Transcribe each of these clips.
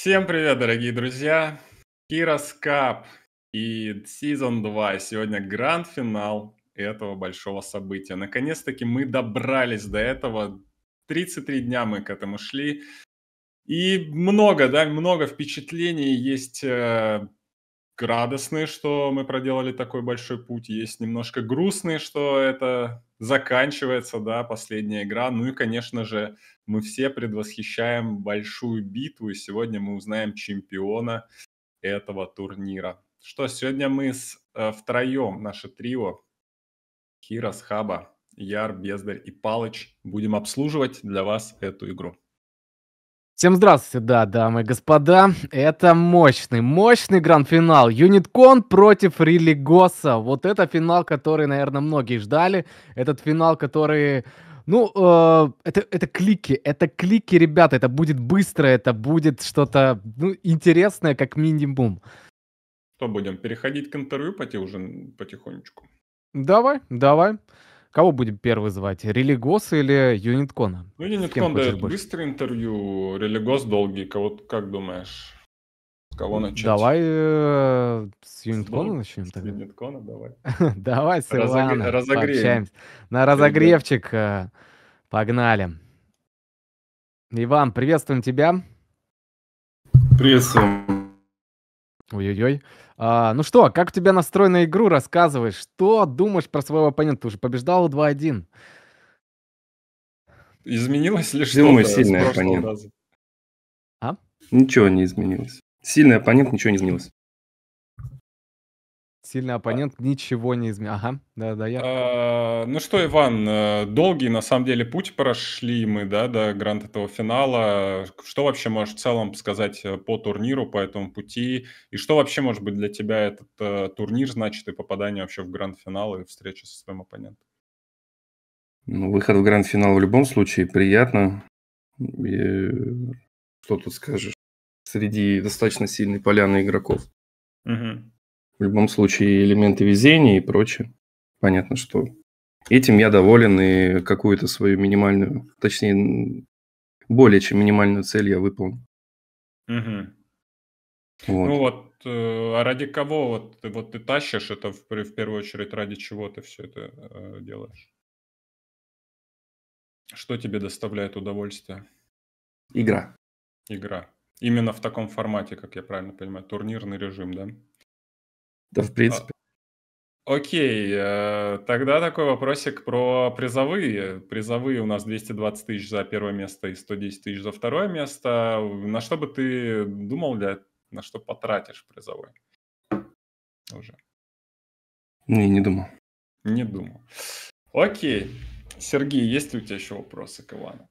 Всем привет, дорогие друзья! Кироскап и сезон 2. Сегодня гранд-финал этого большого события. Наконец-таки мы добрались до этого. 33 дня мы к этому шли. И много, да, много впечатлений есть э, радостные, что мы проделали такой большой путь, есть немножко грустные, что это заканчивается, да, последняя игра. Ну и, конечно же, мы все предвосхищаем большую битву, и сегодня мы узнаем чемпиона этого турнира. Что, сегодня мы с, э, втроем, наше трио, Хирос, Хаба, Яр, Бездарь и Палыч, будем обслуживать для вас эту игру. Всем здравствуйте, да, дамы и господа. Это мощный, мощный гранд-финал. Юниткон против Религоса. Вот это финал, который, наверное, многие ждали. Этот финал, который... Ну, э, это, это клики, это клики, ребята. Это будет быстро, это будет что-то ну, интересное, как минимум. Что будем, переходить к интервью поти уже потихонечку? Давай, давай. Кого будем первый звать? Религос или Юниткона? Ну, Юниткон дает быстрое интервью, Религос долгий. Кого, как думаешь? С кого начать? Давай э, с Юниткона начнем с тогда. Юниткона давай. давай с Разогр... Илана Разогреем. На разогревчик э, погнали. Иван, приветствуем тебя. Приветствуем. Ой-ой-ой. А, ну что, как у тебя настрой на игру? Рассказывай, что думаешь про своего оппонента? Ты уже побеждал 2-1. Изменилось ли что-то? Думаю, сильный оппонент. Раза? А? Ничего не изменилось. Сильный оппонент, ничего не изменилось. Сильный а оппонент ничего не изменил. Ага, да, да, я. А, ну что, Иван, э, долгий на самом деле путь прошли мы, да, до гранд этого финала. Что вообще можешь в целом сказать э, по турниру, по этому пути? И что вообще, может быть, для тебя этот э, турнир значит и попадание вообще в гранд-финал и встреча со своим оппонентом? Ну, выход в гранд-финал в любом случае приятно. И... Что тут скажешь? Среди достаточно сильной поляны игроков. Угу в любом случае элементы везения и прочее. Понятно, что этим я доволен, и какую-то свою минимальную, точнее, более чем минимальную цель я выполнил. Угу. Вот. Ну вот, э, а ради кого вот, вот ты тащишь это в, в первую очередь, ради чего ты все это э, делаешь? Что тебе доставляет удовольствие? Игра. Игра. Именно в таком формате, как я правильно понимаю, турнирный режим, да? Да, в а, принципе. Окей, э, тогда такой вопросик про призовые. Призовые у нас 220 тысяч за первое место и 110 тысяч за второе место. На что бы ты думал, для, на что потратишь призовой? Уже. Ну, не, не думал. Не думал. Окей. Сергей, есть ли у тебя еще вопросы к Ивану?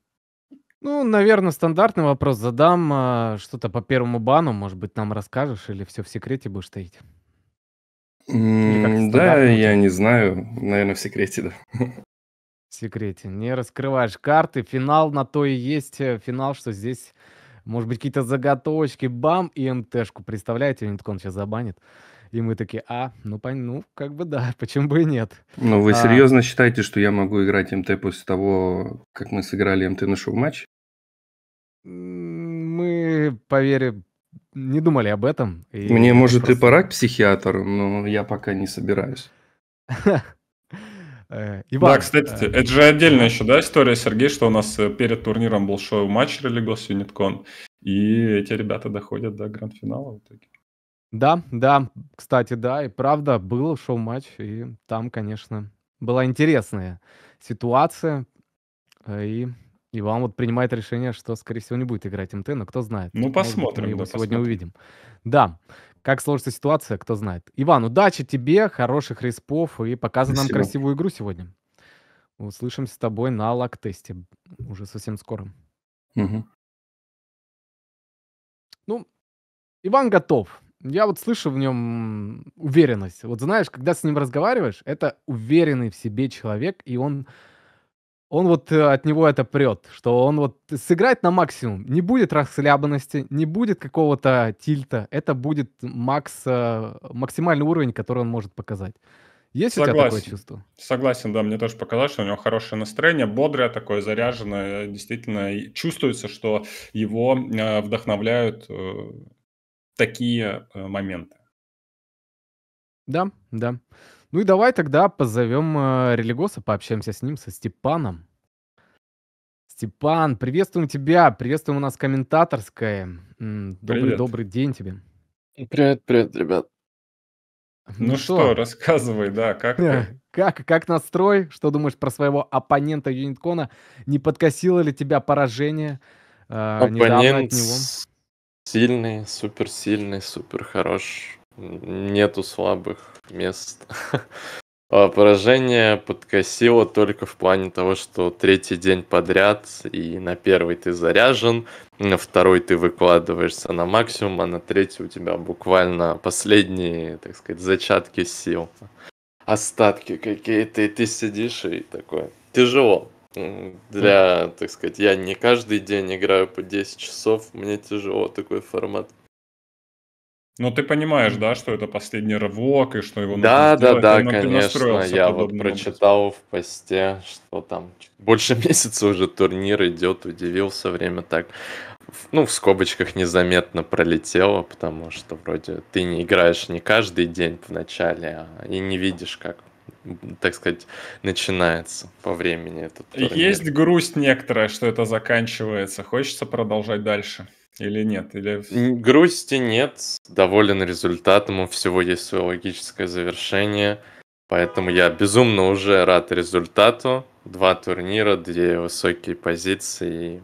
Ну, наверное, стандартный вопрос задам. А, что-то по первому бану, может быть, нам расскажешь или все в секрете будешь стоить? да, я не знаю. Наверное, в секрете, да. В секрете. Не раскрываешь карты. Финал на то и есть э, финал, что здесь, может быть, какие-то заготовочки, бам, и МТшку. Представляете, Винткон сейчас забанит. И мы такие, а, ну, пон... ну, как бы да, почему бы и нет. Ну, вы а... серьезно считаете, что я могу играть МТ после того, как мы сыграли МТ на шоу-матч? Мы, поверь, не думали об этом. И Мне, может, просто... и пора к психиатру, но я пока не собираюсь. Э, Иван, да, кстати, э, это же отдельная еще, да, история, Сергей, что у нас э, перед турниром был шоу-матч Религос Юниткон, и эти ребята доходят до гранд-финала в итоге. Да, да, кстати, да, и правда, был шоу-матч, и там, конечно, была интересная ситуация, и и вам вот принимает решение, что, скорее всего, не будет играть МТ, но кто знает. Ну, посмотрим. Быть, мы его да, сегодня посмотрим. увидим. Да. Как сложится ситуация, кто знает. Иван, удачи тебе, хороших респов и показывай Спасибо. нам красивую игру сегодня. Услышимся с тобой на лак тесте уже совсем скоро. Угу. Ну, Иван готов. Я вот слышу в нем уверенность. Вот знаешь, когда с ним разговариваешь, это уверенный в себе человек, и он он вот э, от него это прет, что он вот сыграет на максимум. Не будет расхлябанности, не будет какого-то тильта. Это будет макс, э, максимальный уровень, который он может показать. Есть Согласен. у тебя такое чувство? Согласен, да, мне тоже показалось, что у него хорошее настроение, бодрое такое, заряженное. Действительно, чувствуется, что его э, вдохновляют такие моменты. Да, да. Ну и давай тогда позовем э, Религоса, пообщаемся с ним, со Степаном. Степан, приветствуем тебя, приветствуем у нас комментаторское. Добрый, добрый день тебе. Привет, привет, ребят. Ну, ну что, что, рассказывай, да, как ты? Как, как настрой? Что думаешь про своего оппонента Юниткона? Не подкосило ли тебя поражение э, Оппонент от него? сильный, суперсильный, суперхорош нету слабых мест. А, поражение подкосило только в плане того, что третий день подряд, и на первый ты заряжен, на второй ты выкладываешься на максимум, а на третий у тебя буквально последние, так сказать, зачатки сил, остатки какие-то, и ты сидишь и такое. Тяжело. Для, так сказать, я не каждый день играю по 10 часов, мне тяжело такой формат но ну, ты понимаешь, да, что это последний рывок и что его да, нужно да, Да, да, да, конечно. Я вот прочитал образом. в посте, что там больше месяца уже турнир идет, удивился время так. Ну, в скобочках незаметно пролетело, потому что вроде ты не играешь не каждый день в начале а, и не видишь, как так сказать, начинается по времени этот турнир. Есть грусть некоторая, что это заканчивается. Хочется продолжать дальше. Или нет? Или... Грусти нет, доволен результатом, у всего есть свое логическое завершение. Поэтому я безумно уже рад результату. Два турнира, две высокие позиции.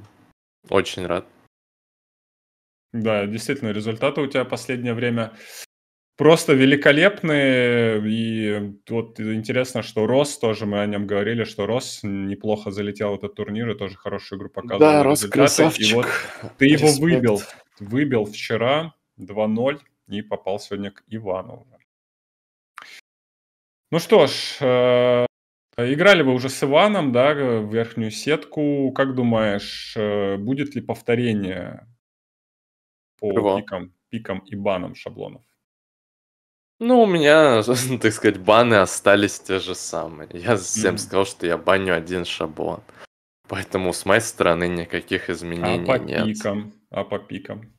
Очень рад. Да, действительно, результаты у тебя последнее время просто великолепные. И вот интересно, что Рос тоже, мы о нем говорили, что Рос неплохо залетел в этот турнир и тоже хорошую игру показывал. Да, Рос красавчик. И вот ты его Респект. выбил. Выбил вчера 2-0 и попал сегодня к Ивану. Ну что ж, э, Играли вы уже с Иваном, да, в верхнюю сетку. Как думаешь, э, будет ли повторение по пикам, пикам и банам шаблонов? Ну, у меня, так сказать, баны остались те же самые. Я всем mm сказал, что я баню один шаблон. Поэтому с моей стороны никаких а изменений а по нет. Пикам? А по пикам?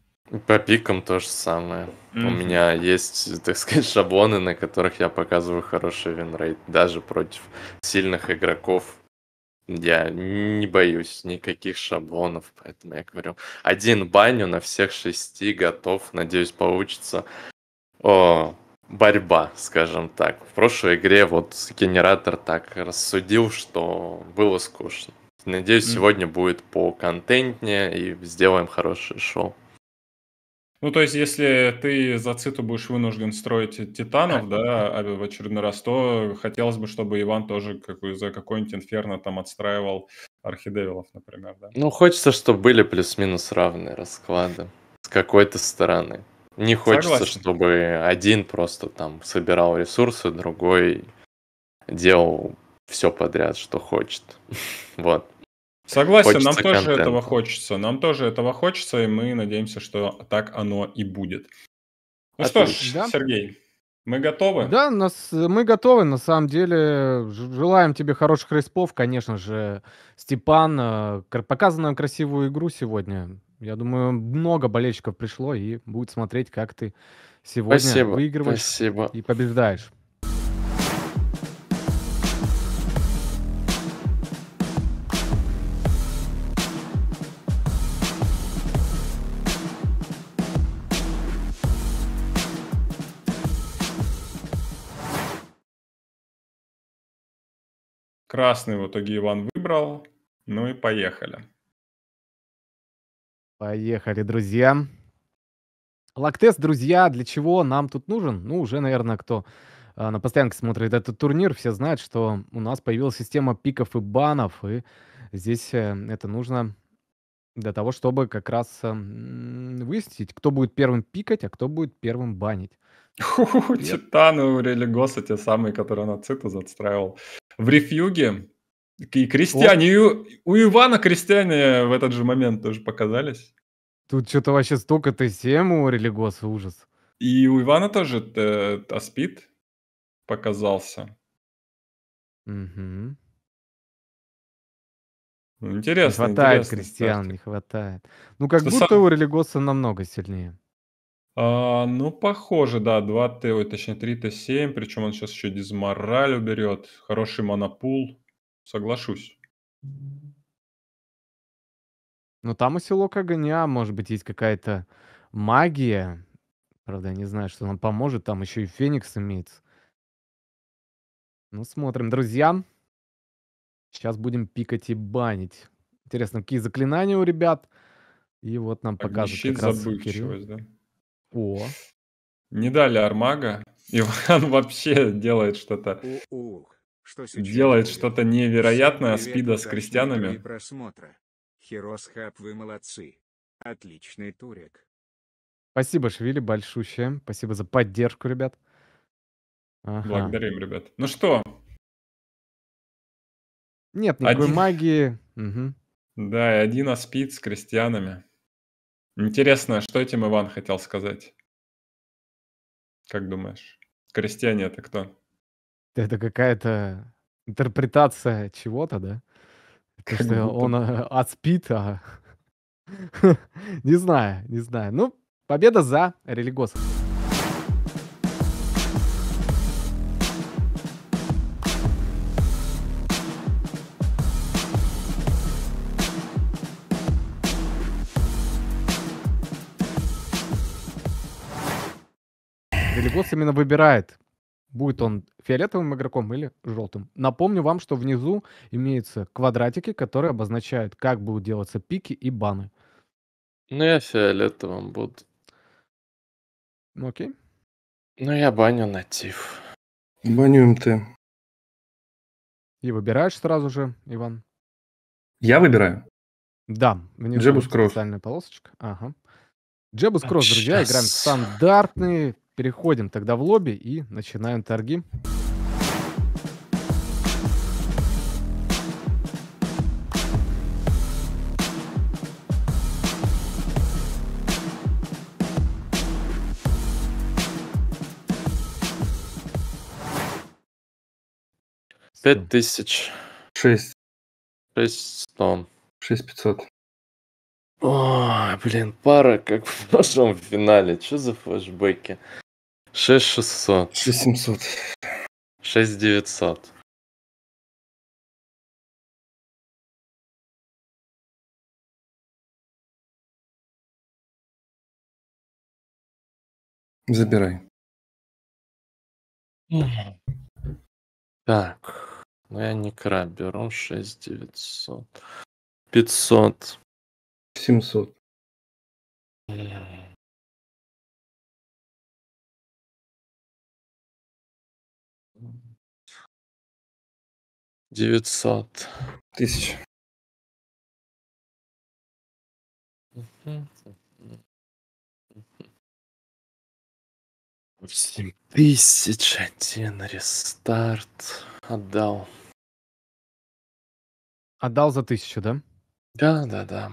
По пикам то же самое. Mm-hmm. У меня есть, так сказать, шаблоны, на которых я показываю хороший винрейт. Даже против сильных игроков я не боюсь никаких шаблонов. Поэтому я говорю, один баню на всех шести готов. Надеюсь, получится. О, борьба, скажем так. В прошлой игре вот генератор так рассудил, что было скучно. Надеюсь, mm. сегодня будет по контентнее и сделаем хорошее шоу. Ну, то есть, если ты за циту будешь вынужден строить титанов, да, а в очередной раз, то хотелось бы, чтобы Иван тоже какой за какой-нибудь инферно там отстраивал архидевилов, например, да? Ну, хочется, чтобы были плюс-минус равные расклады с какой-то стороны. Не хочется, Согласен. чтобы один просто там собирал ресурсы, другой делал все подряд, что хочет. вот. Согласен, хочется нам тоже контента. этого хочется. Нам тоже этого хочется, и мы надеемся, что так оно и будет. Ну Отлично. что ж, да? Сергей, мы готовы? Да, нас, мы готовы, на самом деле. Желаем тебе хороших респов, конечно же, Степан. Э, Показанную красивую игру сегодня. Я думаю, много болельщиков пришло и будет смотреть, как ты сегодня спасибо, выигрываешь спасибо. и побеждаешь. Красный в итоге Иван выбрал. Ну и поехали. Поехали, друзья. Лактест, друзья, для чего нам тут нужен? Ну, уже, наверное, кто э, на постоянке смотрит этот турнир, все знают, что у нас появилась система пиков и банов, и здесь э, это нужно для того, чтобы как раз э, выяснить, кто будет первым пикать, а кто будет первым банить. Титаны у Религоса, те самые, которые на Цитус отстраивал. В рефьюге и крестьяне, вот. и у, Ивана крестьяне в этот же момент тоже показались. Тут что-то вообще столько ТСМ у Религоса, ужас. И у Ивана тоже э, Аспид показался. Угу. Интересно. Не хватает интересно, крестьян, так. не хватает. Ну, как Что будто сам... у Религоса намного сильнее. А, ну, похоже, да. 2Т, точнее 3Т7, причем он сейчас еще дизмораль уберет. Хороший монопул соглашусь. Ну, там у селок огня, может быть, есть какая-то магия. Правда, я не знаю, что нам поможет. Там еще и Феникс имеется. Ну, смотрим, друзья. Сейчас будем пикать и банить. Интересно, какие заклинания у ребят. И вот нам Огнищит показывают как раз да? О. Не дали Армага. Иван вообще делает что-то. Ух что сейчас делает что-то невероятное Всем спида с крестьянами. Просмотра. Херос Хаб, вы молодцы. Отличный турик. Спасибо, Швили, большущее. Спасибо за поддержку, ребят. Ага. Благодарим, ребят. Ну что? Нет никакой один... магии. Угу. Да, и один аспид с крестьянами. Интересно, что этим Иван хотел сказать? Как думаешь? Крестьяне это кто? это какая-то интерпретация чего-то, да? То, что он э, отспит, а... не знаю, не знаю. Ну, победа за религосов. Религос именно выбирает будет он фиолетовым игроком или желтым. Напомню вам, что внизу имеются квадратики, которые обозначают, как будут делаться пики и баны. Ну, я фиолетовым буду. Ну, окей. Ну, я баню натив. Баню МТ. И выбираешь сразу же, Иван. Я выбираю? Да. Джебус Кросс. Специальная полосочка. Ага. Джебус а Кросс, друзья, играем стандартный Переходим тогда в лобби и начинаем торги. Пять тысяч. Шесть. Шесть сто. Шесть пятьсот. О, блин, пара, как в прошлом финале. Что за флешбеки? Шесть шестьсот. Шесть семьсот. Шесть девятьсот. Забирай. Так. Ну я не краб беру. 6 900. 500. 700. 900. Тысяч. семь тысяч один рестарт отдал. Отдал за тысячу, да? Да, да, да.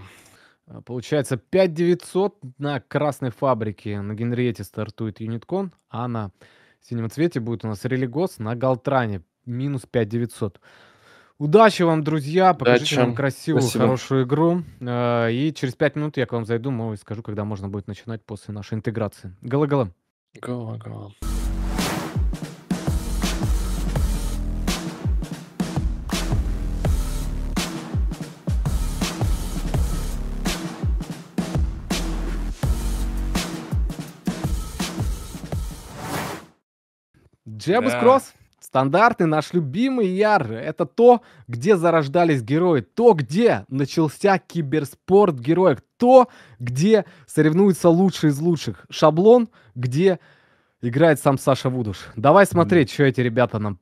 А, получается 5900 на красной фабрике на Генриете стартует Юниткон, а на синем цвете будет у нас Религос на Галтране минус 5900. Удачи вам, друзья. Покажите Удачи. нам красивую, Спасибо. хорошую игру. А, и через пять минут я к вам зайду, может, скажу, когда можно будет начинать после нашей интеграции. Гала-гала. Гала-гала. Джебус да. Кросс. Стандартный наш любимый Яр – это то, где зарождались герои, то, где начался киберспорт героев, то, где соревнуются лучшие из лучших. Шаблон, где играет сам Саша Вудуш. Давай смотреть, что эти ребята нам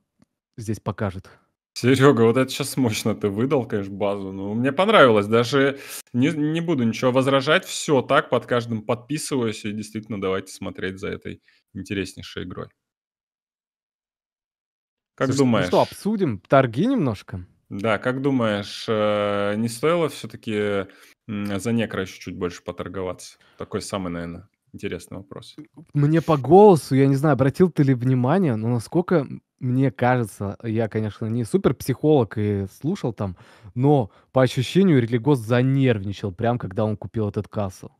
здесь покажут. Серега, вот это сейчас мощно ты выдал, конечно, базу. Ну, мне понравилось. Даже не, не буду ничего возражать. Все так, под каждым подписываюсь. И действительно, давайте смотреть за этой интереснейшей игрой. Как Слушай, ну думаешь? Ну что, обсудим торги немножко? Да, как думаешь, э, не стоило все-таки за некро еще чуть больше поторговаться? Такой самый, наверное, интересный вопрос. Мне по голосу, я не знаю, обратил ты ли внимание, но насколько мне кажется, я, конечно, не супер психолог и слушал там, но по ощущению Религос занервничал, прям когда он купил этот кассу.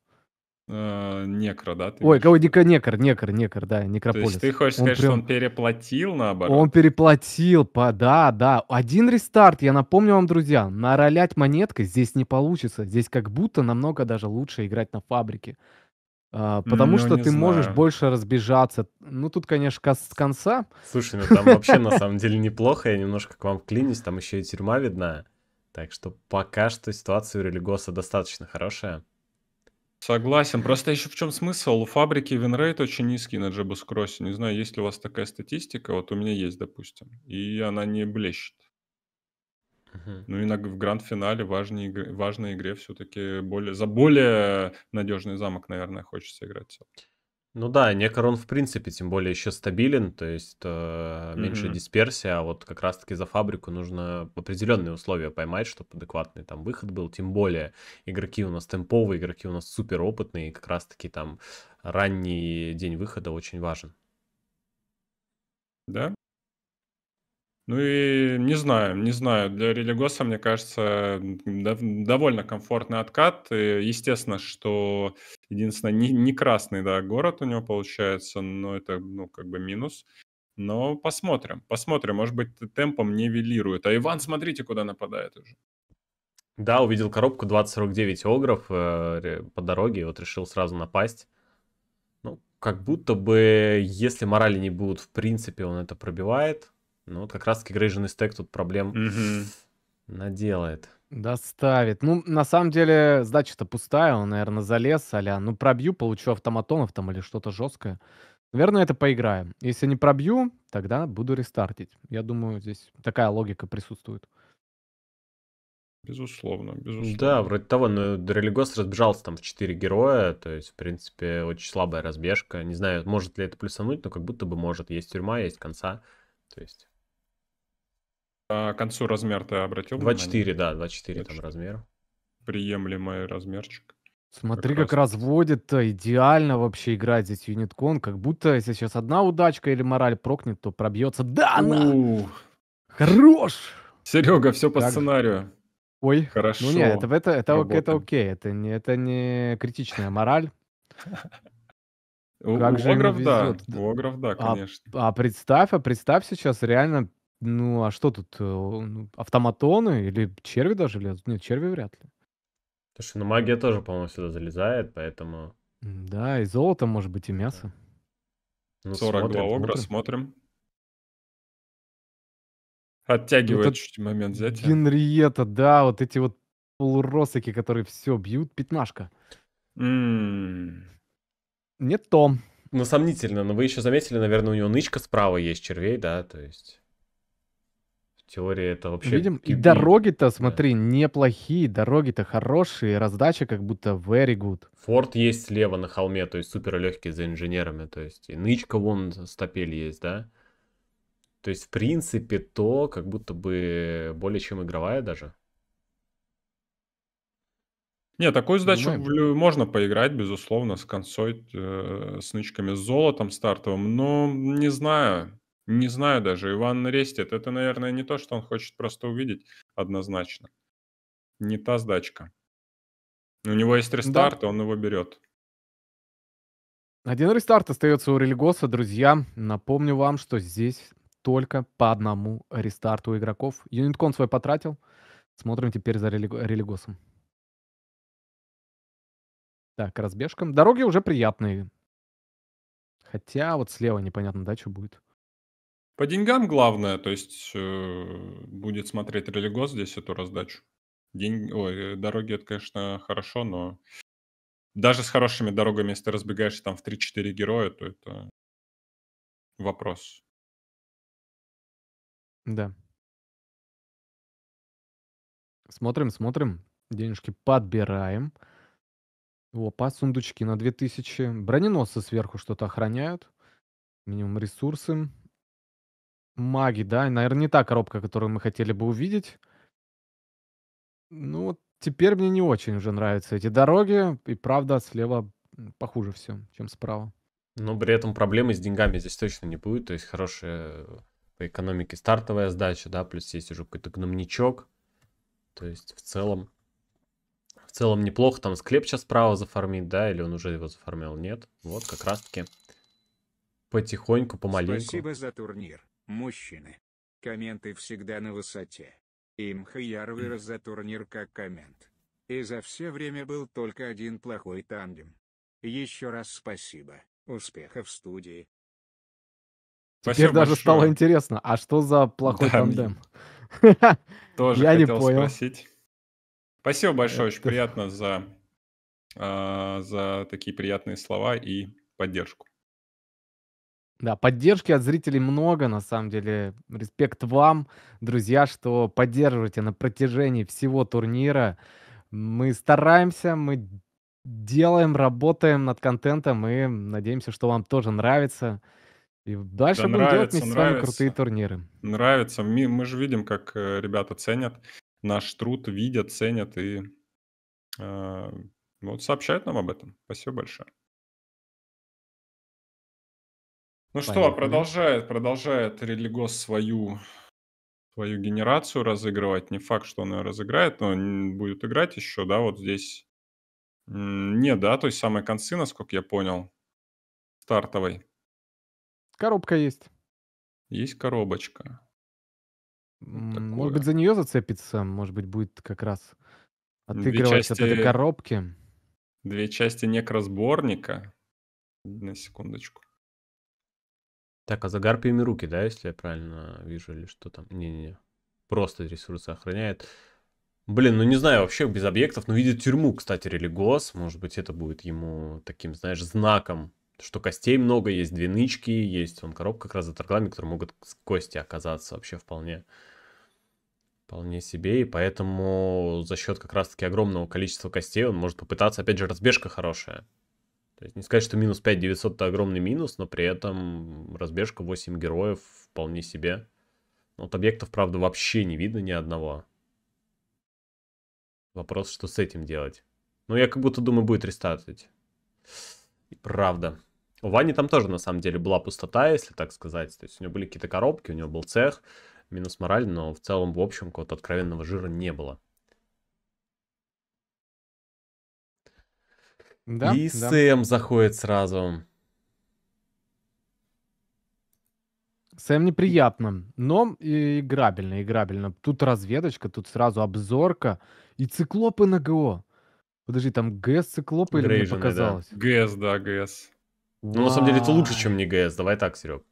Э, некро, да? Ты Ой, кого Ника некр, некр, некр, да, некрополис. То есть ты хочешь он сказать, прям... что он переплатил наоборот? Он переплатил, по... да, да. Один рестарт, я напомню вам, друзья, наролять монеткой здесь не получится. Здесь как будто намного даже лучше играть на фабрике. А, потому ну, что ты знаю. можешь больше разбежаться. Ну, тут, конечно, с конца. Слушай, ну там вообще на самом деле неплохо. Я немножко к вам вклинюсь, там еще и тюрьма видна. Так что пока что ситуация у Религоса достаточно хорошая. Согласен. Просто еще в чем смысл? У фабрики винрейт очень низкий на Джебускросе. Не знаю, есть ли у вас такая статистика. Вот у меня есть, допустим. И она не блещет. Ну и на, в гранд-финале важной игре, важной игре все-таки более, за более надежный замок, наверное, хочется играть. Ну да, Некрон в принципе, тем более еще стабилен, то есть э, меньше mm-hmm. дисперсия, а вот как раз-таки за фабрику нужно определенные условия поймать, чтобы адекватный там выход был, тем более игроки у нас темповые, игроки у нас супер опытные, и как раз-таки там ранний день выхода очень важен. Да. Ну и не знаю, не знаю. Для Религоса, мне кажется, довольно комфортный откат. Естественно, что Единственное, не, не красный, да, город у него получается, но это, ну, как бы минус. Но посмотрим, посмотрим, может быть, темпом нивелирует. А Иван, смотрите, куда нападает уже. Да, увидел коробку 2049 Огров э, по дороге, вот решил сразу напасть. Ну, как будто бы, если морали не будут, в принципе, он это пробивает. Ну, вот как раз-таки Грейжен и Стэк тут проблем mm наделает. Доставит. Ну, на самом деле, сдача-то пустая, он, наверное, залез, аля. ну, пробью, получу автоматонов там или что-то жесткое. Наверное, это поиграем. Если не пробью, тогда буду рестартить. Я думаю, здесь такая логика присутствует. Безусловно, безусловно. Да, вроде того, но Дрелигос разбежался там в 4 героя, то есть, в принципе, очень слабая разбежка. Не знаю, может ли это плюсануть, но как будто бы может. Есть тюрьма, есть конца. То есть... А к концу размер ты обратил 24, внимание? да, 24 там размер. Приемлемый размерчик. Смотри, как, как раз. разводит э, идеально вообще играть здесь Юниткон. Как будто если сейчас одна удачка или мораль прокнет, то пробьется. Да, она! Хорош! Серега, все по так. сценарию. Ой, хорошо. Ну нет, это, это, это, это окей, это не, это не критичная мораль. Как у же Огров, да. У Огров, да, а, конечно. а представь, а представь сейчас реально ну, а что тут? Э, ну, автоматоны или черви даже лезут? Нет, черви вряд ли. Потому что ну, магия тоже, по-моему, сюда залезает, поэтому... Да, и золото, может быть, и мясо. Ну, 40 смотрим, главобра, смотрим. смотрим. Ну, Оттягивает Ну, чуть момент взять. Генриета, да, вот эти вот полуросыки, которые все бьют, пятнашка. М. Не то. Ну, сомнительно, но вы еще заметили, наверное, у него нычка справа есть червей, да, то есть теория это вообще... Видим, и дороги-то, смотри, да. неплохие, дороги-то хорошие, раздача как будто very good. Форд есть слева на холме, то есть супер легкий за инженерами, то есть и нычка вон стапель есть, да? То есть, в принципе, то как будто бы более чем игровая даже. Не, такую задачу Понимаем. можно поиграть, безусловно, с концой, э, с нычками с золотом стартовым, но не знаю. Не знаю даже. Иван Рестит. Это, наверное, не то, что он хочет просто увидеть однозначно. Не та сдачка. У него есть рестарт, да. он его берет. Один рестарт остается у Религоса, Друзья, напомню вам, что здесь только по одному рестарту у игроков. Юниткон свой потратил. Смотрим теперь за Религосом. Так, разбежка. Дороги уже приятные. Хотя вот слева непонятно, да, что будет. По деньгам главное, то есть э, будет смотреть религоз здесь эту раздачу. День... Ой, дороги это, конечно, хорошо, но даже с хорошими дорогами, если ты разбегаешься там в 3-4 героя, то это вопрос. Да. Смотрим, смотрим. Денежки подбираем. Опа, сундучки на 2000. Броненосцы сверху что-то охраняют. Минимум ресурсы. Маги, да, наверное, не та коробка, которую мы хотели бы увидеть. Ну, теперь мне не очень уже нравятся эти дороги, и правда, слева похуже все, чем справа. Но при этом проблемы с деньгами здесь точно не будет, то есть хорошая по экономике стартовая сдача, да, плюс есть уже какой-то гномничок, то есть в целом, в целом неплохо, там склеп сейчас справа зафармить, да, или он уже его зафармил, нет, вот как раз таки потихоньку, помаленьку. Спасибо за турнир. Мужчины. Комменты всегда на высоте. Имха вырос за турнир как коммент. И за все время был только один плохой тандем. Еще раз спасибо, успехов студии. Теперь даже большое. стало интересно, а что за плохой да, тандем? Тоже Я хотел не понял. спросить. Спасибо большое, очень приятно за, а, за такие приятные слова и поддержку. Да, поддержки от зрителей много, на самом деле. Респект вам, друзья, что поддерживаете на протяжении всего турнира. Мы стараемся, мы делаем, работаем над контентом и надеемся, что вам тоже нравится. И дальше да, будем нравится, делать вместе нравится. с вами крутые турниры. Нравится. Мы, мы же видим, как э, ребята ценят наш труд, видят, ценят и э, вот сообщают нам об этом. Спасибо большое. Ну что, продолжает, продолжает Религос свою, свою генерацию разыгрывать. Не факт, что он ее разыграет, но он будет играть еще, да, вот здесь. Не, да, то есть самые концы, насколько я понял, стартовой. Коробка есть. Есть коробочка. такое. Может быть, за нее зацепится, может быть, будет как раз отыгрывать части... от этой коробки. Две части некросборника. На секундочку. Так, а за гарпиями руки, да, если я правильно вижу, или что там? Не-не-не. Просто ресурсы охраняет. Блин, ну не знаю, вообще без объектов, но видит тюрьму, кстати, религоз. Может быть, это будет ему таким, знаешь, знаком, что костей много, есть две нычки, есть он коробка как раз за торглами, которые могут кости оказаться вообще вполне вполне себе, и поэтому за счет как раз-таки огромного количества костей он может попытаться, опять же, разбежка хорошая. То есть не сказать, что минус 5 900 это огромный минус, но при этом разбежка 8 героев вполне себе. Ну, вот объектов, правда, вообще не видно ни одного. Вопрос, что с этим делать. Ну, я как будто думаю, будет рестартить. И правда. У Вани там тоже, на самом деле, была пустота, если так сказать. То есть у него были какие-то коробки, у него был цех, минус мораль, но в целом, в общем, какого-то откровенного жира не было. Да, и да. Сэм заходит сразу. Сэм неприятно, но играбельно, играбельно. Тут разведочка, тут сразу обзорка. И циклопы на ГО. Подожди, там ГС циклопы или мне показалось? Да. ГС, да, ГС. Вау. Ну, на самом деле, это лучше, чем не ГС. Давай так, Серег.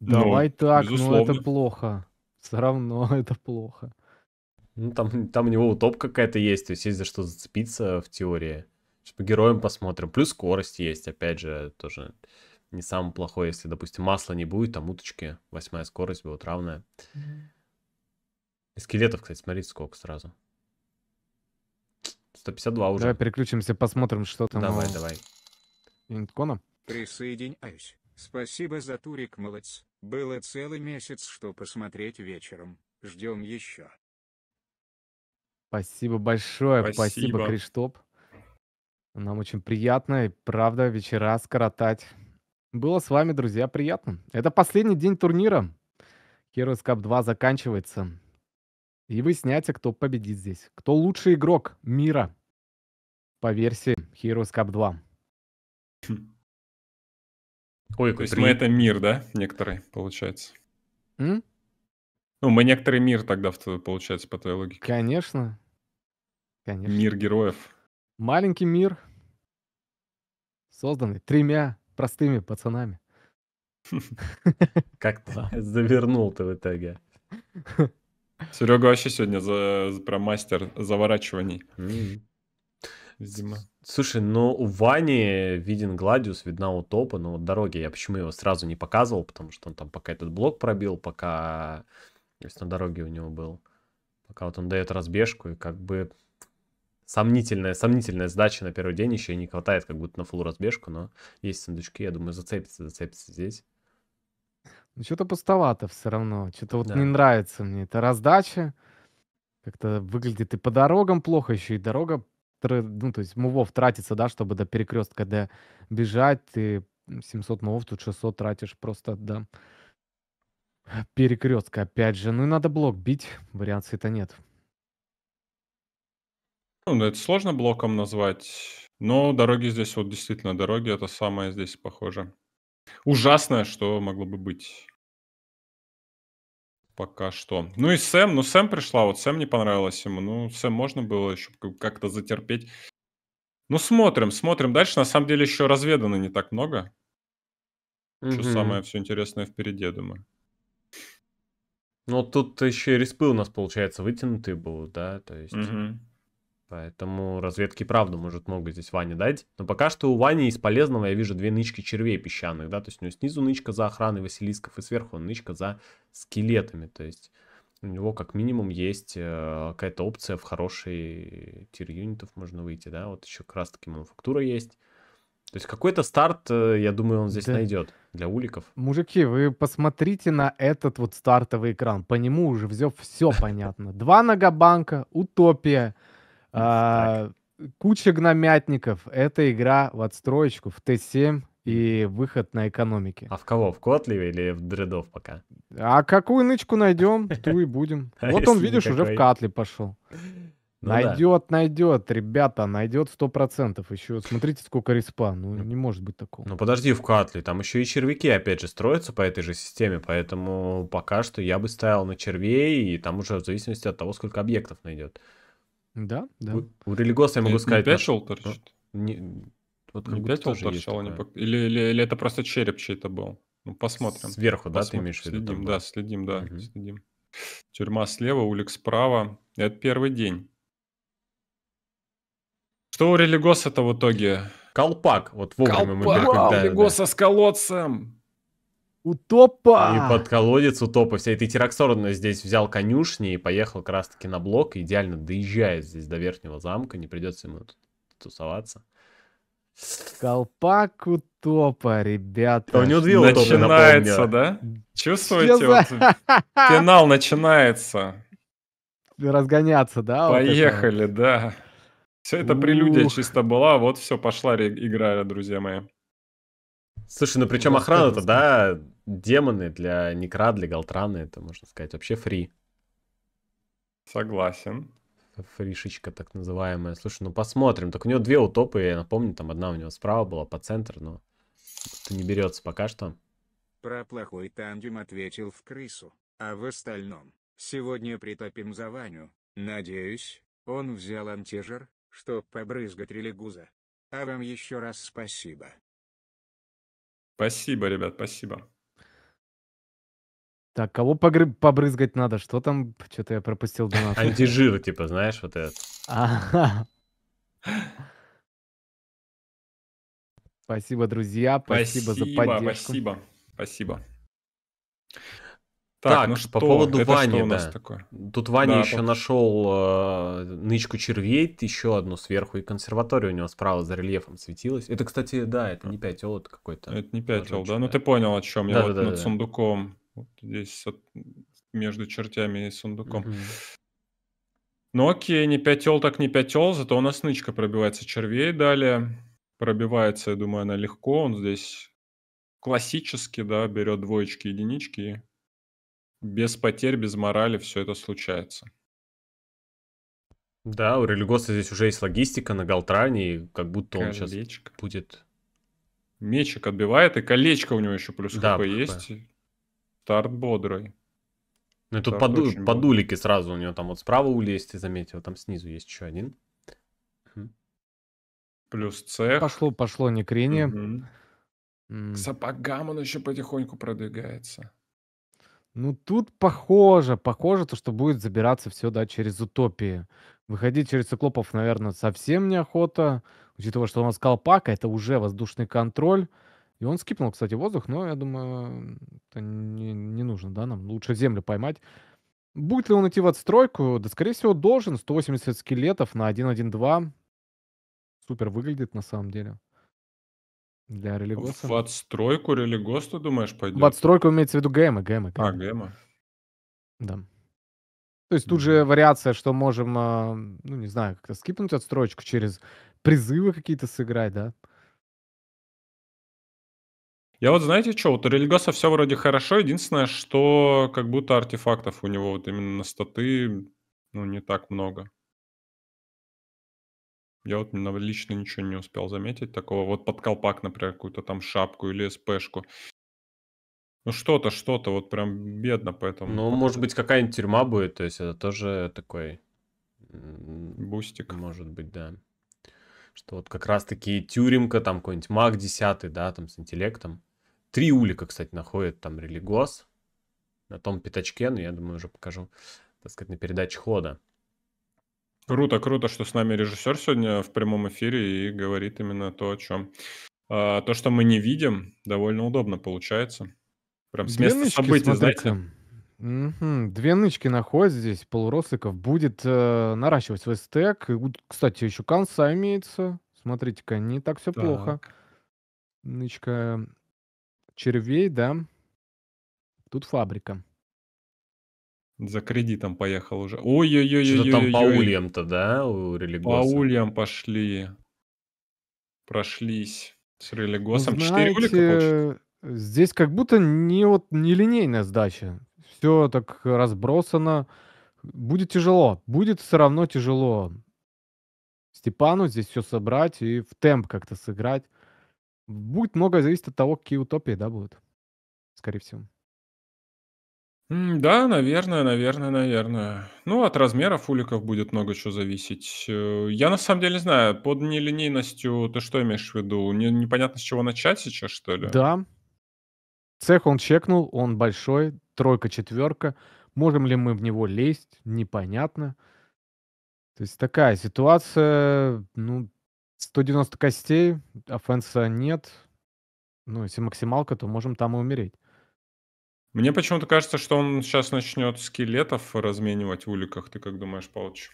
Давай ну, так, ну, безусловно. но это плохо. Все равно это плохо. Ну, там, там у него утоп какая-то есть, то есть есть за что зацепиться в теории. По героям посмотрим. Плюс скорость есть, опять же, тоже не самое плохое, если, допустим, масла не будет, там уточки, восьмая скорость будет равная. Mm Скелетов, кстати, смотрите, сколько сразу. 152 уже. Давай переключимся, посмотрим, что там. Давай, давай. Инткона? Присоединяюсь. Спасибо за турик, молодец. Было целый месяц, что посмотреть вечером. Ждем еще. Спасибо большое, спасибо, спасибо Криштоп. Нам очень приятно и правда вечера скоротать. Было с вами, друзья, приятно. Это последний день турнира. Heroes Cup 2 заканчивается. И вы выясняйте, кто победит здесь. Кто лучший игрок мира по версии Heroes Cup 2. Ой, То есть мы это мир, да, некоторые, получается? М? Ну, мы некоторый мир тогда, получается, по твоей логике. Конечно. Конечно. Мир героев. Маленький мир, созданный тремя простыми пацанами. Как ты завернул ты в итоге? Серега вообще сегодня за, прям мастер заворачиваний. Видимо. Слушай, ну у Вани виден Гладиус, видна утопа, но вот дороги я почему его сразу не показывал, потому что он там пока этот блок пробил, пока... То есть на дороге у него был. Пока вот он дает разбежку, и как бы сомнительная, сомнительная сдача на первый день. Еще и не хватает как будто на фул разбежку, но есть сундучки. Я думаю, зацепится, зацепится здесь. Ну, что-то пустовато все равно. Что-то вот да. не нравится мне. эта раздача. Как-то выглядит и по дорогам плохо, еще и дорога, ну, то есть мувов тратится, да, чтобы до перекрестка до бежать. Ты 700 мувов, тут 600 тратишь просто, да. Перекрестка, опять же. Ну и надо блок бить, вариаций-то нет. Ну, ну, это сложно блоком назвать, но дороги здесь, вот действительно, дороги это самое здесь похоже. Ужасное, что могло бы быть. Пока что. Ну и Сэм, ну Сэм пришла, вот Сэм не понравилась ему. Ну, Сэм можно было еще как-то затерпеть. Ну, смотрим, смотрим. Дальше, на самом деле, еще разведано не так много. Угу. Что самое все интересное впереди, думаю. Ну, тут еще и респы у нас, получается, вытянутые был, да? То есть... Угу. Поэтому разведки правду может много здесь Ване дать. Но пока что у Вани из полезного я вижу две нычки червей песчаных, да, то есть у него снизу нычка за охраной Василисков и сверху нычка за скелетами, то есть у него как минимум есть э, какая-то опция в хорошие тир-юнитов можно выйти, да, вот еще как раз таки мануфактура есть. То есть какой-то старт, э, я думаю, он здесь да. найдет для уликов. Мужики, вы посмотрите на этот вот стартовый экран. По нему уже все, все понятно. Два ногобанка, утопия, а, куча гномятников. Это игра в отстроечку, в Т7 и выход на экономике. А в кого? В Котлеве или в Дредов пока? А какую нычку найдем, ту и будем. А вот он, видишь, уже в Катли пошел. Ну найдет, найдет, ребята, найдет сто процентов. Еще смотрите, сколько респа. Ну, ну, не может быть такого. Ну, подожди, в Катли Там еще и червяки, опять же, строятся по этой же системе. Поэтому пока что я бы ставил на червей. И там уже в зависимости от того, сколько объектов найдет. Да, да. У, у религиоса я могу сказать... Не 5 шел торчит? Не, вот не 5 шел торчало? Не... Или, или, или это просто череп чей-то был? Ну, посмотрим. Сверху, посмотрим. да, ты имеешь в виду? Следим, да, следим, да, угу. следим. Тюрьма слева, улик справа. Это первый день. Что у Религоса-то в итоге? Колпак. Вот вовремя Колпак. мы перекрутили. Религоса да. с колодцем. У топа! И под колодец у топа. Вся эта Тираксорна здесь взял конюшни и поехал как раз таки на блок. идеально доезжает здесь до верхнего замка. Не придется ему тут тусоваться. Колпак у топа, ребята. У него две начинается, топа, да? Чувствуете? Че вот, за... финал начинается. Разгоняться, да? Поехали, вот да. Все это Ух. прелюдия чисто была, вот все, пошла игра, друзья мои. Слушай, ну причем охрана-то, да, демоны для Некра, для Галтрана, это, можно сказать, вообще фри. Согласен. Фришечка так называемая. Слушай, ну посмотрим. Так у него две утопы, я напомню, там одна у него справа была по центру, но это не берется пока что. Про плохой тандем ответил в крысу, а в остальном, сегодня притопим за Ваню, надеюсь, он взял антижир, чтоб побрызгать религуза. А вам еще раз спасибо. Спасибо, ребят, спасибо. Так, кого погры- побрызгать надо? Что там? Что-то я пропустил до нас. Антижир, типа, знаешь, вот этот. Ага. Спасибо, друзья. Спасибо, за поддержку. Спасибо, спасибо. Так, ну что, по поводу Вани, да. Тут Ваня еще нашел э, нычку червей, еще одну сверху, и консерваторию у него справа за рельефом светилась. Это, кстати, да, это не пятел, это какой-то. Это не пятел, да? Ну ты понял, о чем да, я да, вот да, над да. сундуком вот здесь от, между чертями и сундуком. mm Ну окей, не пятел, так не пятел, зато у нас нычка пробивается червей далее. Пробивается, я думаю, она легко. Он здесь классически, да, берет двоечки, единички. И без потерь, без морали все это случается. Да, у Религоса здесь уже есть логистика на Галтране, и как будто колечко. он сейчас будет... Мечик отбивает, и колечко у него еще плюс да, хп есть. Старт бодрый. Ну и тут Старт подулики бодрый. сразу у него там вот справа улезть, ты заметил, там снизу есть еще один. Плюс цех. Пошло, пошло не крение. Угу. К сапогам он еще потихоньку продвигается. Ну, тут похоже, похоже, то, что будет забираться все, да, через утопии. Выходить через циклопов, наверное, совсем неохота, учитывая, что у нас колпака, это уже воздушный контроль. И он скипнул, кстати, воздух, но я думаю, это не, не нужно, да, нам лучше землю поймать. Будет ли он идти в отстройку? Да, скорее всего, должен. 180 скелетов на 1.1.2. Супер выглядит на самом деле. Для религоса. В отстройку религос, ты думаешь, пойдет? В отстройку имеется в виду гэмы, гэмы. гэмы. А, гэмы. Да. То есть тут же вариация, что можем, а, ну, не знаю, как-то скипнуть отстрочку через призывы какие-то сыграть, да? Я вот, знаете что, вот у Рельгаса все вроде хорошо, единственное, что как будто артефактов у него вот именно на статы, ну, не так много. Я вот лично ничего не успел заметить такого. Вот под колпак, например, какую-то там шапку или СПшку. Ну что-то, что-то, вот прям бедно поэтому. Ну, может быть, какая-нибудь тюрьма будет, то есть это тоже такой... Бустик. Может быть, да. Что вот как раз-таки тюремка, там какой-нибудь маг десятый, да, там с интеллектом. Три улика, кстати, находит там религоз. На том пятачке, но ну, я думаю, уже покажу, так сказать, на передаче хода. Круто, круто, что с нами режиссер сегодня в прямом эфире и говорит именно то, о чем. А, то, что мы не видим, довольно удобно получается. Прям с места Двиночки, событий, смотрите. знаете. Угу. Две нычки находят здесь, полуросыков будет э, наращивать свой стек. кстати, еще конца имеется. Смотрите-ка, не так все так. плохо. Нычка червей, да. Тут фабрика. За кредитом поехал уже. Ой-ой-ой. Что-то там по ульям-то, да, у религиоза? По ульям пошли. Прошлись с ну, религиозом. Четыре улья получится? Здесь как будто не вот не линейная сдача. Все так разбросано. Будет тяжело. Будет все равно тяжело. Степану здесь все собрать и в темп как-то сыграть. Будет многое зависеть от того, какие утопии, да, будут, скорее всего. Да, наверное, наверное, наверное. Ну, от размеров уликов будет много чего зависеть. Э, я на самом деле не знаю, под нелинейностью ты что имеешь в виду? Не- непонятно, с чего начать сейчас, что ли? Да, цех он чекнул, он большой, тройка, четверка. Можем ли мы в него лезть, непонятно. То есть такая ситуация, ну, 190 костей, офенса нет. Ну, если максималка, то можем там и умереть. Мне почему-то кажется, что он сейчас начнет скелетов разменивать в уликах. Ты как думаешь, Палыч?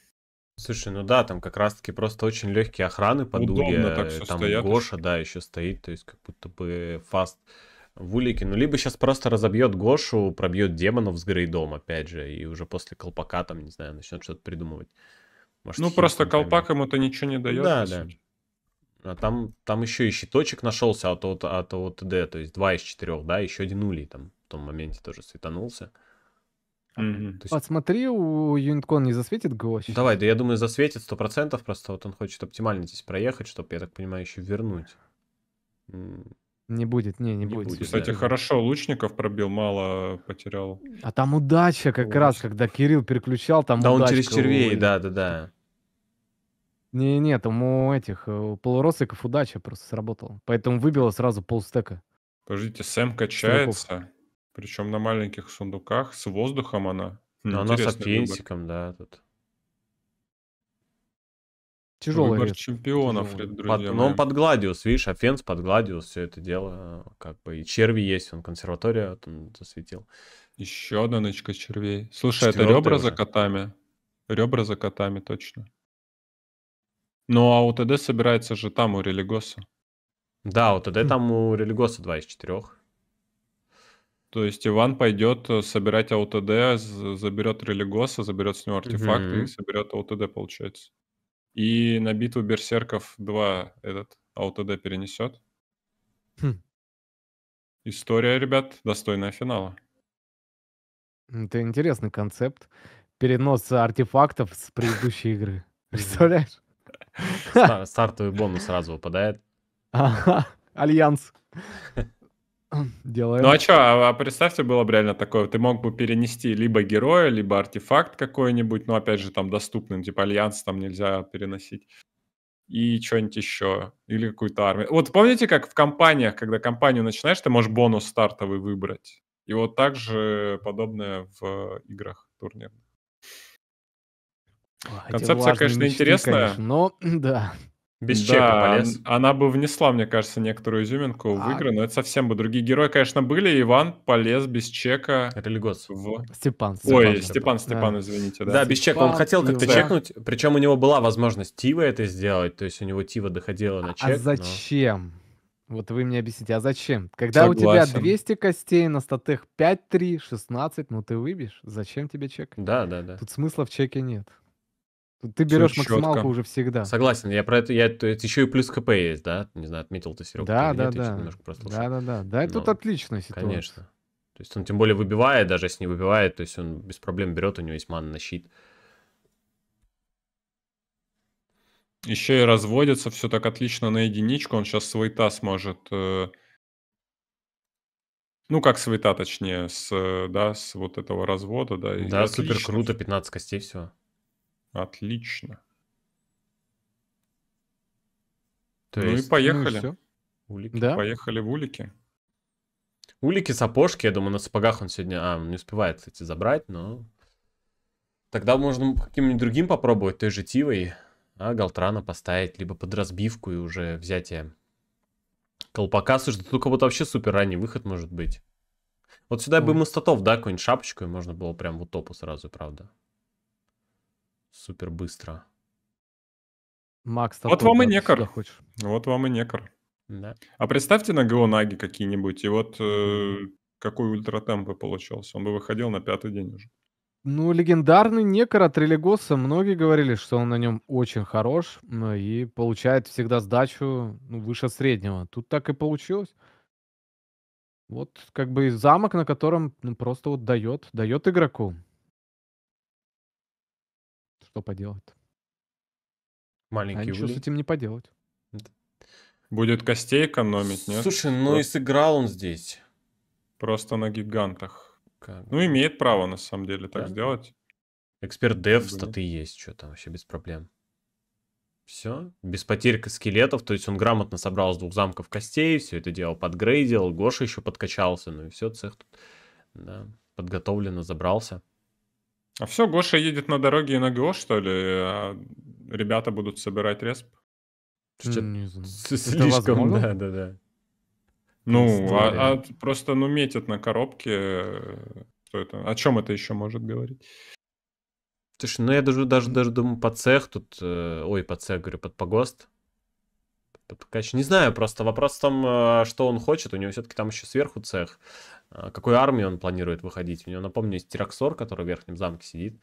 Слушай, ну да, там как раз-таки просто очень легкие охраны по дуге. Так э, все там стоят. Гоша, да, еще стоит, то есть как будто бы фаст в улике. Ну, либо сейчас просто разобьет Гошу, пробьет демонов с грейдом, опять же, и уже после колпака там, не знаю, начнет что-то придумывать. Может, ну, просто колпак ему-то ничего не дает. Да, да. Сути. А там, там еще и щиточек нашелся от, от, от ОТД, то есть два из четырех, да, еще один улей там в том моменте тоже светанулся. Mm-hmm. Есть... у Юниткон не засветит ГО сейчас? Давай, да я думаю, засветит сто процентов, просто вот он хочет оптимально здесь проехать, чтобы, я так понимаю, еще вернуть. Не будет, не, не, не будет. будет. Кстати, да. хорошо, Лучников пробил, мало потерял. А там удача как Ой. раз, когда Кирилл переключал, там Да удачка, он через червей, да-да-да. Не-не, там у этих э, полуросликов удача просто сработала. Поэтому выбило сразу полстека. Подождите, Сэм качается, причем на маленьких сундуках, с воздухом она. Ну, она с Интересный да, тут. Тяжелый Выбор чемпионов, Тяжелый. ребят, Под- но ну, он под Гладиус, видишь, Афенс под Гладиус, все это дело, э, как бы, и черви есть, он консерватория вот он засветил. Еще одна нычка червей. Слушай, это Четвёртая ребра за котами. Ребра за котами, точно. Ну, а УТД собирается же там у Религоса. Да, УТД ТД там у Религоса 2 из 4. То есть Иван пойдет э, собирать АУТД, заберет Религоса, заберет с него артефакты mm-hmm. и соберет АУТД, получается. И на битву Берсерков 2 этот АУТД перенесет. Хм. История, ребят, достойная финала. Это интересный концепт. Перенос артефактов с предыдущей игры. Представляешь? Стартовый бонус сразу выпадает. альянс. Делаем. Ну а что, а, а представьте, было бы реально такое, ты мог бы перенести либо героя, либо артефакт какой-нибудь, но опять же там доступный, типа альянс там нельзя переносить и что-нибудь еще, или какую-то армию. Вот помните, как в компаниях, когда компанию начинаешь, ты можешь бонус стартовый выбрать. И вот так же подобное в играх турнирных. Концепция, конечно, интересная. Конечно, но да. Без да, чека полез. Она бы внесла, мне кажется, некоторую изюминку а... в игры, но это совсем бы другие герои, конечно, были. Иван полез без чека. Религос. В... Степан, Степан. Ой, Степан, Степан, да. извините. Да, да Степан, без чека. Он хотел как-то да. чекнуть, причем у него была возможность Тива это сделать, то есть у него Тива доходила на а чек. А зачем? Вот вы мне объясните, а зачем? Когда Согласен. у тебя 200 костей на статых 5, 3, 16, ну ты выбьешь. Зачем тебе чек? Да, да, да. Тут смысла в чеке нет. Ты берешь Все максималку четко. уже всегда. Согласен, я про это, я, это еще и плюс КП есть, да? Не знаю, отметил ты, Серега, да, да, нет, да. немножко прослушал. Да, да, да, да, это тут отличная ситуация. Конечно. То есть он тем более выбивает, даже если не выбивает, то есть он без проблем берет, у него есть мана на щит. Еще и разводится, все так отлично на единичку. Он сейчас свой таз может э, ну, как свой свайта, точнее, с, э, да, с вот этого развода, да. Да, супер круто, 15 костей всего. Отлично. То ну есть, ну и поехали. Ну, улики. Да? Поехали в улики. Улики, сапожки, я думаю, на сапогах он сегодня... А, не успевает, кстати, забрать, но... Тогда можно каким-нибудь другим попробовать, той же Тивой, а Галтрана поставить, либо под разбивку и уже взятие э, колпака. Слушай, тут у кого-то вообще супер ранний выход может быть. Вот сюда Ой. бы ему статов, да, какую-нибудь шапочку, и можно было прям в топу сразу, правда супер быстро. Макс, вот вам и некор. Хочешь. Вот вам и некор. Да. А представьте на Геонаги какие-нибудь, и вот э, какой ультратемп бы получился. Он бы выходил на пятый день уже. Ну, легендарный Некор от Религоса. Многие говорили, что он на нем очень хорош ну, и получает всегда сдачу ну, выше среднего. Тут так и получилось. Вот как бы замок, на котором ну, просто вот дает, дает игроку что поделать? А Маленький а ничего с этим не поделать. Будет костей экономить, нет? Слушай, ну Просто... и сыграл он здесь. Просто на гигантах. Как... Ну, имеет право, на самом деле, так да. сделать. Эксперт дев, статы есть, что там вообще без проблем. Все, без потерь скелетов, то есть он грамотно собрал с двух замков костей, все это дело подгрейдил, Гоша еще подкачался, ну и все, цех тут да, подготовленно забрался. А все, Гоша едет на дороге и на ГО, что ли? А ребята будут собирать респ? Не знаю. Слишком, да, да, да. Ну, а, а просто, ну, метят на коробке. Что э, это? О чем это еще может говорить? Слушай, ну я даже, даже, даже думаю, по цех тут... Э, ой, по цех, говорю, под погост. Ткач, не знаю, просто вопрос в том, э, что он хочет. У него все-таки там еще сверху цех. А какой армии он планирует выходить? У него, напомню, есть Тираксор, который в верхнем замке сидит.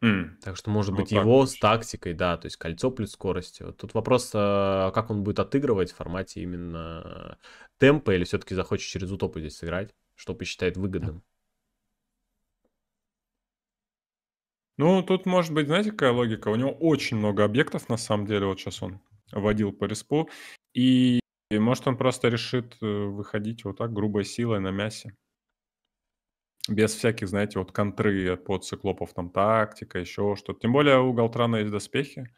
Mm. Так что, может ну быть, так его с тактикой, да, то есть кольцо плюс скорость. Вот тут вопрос, э, как он будет отыгрывать в формате именно темпа или все-таки захочет через утопу здесь сыграть, что посчитает выгодным. Ну, тут может быть, знаете, какая логика? У него очень много объектов, на самом деле, вот сейчас он водил по респу, и, и может он просто решит э, выходить вот так грубой силой на мясе. Без всяких, знаете, вот контры под циклопов, там тактика, еще что-то. Тем более у Галтрана есть доспехи.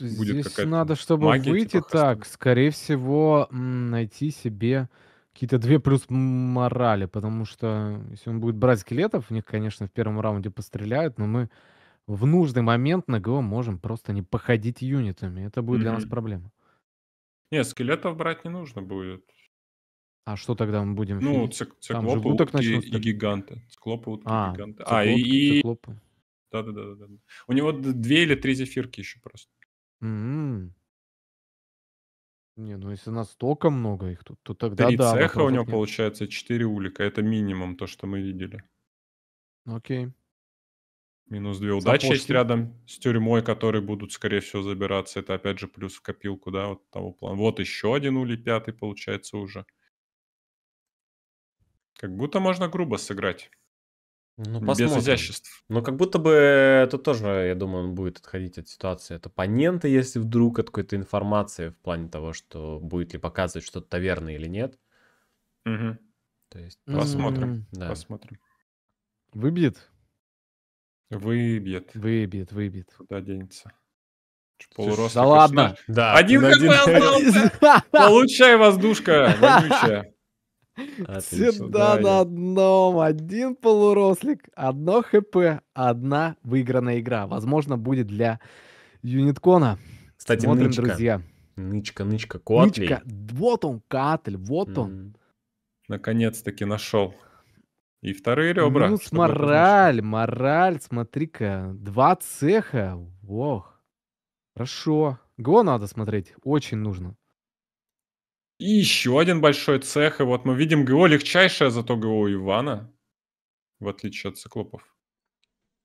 Будет Здесь надо, чтобы магия, выйти типа, так, скорее всего, найти себе какие-то две плюс морали, потому что если он будет брать скелетов, в них, конечно, в первом раунде постреляют, но мы в нужный момент на ГО можем просто не походить юнитами. Это будет для нас проблема. Не, скелетов брать не нужно будет. А что тогда мы будем? Ну, циклопы, же утки и гиганты. Циклопы, утки, а, гиганты. Циклопки, а, и... Циклопы. Да-да-да. У него две или три зефирки еще просто. Mm-hmm. Не, ну если настолько много их тут, то тогда Три да. цеха у него нет. получается, четыре улика. Это минимум то, что мы видели. Ну, окей. Минус две удачи есть рядом с тюрьмой, которые будут, скорее всего, забираться. Это опять же плюс в копилку, да, вот того плана. Вот еще один улей пятый получается уже. Как будто можно грубо сыграть. Ну, Без изяществ. Но как будто бы это тоже, я думаю, он будет отходить от ситуации от оппонента, если вдруг от какой-то информации в плане того, что будет ли показывать что-то верно или нет. Угу. То есть... Посмотрим. Да. Посмотрим. Выбьет? Выбьет. Выбьет, выбьет. Куда денется? Полурост. Да ладно. Да. Один как Получай воздушка вонючая. Всегда на одном. Один полурослик, одно хп, одна выигранная игра. Возможно, будет для Юниткона. Кстати, Смотрим, нычка. друзья. Нычка, нычка, Котль. Нычка. Вот он, Котль, вот он. Наконец-таки нашел. И вторые ребра. Ну, мораль, мораль, смотри-ка. Два цеха. Ох. Хорошо. Го надо смотреть. Очень нужно. И еще один большой цех. И вот мы видим ГО легчайшее, зато ГО Ивана, в отличие от циклопов.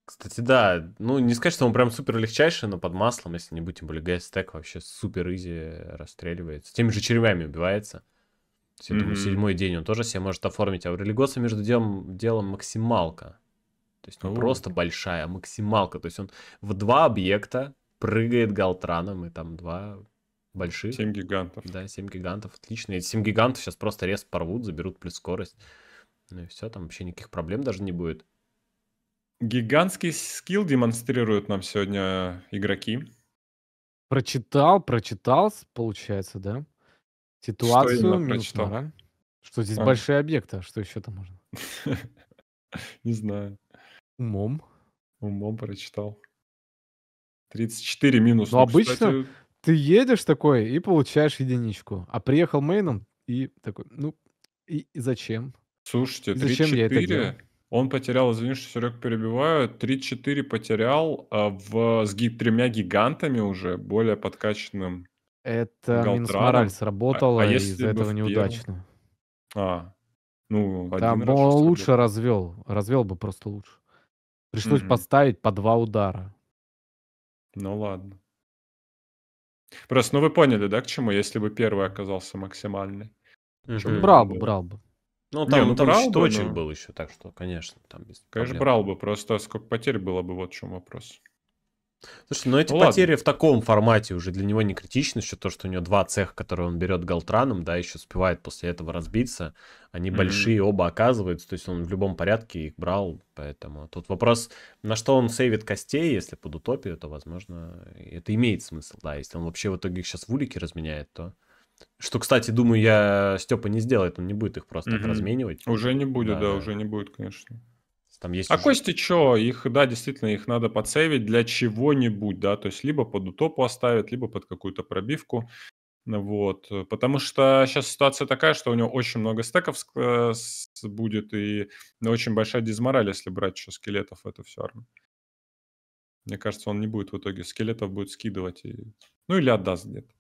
Кстати, да, ну не сказать, что он прям супер легчайший, но под маслом, если не будь, тем более ГСТЭК вообще супер изи расстреливается. Теми же червями убивается. То есть, я mm-hmm. думаю, седьмой день он тоже себе может оформить. А у Религоса между делом, делом максималка. То есть не oh. просто большая, а максималка. То есть он в два объекта прыгает Галтраном, и там два больших. 7 гигантов. Да, 7 гигантов, отлично. Эти 7 гигантов сейчас просто рез порвут, заберут плюс скорость. Ну и все, там вообще никаких проблем даже не будет. Гигантский скилл демонстрируют нам сегодня игроки. Прочитал, прочитал, получается, да? Ситуацию что минус прочитал? Что здесь а. большие объекты, а что еще там можно? Не знаю. Умом. Умом прочитал. 34 минус. Ну, ну обычно, ты едешь такой и получаешь единичку. А приехал мейном и такой, ну, и, и зачем? Слушайте, И зачем 3-4 делаю? он потерял, извини, что Серег перебиваю, 3-4 потерял а, в, с ги- тремя гигантами уже, более подкачанным. Это Галтрана. минус мораль сработала, А- а и если из-за этого неудачно. А, ну, один Там раз он лучше развел, развел бы просто лучше. Пришлось Мгм. подставить по два удара. Ну ладно. Просто, ну вы поняли, да, к чему, если бы первый оказался максимальный. Угу. Брал бы, брал бы. Ну, там, Не, ну, там брал бы, но... был еще, так что, конечно, там без Конечно, проблем. брал бы, просто сколько потерь было бы, вот в чем вопрос. Слушай, но ну эти ну, потери ладно. в таком формате уже для него не критичны, еще то, что у него два цеха, которые он берет Голтраном, да, еще успевает после этого разбиться. Они mm-hmm. большие оба оказываются, то есть он в любом порядке их брал, поэтому тут вопрос, на что он сейвит костей, если под утопию, то, возможно, это имеет смысл, да, если он вообще в итоге их сейчас в улике разменяет, то... Что, кстати, думаю, я Степа не сделает, он не будет их просто mm-hmm. так разменивать. Уже не будет, да, да, уже не будет, конечно. Там есть а уже... кости что? Их, да, действительно, их надо подсейвить для чего-нибудь, да, то есть либо под утопу оставят, либо под какую-то пробивку. Вот, потому что сейчас ситуация такая, что у него очень много стеков э, будет и ну, очень большая дизмораль, если брать еще скелетов в эту всю армию. Мне кажется, он не будет в итоге скелетов будет скидывать. И... Ну или отдаст где-то.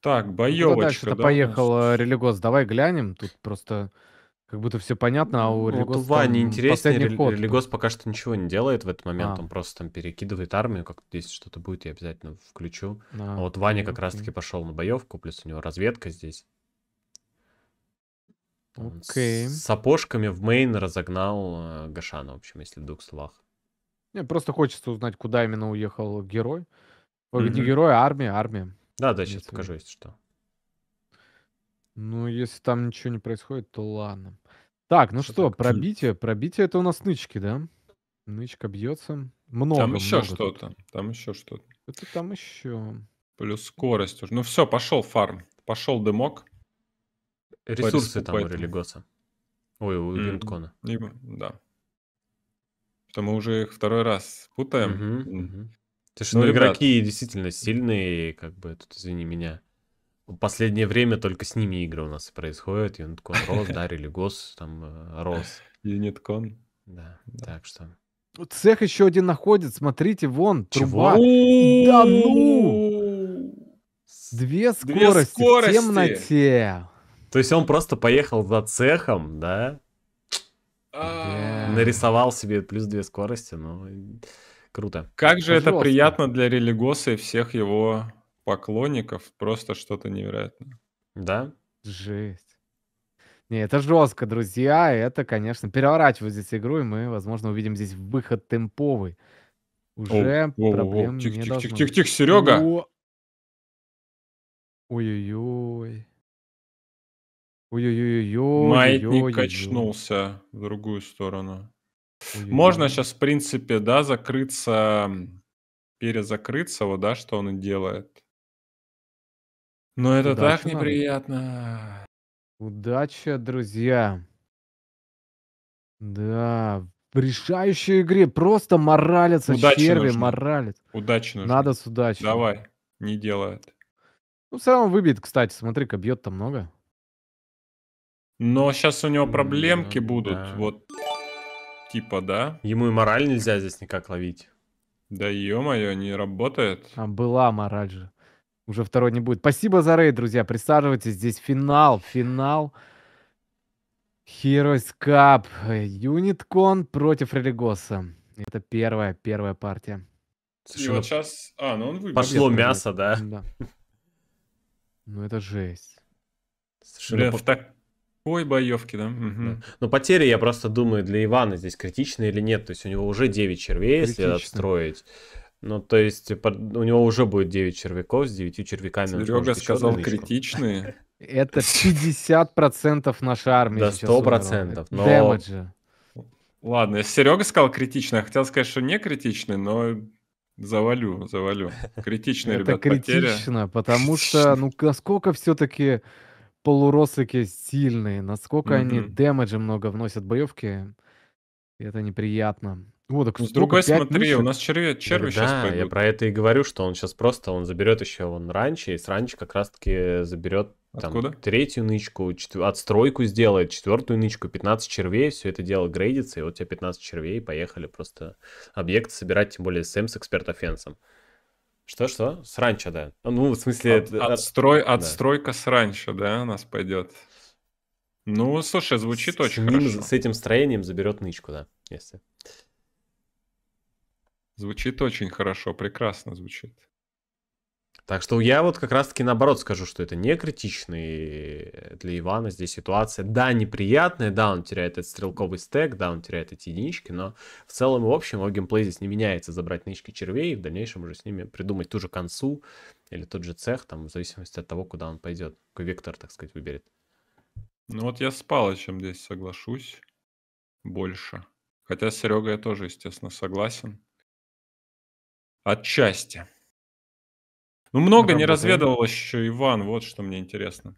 Так, ну, боевочка. Да дальше-то да, поехал, э, Религос, давай глянем. Тут просто как будто все понятно, а у ну, Религос Тува неинтереснее, Рел- ход. Религос пока что ничего не делает в этот момент, а. он просто там перекидывает армию, как если что-то будет, я обязательно включу. А, а вот Ваня okay. как раз-таки пошел на боевку, плюс у него разведка здесь. Okay. С сапожками в мейн разогнал э, Гашана, в общем, если в двух словах. Мне просто хочется узнать, куда именно уехал герой. Mm-hmm. Не герой, а армия, армия. Да, да, сейчас покажу, если что. Ну, если там ничего не происходит, то ладно. Так, ну что, что пробитие. Пробитие это у нас нычки, да? Нычка бьется. Много. Там еще много что-то. Тут. Там еще что-то. Это там еще. Плюс скорость уже. Ну все, пошел фарм. Пошел дымок. Ресурсы там у Религоса. Ой, у Винткона. Mm-hmm. Да. Что мы уже их второй раз путаем. Угу, угу. Ты что, ну, игроки ребят... действительно сильные, как бы, тут извини меня последнее время только с ними игры у нас происходят. Юниткон рос, да, Религос, там э, рос. Юниткон. Да, так что... Цех еще один находит, смотрите, вон, труба. Да ну! Две скорости, Две скорости в темноте. То есть он просто поехал за цехом, да? Yeah. А. Нарисовал себе плюс две скорости, но ну, круто. Как же Пожалуйста. это приятно для Религоса и всех его поклонников просто что-то невероятное. Да? Жесть. Не, это жестко, друзья. Это, конечно, переворачивает здесь игру, и мы, возможно, увидим здесь выход темповый. Уже о, проблем о, о, тих, не должно тих, тих, тих, Серега! Ну, ой-ой-ой. Ой-ой-ой-ой. Маятник качнулся в другую сторону. Ой-ой-ой. Можно сейчас, в принципе, да, закрыться, перезакрыться, вот, да, что он и делает. Но ну, это Удачи так нам. неприятно. Удача, друзья. Да, в решающей игре просто моралится, Удачи черви нужно. моралец. Удачи нужно. Надо с удачей. Давай, не делает. Ну, все равно выбьет, кстати. Смотри-ка, бьет-то много. Но сейчас у него проблемки да, будут. Да. Вот, типа, да. Ему и мораль нельзя здесь никак ловить. Да ё-моё, не работает. А была мораль же. Уже второй не будет. Спасибо за рейд, друзья. Присаживайтесь. Здесь финал. Финал. Heroes Cup. Юниткон против Религоса. Это первая, первая партия. Слушай, вот сейчас... А, ну он выбил. Пошло Победу. мясо, да? да. Ну это жесть. Слушай, Блин, ну, в так... Ой, боевки, да? Угу. да. Но потери, я просто думаю, для Ивана здесь критичны или нет. То есть у него уже 9 червей, если отстроить. Ну, то есть э, у него уже будет 9 червяков с 9 червяками. Серега сказал критичные. Это 50% нашей армии Да, 100%. Но... Дэмэджа. Ладно, если Серега сказал критично, я хотел сказать, что не критичный, но завалю, завалю. Критичная, ребят, Это критично, потому что, ну, насколько все-таки полуросыки сильные, насколько они дэмэджа много вносят боевки, это неприятно. О, так ну, С другой смотри, мыслей? у нас черви, черви да, сейчас пойдут. я про это и говорю, что он сейчас просто, он заберет еще он раньше, и с раньше как раз-таки заберет там, третью нычку, четвер... отстройку сделает, четвертую нычку, 15 червей, все это дело грейдится, и вот тебе 15 червей, поехали просто объект собирать, тем более СМ с эксперт Что-что? С ранчо, да. А, ну, в смысле... От, от... Отстрой, да. Отстройка с ранчо, да, у нас пойдет. Ну, слушай, звучит с, очень с ним, хорошо. С этим строением заберет нычку, да, если... Звучит очень хорошо, прекрасно звучит. Так что я вот как раз-таки наоборот скажу, что это не критичный для Ивана здесь ситуация. Да, неприятная, да, он теряет этот стрелковый стек, да, он теряет эти единички, но в целом и в общем его геймплей здесь не меняется. Забрать нычки червей и в дальнейшем уже с ними придумать ту же концу или тот же цех, там, в зависимости от того, куда он пойдет. Какой вектор, так сказать, выберет. Ну вот я с Палычем здесь соглашусь больше. Хотя с Серегой я тоже, естественно, согласен. Отчасти. Ну, много Работаем. не разведывал еще Иван, вот что мне интересно.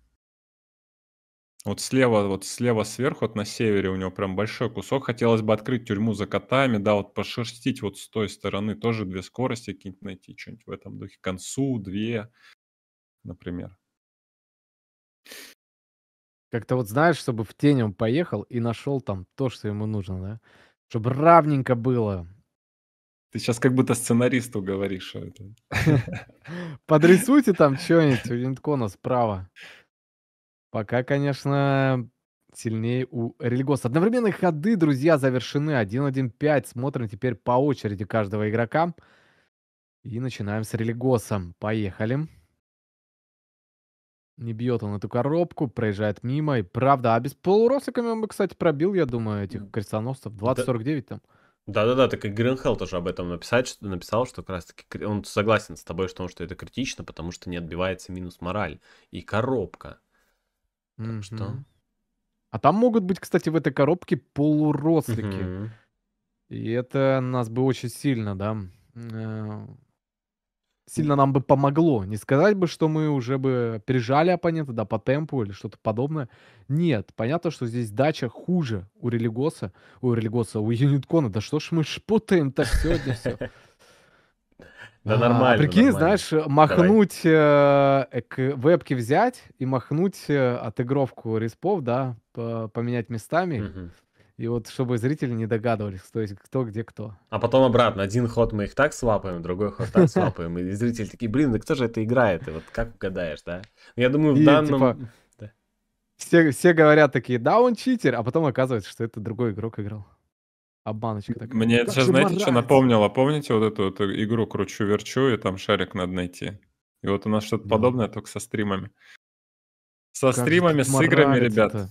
Вот слева, вот слева сверху, вот на севере у него прям большой кусок. Хотелось бы открыть тюрьму за котами, да, вот пошерстить вот с той стороны тоже две скорости какие-нибудь найти, что-нибудь в этом духе. Концу две, например. Как-то вот знаешь, чтобы в тень он поехал и нашел там то, что ему нужно, да? Чтобы равненько было. Ты сейчас как будто сценаристу говоришь. Это. Подрисуйте там что-нибудь у Линкона справа. Пока, конечно, сильнее у Рельгоса. Одновременные ходы, друзья, завершены. 1-1-5. Смотрим теперь по очереди каждого игрока. И начинаем с Рельгосом. Поехали. Не бьет он эту коробку, проезжает мимо. И правда, а без полуросиками он бы, кстати, пробил, я думаю, этих крестоносцев. 20-49 там. Да-да-да, так и Гринхелл тоже об этом написал, что, написал, что как раз-таки он согласен с тобой, что, что это критично, потому что не отбивается минус мораль и коробка. mm-hmm. что... А там могут быть, кстати, в этой коробке полурослики. Mm-hmm. И это нас бы очень сильно, да, э, сильно нам бы помогло. Не сказать бы, что мы уже бы прижали оппонента, да, по темпу или что-то подобное. Нет, понятно, что здесь дача хуже у Религоса, у Религоса, у Юниткона. Да что ж мы шпутаем так сегодня все. Да а, нормально. прикинь, знаешь, э, махнуть э, э, вебки взять и махнуть отыгровку респов, да, поменять местами. И вот чтобы зрители не догадывались, то есть кто где кто. А потом обратно. Один ход мы их так свапаем, другой ход так свапаем. И зрители такие, блин, да кто же это играет? И вот как угадаешь, да? Ну, я думаю, в данном... Типа, все, все говорят такие, да, он читер, а потом оказывается, что это другой игрок играл. Обманочка такая. Мне это сейчас, знаете, что напомнило? Помните вот эту эту игру кручу-верчу, и там шарик надо найти? И вот у нас что-то да. подобное, только со стримами. Со как стримами, с играми, ребята. Это.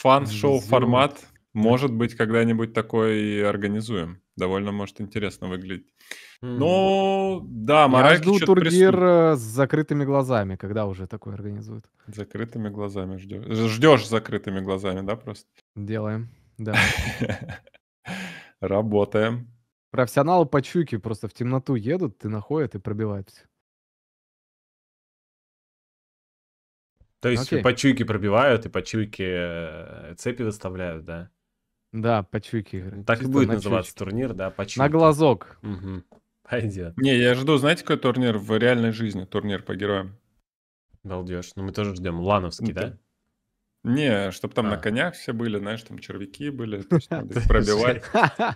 Фан-шоу формат. Может быть, когда-нибудь такое и организуем. Довольно может интересно выглядеть. Ну, да, Марайки Я жду турнир э, присут... с закрытыми глазами, когда уже такое организуют. Закрытыми глазами ждешь. Ждешь закрытыми глазами, да, просто? Делаем, да. Работаем. Профессионалы по чуйке просто в темноту едут, ты находят и пробивают. То есть Окей. по чуйке пробивают и по чуйке э, цепи выставляют, да? Да, по чуйке. Э, так и будет на называться чуйке. турнир, да, по чуйке. На глазок. Угу. Пойдет. Не, я жду, знаете, какой турнир в реальной жизни? Турнир по героям. Балдеж. Ну, мы тоже ждем. Лановский, да? да? Не, чтобы там а. на конях все были, знаешь, там червяки были, пробивать.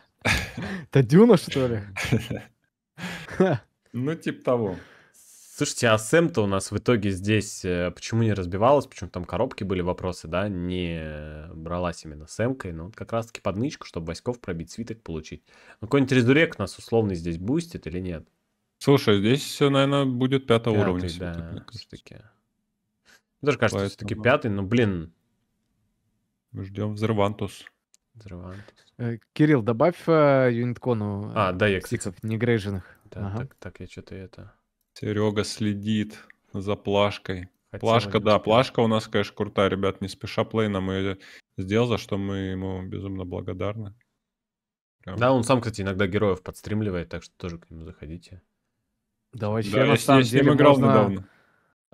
Это дюна, что ли? Ну, типа того. Слушайте, а Сэм-то у нас в итоге здесь э, почему не разбивалась, почему там коробки были вопросы, да, не бралась именно Сэмкой, но как раз-таки поднычку, чтобы Васьков пробить свиток получить. Ну, какой-нибудь резурек нас условно здесь бустит или нет? Слушай, здесь, все наверное, будет пятого пятый, уровня. Да, свиток, все-таки. Даже кажется, Поэтому... все-таки пятый, но, блин. Мы Ждем взрывантус. Взрывантус. Э, Кирилл, добавь э, юниткону. А, да, я, кстати. Не грейженных. Да, ага. так, так я что-то это... Серега следит за плашкой. Хотела плашка, да, плашка у нас, конечно, крутая, ребят, не спеша плей нам ее сделал, за что мы ему безумно благодарны. Прям. Да, он сам, кстати, иногда героев подстримливает, так что тоже к нему заходите. Давайте. Да, я, я, самом я деле с ним играл можно... недавно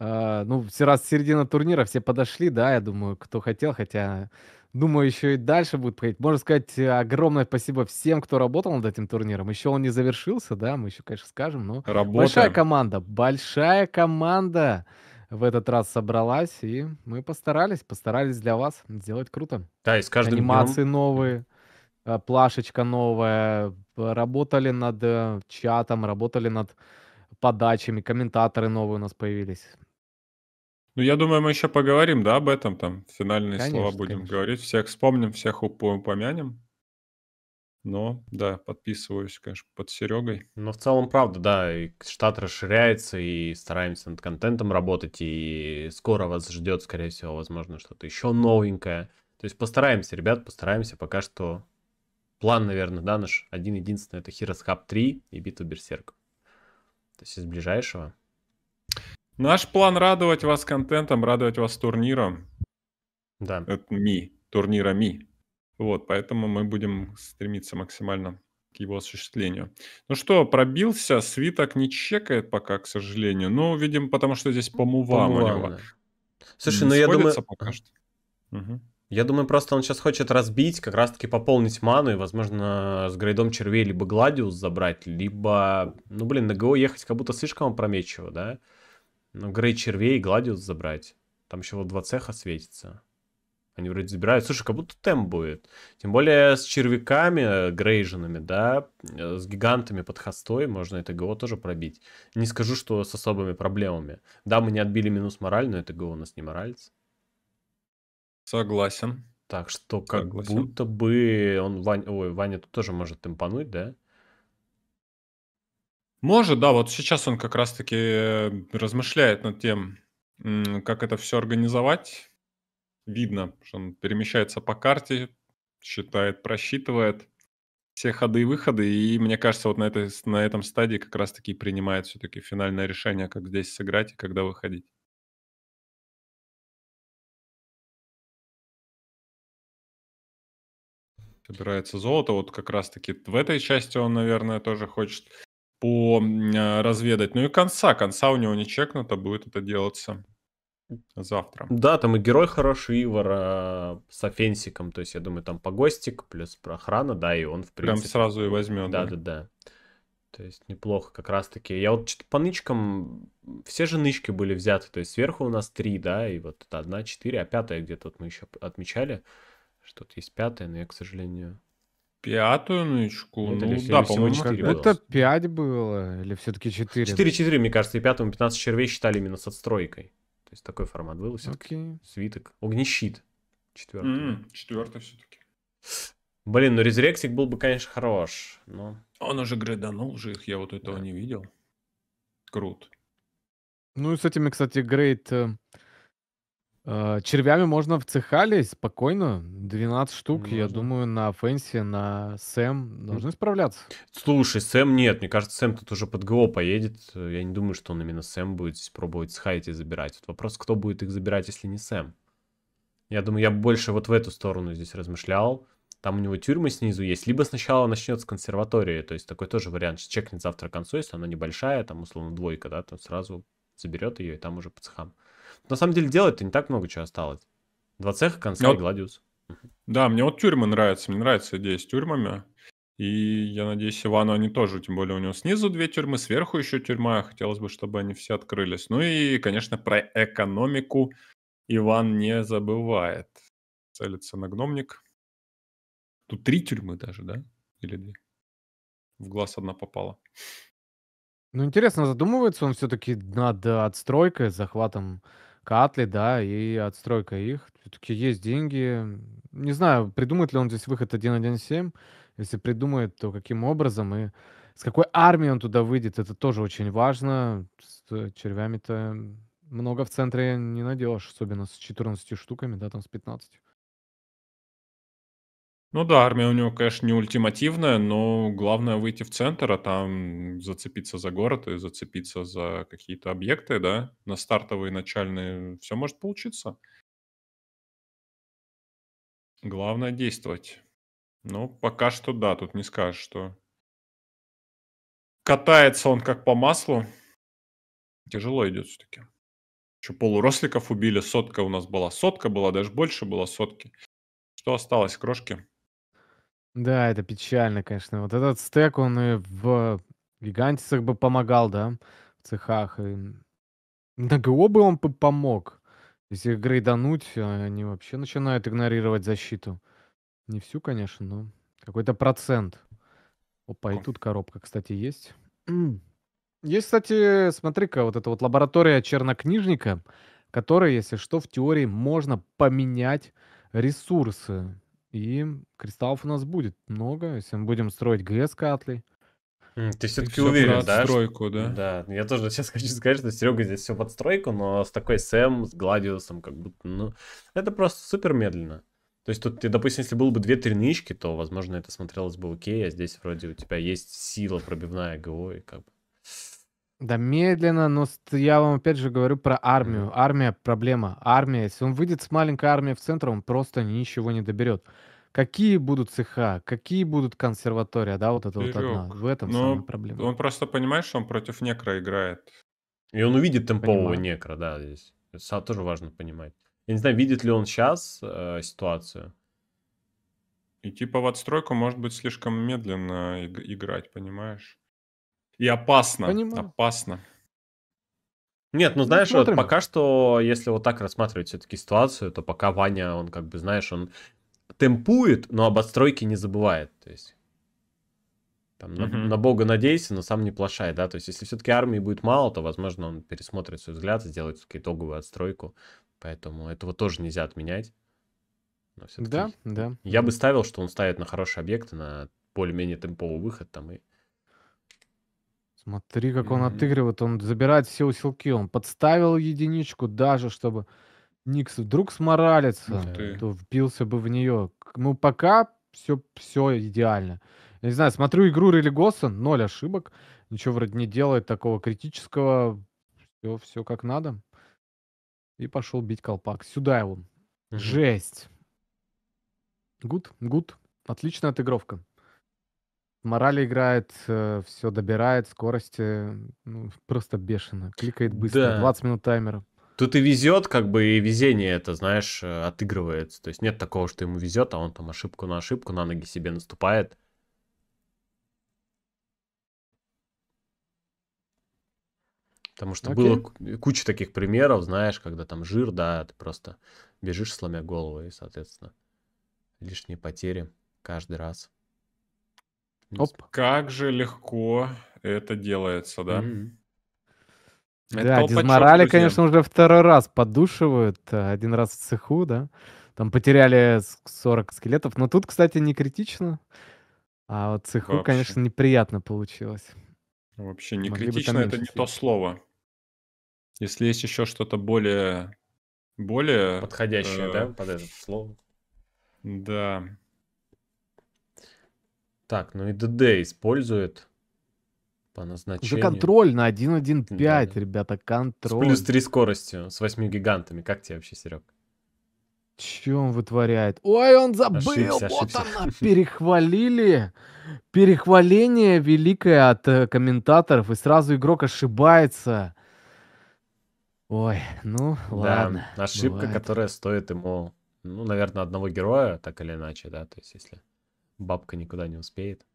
а, ну, все раз середина турнира, все подошли, да, я думаю, кто хотел, хотя, думаю, еще и дальше будет проходить. Можно сказать, э, огромное спасибо всем, кто работал над этим турниром. Еще он не завершился, да, мы еще, конечно, скажем, но Работаем. большая команда, большая команда в этот раз собралась, и мы постарались, постарались для вас сделать круто. Да, и с каждым Анимации днем... новые, а, плашечка новая, э, работали над э, чатом, работали над подачами, комментаторы новые у нас появились. Ну, я думаю, мы еще поговорим, да, об этом там. Финальные конечно, слова будем конечно. говорить. Всех вспомним, всех упомянем. Но, да, подписываюсь, конечно, под Серегой. Но в целом, правда, да, и штат расширяется, и стараемся над контентом работать, и скоро вас ждет, скорее всего, возможно, что-то еще новенькое. То есть постараемся, ребят, постараемся пока что. План, наверное, да, наш один-единственный, это Heroes Hub 3 и битва Берсерк. То есть из ближайшего. Наш план радовать вас контентом, радовать вас турниром. Да. Это ми, турнирами. Вот, поэтому мы будем стремиться максимально к его осуществлению. Ну что, пробился, свиток не чекает пока, к сожалению. Ну, видим, потому что здесь по мувам у него. Слушай, ну я думаю... пока что. Угу. Я думаю, просто он сейчас хочет разбить, как раз-таки пополнить ману и, возможно, с грейдом червей либо Гладиус забрать, либо, ну, блин, на ГО ехать как будто слишком опрометчиво, да? Ну, Грей Червей и Гладиус забрать. Там еще вот два цеха светится. Они вроде забирают. Слушай, как будто темп будет. Тем более с червяками э, грейженами, да, э, с гигантами под хостой можно это ГО тоже пробить. Не скажу, что с особыми проблемами. Да, мы не отбили минус мораль, но это ГО у нас не моральц. Согласен. Так что как Согласен. будто бы он... Вань... Ой, Ваня тут тоже может темпануть, да? Может, да, вот сейчас он как раз-таки э, размышляет над тем, как это все организовать. Видно, что он перемещается по карте, считает, просчитывает все ходы и выходы. И мне кажется, вот на, этой, на этом стадии как раз-таки принимает все-таки финальное решение, как здесь сыграть и когда выходить. собирается золото. Вот как раз-таки в этой части он, наверное, тоже хочет по а, разведать. Ну и конца, конца у него не чекнуто, будет это делаться завтра. Да, там и герой хороший, Ивара а, с Афенсиком, то есть я думаю, там погостик плюс про охрана, да, и он в принципе... Прям сразу и возьмет. Да, да, да. То есть неплохо как раз-таки. Я вот что-то по нычкам, все же нычки были взяты, то есть сверху у нас три, да, и вот это одна, четыре, а пятая где-то вот мы еще отмечали, что то есть пятая, но я, к сожалению, Пятую нычку, Это ну, да, по-моему, 4 как Это пять было, или все-таки четыре? четыре-четыре, мне кажется, и пятому 15 червей считали именно с отстройкой. То есть такой формат был все-таки. Okay. Свиток. Огнещит. Четвертый. Mm, четвертый все-таки. Блин, ну резеректик был бы, конечно, хорош, но... Он уже грейданул же их, я вот этого да. не видел. Крут. Ну и с этими, кстати, грейд... Great э, Э, червями можно в Цехале спокойно. 12 штук, можно. я думаю, на Фэнси, на Сэм должны справляться. Слушай, Сэм нет. Мне кажется, Сэм тут уже под ГО поедет. Я не думаю, что он именно Сэм будет пробовать с забирать. Вот вопрос, кто будет их забирать, если не Сэм. Я думаю, я бы больше вот в эту сторону здесь размышлял. Там у него тюрьмы снизу есть. Либо сначала начнет с консерватории. То есть такой тоже вариант. Чекнет завтра концу, если она небольшая, там условно двойка, да, то сразу заберет ее и там уже по цехам. На самом деле делать-то не так много чего осталось. Два цеха, конца вот, ну и Гладиус. Да, мне вот тюрьмы нравятся. Мне нравится идея с тюрьмами. И я надеюсь, Ивану они тоже, тем более у него снизу две тюрьмы, сверху еще тюрьма. Хотелось бы, чтобы они все открылись. Ну и, конечно, про экономику Иван не забывает. Целится на гномник. Тут три тюрьмы даже, да? Или две? В глаз одна попала. Ну, интересно, задумывается он все-таки над э, отстройкой, захватом Катли, да, и отстройка их. Все-таки есть деньги. Не знаю, придумает ли он здесь выход 1.1.7. Если придумает, то каким образом и с какой армией он туда выйдет, это тоже очень важно. С червями-то много в центре не найдешь, особенно с 14 штуками, да, там с 15. Ну да, армия у него, конечно, не ультимативная, но главное выйти в центр, а там зацепиться за город и зацепиться за какие-то объекты, да, на стартовые, начальные, все может получиться. Главное действовать. Ну, пока что да, тут не скажешь, что... Катается он как по маслу. Тяжело идет все-таки. Еще полуросликов убили, сотка у нас была. Сотка была, даже больше было сотки. Что осталось, крошки? Да, это печально, конечно. Вот этот стек, он и в гигантисах бы помогал, да, в цехах. И на ГО бы он бы помог. Если грейдануть, а, они вообще начинают игнорировать защиту. Не всю, конечно, но какой-то процент. Опа, и тут коробка, кстати, есть. Есть, кстати, смотри-ка, вот эта вот лаборатория чернокнижника, которая, если что, в теории можно поменять ресурсы. И кристаллов у нас будет много, если мы будем строить ГС с Ты все-таки уверен, да? Стройку, да? Да, я тоже сейчас хочу сказать, что Серега здесь все под стройку, но с такой Сэм, с Гладиусом, как будто, ну, это просто супер медленно. То есть тут, допустим, если было бы две тренички, то, возможно, это смотрелось бы окей, а здесь вроде у тебя есть сила пробивная ГО, и как бы да медленно, но я вам опять же говорю про армию. Мгм. Армия– проблема. Армия, если он выйдет с маленькой армией в центр, он просто ничего не доберет. Какие будут цеха, какие будут консерватория, да, вот это вот одна. В Берег. этом ну, самая проблема. он просто понимает, что он против некро играет. И он увидит темпового Понимаю. некра, да, здесь. Это тоже важно понимать. Я не знаю, видит ли он сейчас э, ситуацию. И типа в отстройку может быть слишком медленно играть, понимаешь? И опасно. Понимаю. Опасно. Нет, ну, ну знаешь, ну, вот пока что, если вот так рассматривать все-таки ситуацию, то пока Ваня, он как бы, знаешь, он темпует, но об отстройке не забывает. То есть там, mm-hmm. на, на бога надейся, но сам не плашай, да. То есть, если все-таки армии будет мало, то, возможно, он пересмотрит свой взгляд сделает все-таки итоговую отстройку. Поэтому этого тоже нельзя отменять. Но да, да. Я бы ставил, что он ставит на хорошие объекты, на более-менее темповый выход там и Смотри, как он Мгм. отыгрывает. Он забирает все усилки. Он подставил единичку даже, чтобы Никс вдруг сморалится, то впился бы в нее. Ну, пока все, все идеально. Я не знаю, смотрю игру Религоса, ноль ошибок. Ничего вроде не делает такого критического. Все, все как надо. И пошел бить колпак. Сюда его. Мгм. Жесть. Гуд, гуд. Отличная отыгровка. Мораль играет, э, все добирает, скорости э, ну, просто бешено. Кликает быстро, да. 20 минут таймера. Тут и везет, как бы, и везение это, знаешь, э, отыгрывается. То есть нет такого, что ему везет, а он там ошибку на ошибку на ноги себе наступает. Потому что Окей. было куча таких примеров, знаешь, когда там жир, да, ты просто бежишь, сломя голову, и, соответственно, лишние потери каждый раз. Оп. Как же легко это делается, да? Mm-hmm. да, дизморали, конечно, уже второй раз подушивают. Э, один раз в цеху, да. Там потеряли 40 скелетов. Но тут, кстати, не критично. А вот цеху, Вообще. конечно, неприятно получилось. Вообще не Могли критично, это не то слово. Если есть еще что-то более... Более... Подходящее, э, да, под это слово? Да. Так, ну и ДД использует по назначению. Уже контроль на 1.1.5, да, да. ребята, контроль. С плюс 3 скоростью, с 8 гигантами. Как тебе вообще, Серег? Че он вытворяет? Ой, он забыл! Ошибся, вот ошибся. она! Перехвалили! Перехваление великое от э, комментаторов, и сразу игрок ошибается. Ой, ну ладно. да, Ошибка, бывает. которая стоит ему, ну, наверное, одного героя, так или иначе, да, то есть если бабка никуда не успеет.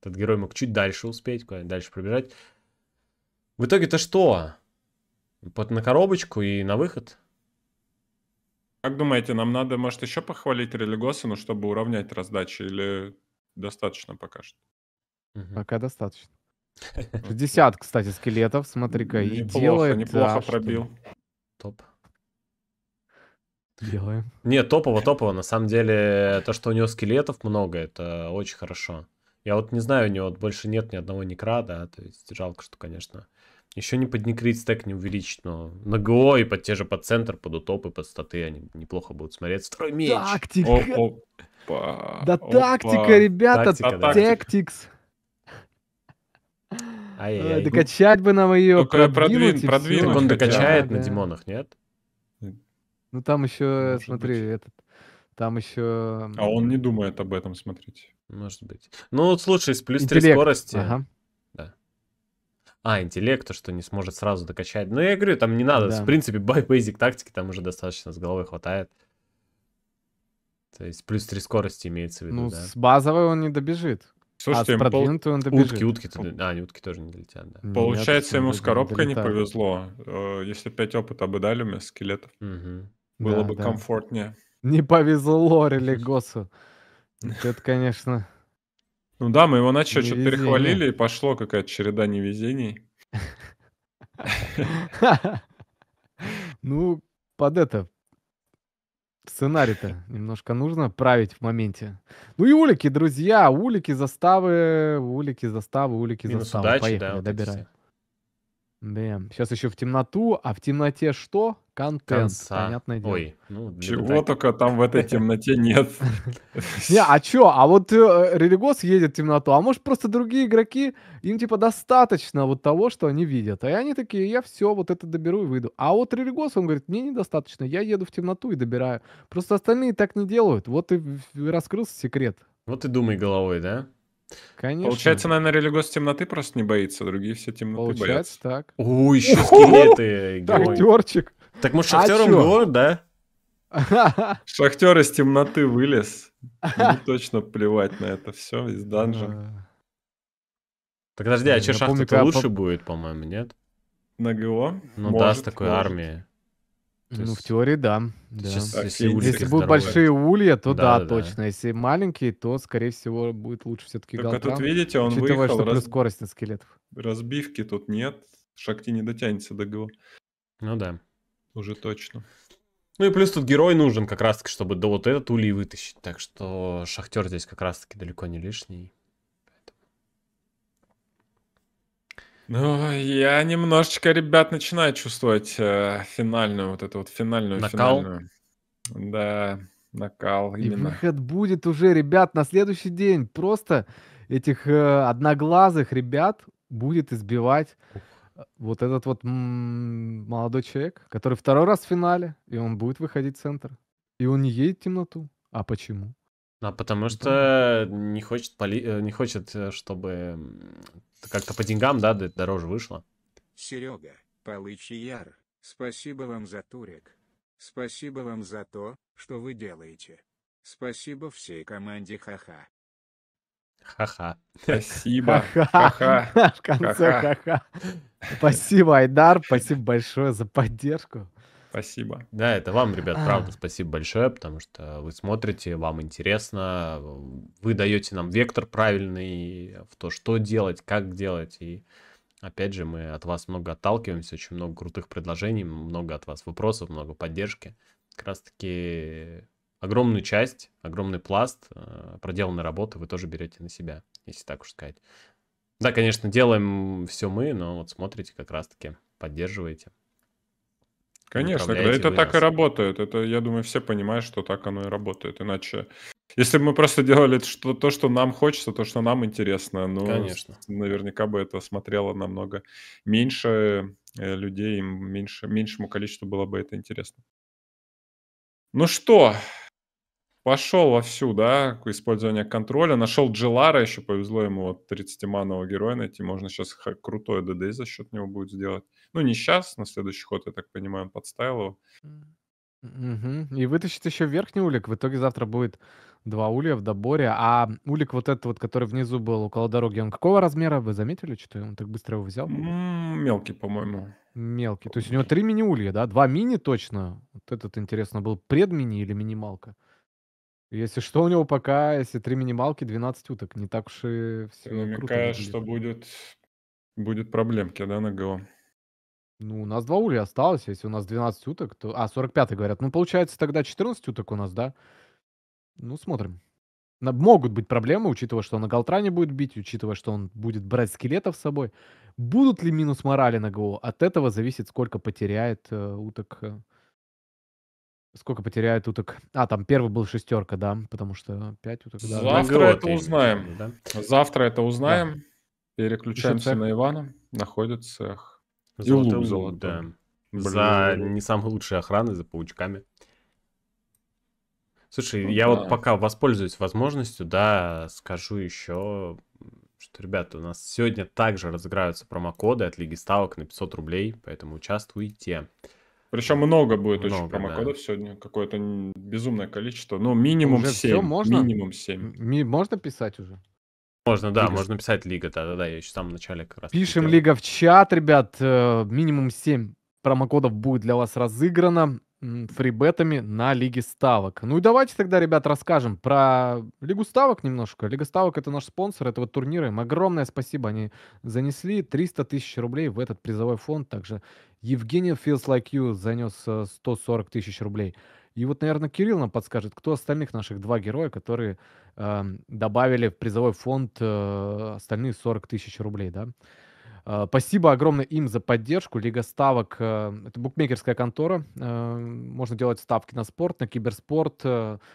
Этот герой мог чуть дальше успеть, куда дальше пробежать. В итоге-то что? Под на коробочку и на выход? Как думаете, нам надо, может, еще похвалить но чтобы уравнять раздачи? Или достаточно пока что? Пока достаточно. 60, кстати, скелетов, смотри-ка, и делает... Неплохо пробил. Топ. Делаем. Нет, топово, топово. На самом деле, то, что у него скелетов много, это очень хорошо. Я вот не знаю, у него больше нет ни одного некра, да, то есть жалко, что, конечно, еще не под некрит стек не увеличить, но на ГО и под те же под центр, под утопы, под статы они неплохо будут смотреть. Второй меч! Тактика! О, опа, да опа. тактика, ребята! Тактика, да. ай Докачать бы нам ее. Только продвинуть, продвинуть. Так он докачает да, на да. Димонах, нет? Ну там еще, Может смотри, быть. этот, там еще. А он не думает об этом, смотрите. Может быть. Ну вот слушай, с плюс Интеллект. 3 скорости. Ага. Да. А, интеллект, то, что не сможет сразу докачать. Ну, я говорю, там не надо. Да. В принципе, бейзик тактики там уже достаточно с головой хватает. То есть плюс 3 скорости имеется в виду, ну, да? с базовой он не добежит. А Слушайте, а с продвинутой пол... он добежит. Утки, утки, пол... а, не утки тоже не долетят, да. Получается, Нет, ему с коробкой не, не повезло. Э, если 5 опыта бы дали, вместо скелетов. Угу. Было да, бы да. комфортнее. Не повезло Религосу. Это, конечно... Ну да, мы его начали что-то перехвалили, и пошло какая-то череда невезений. Ну, под это, сценарий-то немножко нужно править в моменте. Ну и улики, друзья, улики, заставы, улики, заставы, улики, Минус заставы. Удачи, Поехали, да, вот добираем. Да, сейчас еще в темноту, а в темноте что? Контент, Конца. понятное дело. Ой, ну, Чего так... только там в этой темноте нет. Не, а чё? А вот э, Религос едет в темноту, а может просто другие игроки, им типа достаточно вот того, что они видят. А они такие, я все, вот это доберу и выйду. А вот Религос, он говорит, мне недостаточно, я еду в темноту и добираю. Просто остальные так не делают. Вот и раскрылся секрет. Вот и думай головой, да? Конечно. Получается, наверное, Религос темноты просто не боится, другие все темноты Получается боятся. так. О, еще скелеты. Актерчик. Так может а шахтером а МГУ, да? Шахтер из темноты вылез. Ему точно плевать на это все из данжа. Так подожди, а что шахта-то лучше будет, по-моему, нет? На ГО? Ну да, с такой армией. То ну, в теории, да. да. Сейчас, так, если если будут здоровые. большие улья, то да, да, да точно. Если маленькие, то, скорее всего, будет лучше все-таки Только Галтрам, тут, видите, он учитывая, выехал. что раз... плюс скорость на скелетов. Разбивки тут нет. Шахти не дотянется до ГО. Ну да. Уже точно. Ну и плюс тут герой нужен как раз-таки, чтобы да вот этот улей вытащить. Так что шахтер здесь как раз-таки далеко не лишний. Ну, я немножечко, ребят, начинаю чувствовать э, финальную, вот эту вот финальную, накал. финальную. Да, накал именно. И выход будет уже, ребят, на следующий день. Просто этих э, одноглазых ребят будет избивать а, вот этот вот молодой человек, который второй раз в финале, и он будет выходить в центр. И он не едет в темноту. А почему? А потому что не хочет, поли... Э, не хочет э, чтобы как-то по деньгам, да, дороже вышло. Серега, Полычий Яр, спасибо вам за турик. Спасибо вам за то, что вы делаете. Спасибо всей команде Ха-Ха. Ха-ха. Спасибо. Ха-ха. В конце ха-ха. Спасибо, Айдар. Спасибо большое за поддержку. Спасибо. Да, это вам, ребят, а. правда, спасибо большое, потому что вы смотрите, вам интересно, вы даете нам вектор правильный в то, что делать, как делать. И опять же, мы от вас много отталкиваемся, очень много крутых предложений, много от вас вопросов, много поддержки. Как раз-таки огромную часть, огромный пласт э, проделанной работы вы тоже берете на себя, если так уж сказать. Да, конечно, делаем все мы, но вот смотрите, как раз-таки поддерживаете. Конечно, да, это так нас. и работает. Это, я думаю, все понимают, что так оно и работает. Иначе, если бы мы просто делали что, то, что нам хочется, то, что нам интересно, ну, Конечно. наверняка бы это смотрело намного меньше э, людей, меньше, меньшему количеству было бы это интересно. Ну что, пошел вовсю, да, к использованию контроля. Нашел Джелара, еще повезло ему вот 30 манного героя найти. Можно сейчас крутой ДД за счет него будет сделать. Ну, не сейчас, на следующий ход, я так понимаю, он подставил его. Угу. И вытащит еще верхний улик. В итоге завтра будет два улья в доборе. А улик вот этот вот, который внизу был около дороги, он какого размера? Вы заметили, что он так быстро его взял? мелкий, по-моему. Мелкий. То есть у него три мини-улья, да? Два мини точно. Вот этот, интересно, был предмини или минималка? Если что, у него пока, если три минималки, 12 уток. Не так уж и все Ты намекаешь, круто что будет, будет проблемки, да, на ГО? Ну, у нас два улья осталось. Если у нас 12 уток, то... А, 45 говорят. Ну, получается, тогда 14 уток у нас, да? Ну, смотрим. На... Могут быть проблемы, учитывая, что он на Галтране будет бить, учитывая, что он будет брать скелетов с собой. Будут ли минус морали на ГО? От этого зависит, сколько потеряет э, уток э, Сколько потеряет уток? А, там первый был шестерка, да, потому что пять уток. Да. Завтра это узнаем. Да? Завтра это узнаем. Да. Переключаемся Еще на Ивана. Находит цех. Золотой лук, золотой. Да. Блин, за не самые лучшие охраны за паучками. Слушай, ну, я да. вот пока воспользуюсь возможностью, да, скажу еще, что, ребята, у нас сегодня также разыграются промокоды от Лиги Ставок на 500 рублей, поэтому участвуйте. Причем много будет много, очень промокодов да. сегодня, какое-то безумное количество. Ну, минимум уже 7. Все можно? Минимум 7. Ми- можно писать уже? Можно, да, Лига. можно писать Лига, да-да-да, я еще в самом начале как раз... Пишем Лига в чат, ребят, э, минимум 7 промокодов будет для вас разыграно фрибетами на Лиге Ставок. Ну и давайте тогда, ребят, расскажем про Лигу Ставок немножко. Лига Ставок — это наш спонсор этого турнира. Им огромное спасибо. Они занесли 300 тысяч рублей в этот призовой фонд. Также Евгений Feels Like You занес 140 э, тысяч рублей. И вот, наверное, Кирилл нам подскажет, кто остальных наших два героя, которые э, добавили в призовой фонд э, остальные 40 тысяч рублей, да? Э, спасибо огромное им за поддержку. Лига ставок э, – это букмекерская контора. Э, можно делать ставки на спорт, на киберспорт,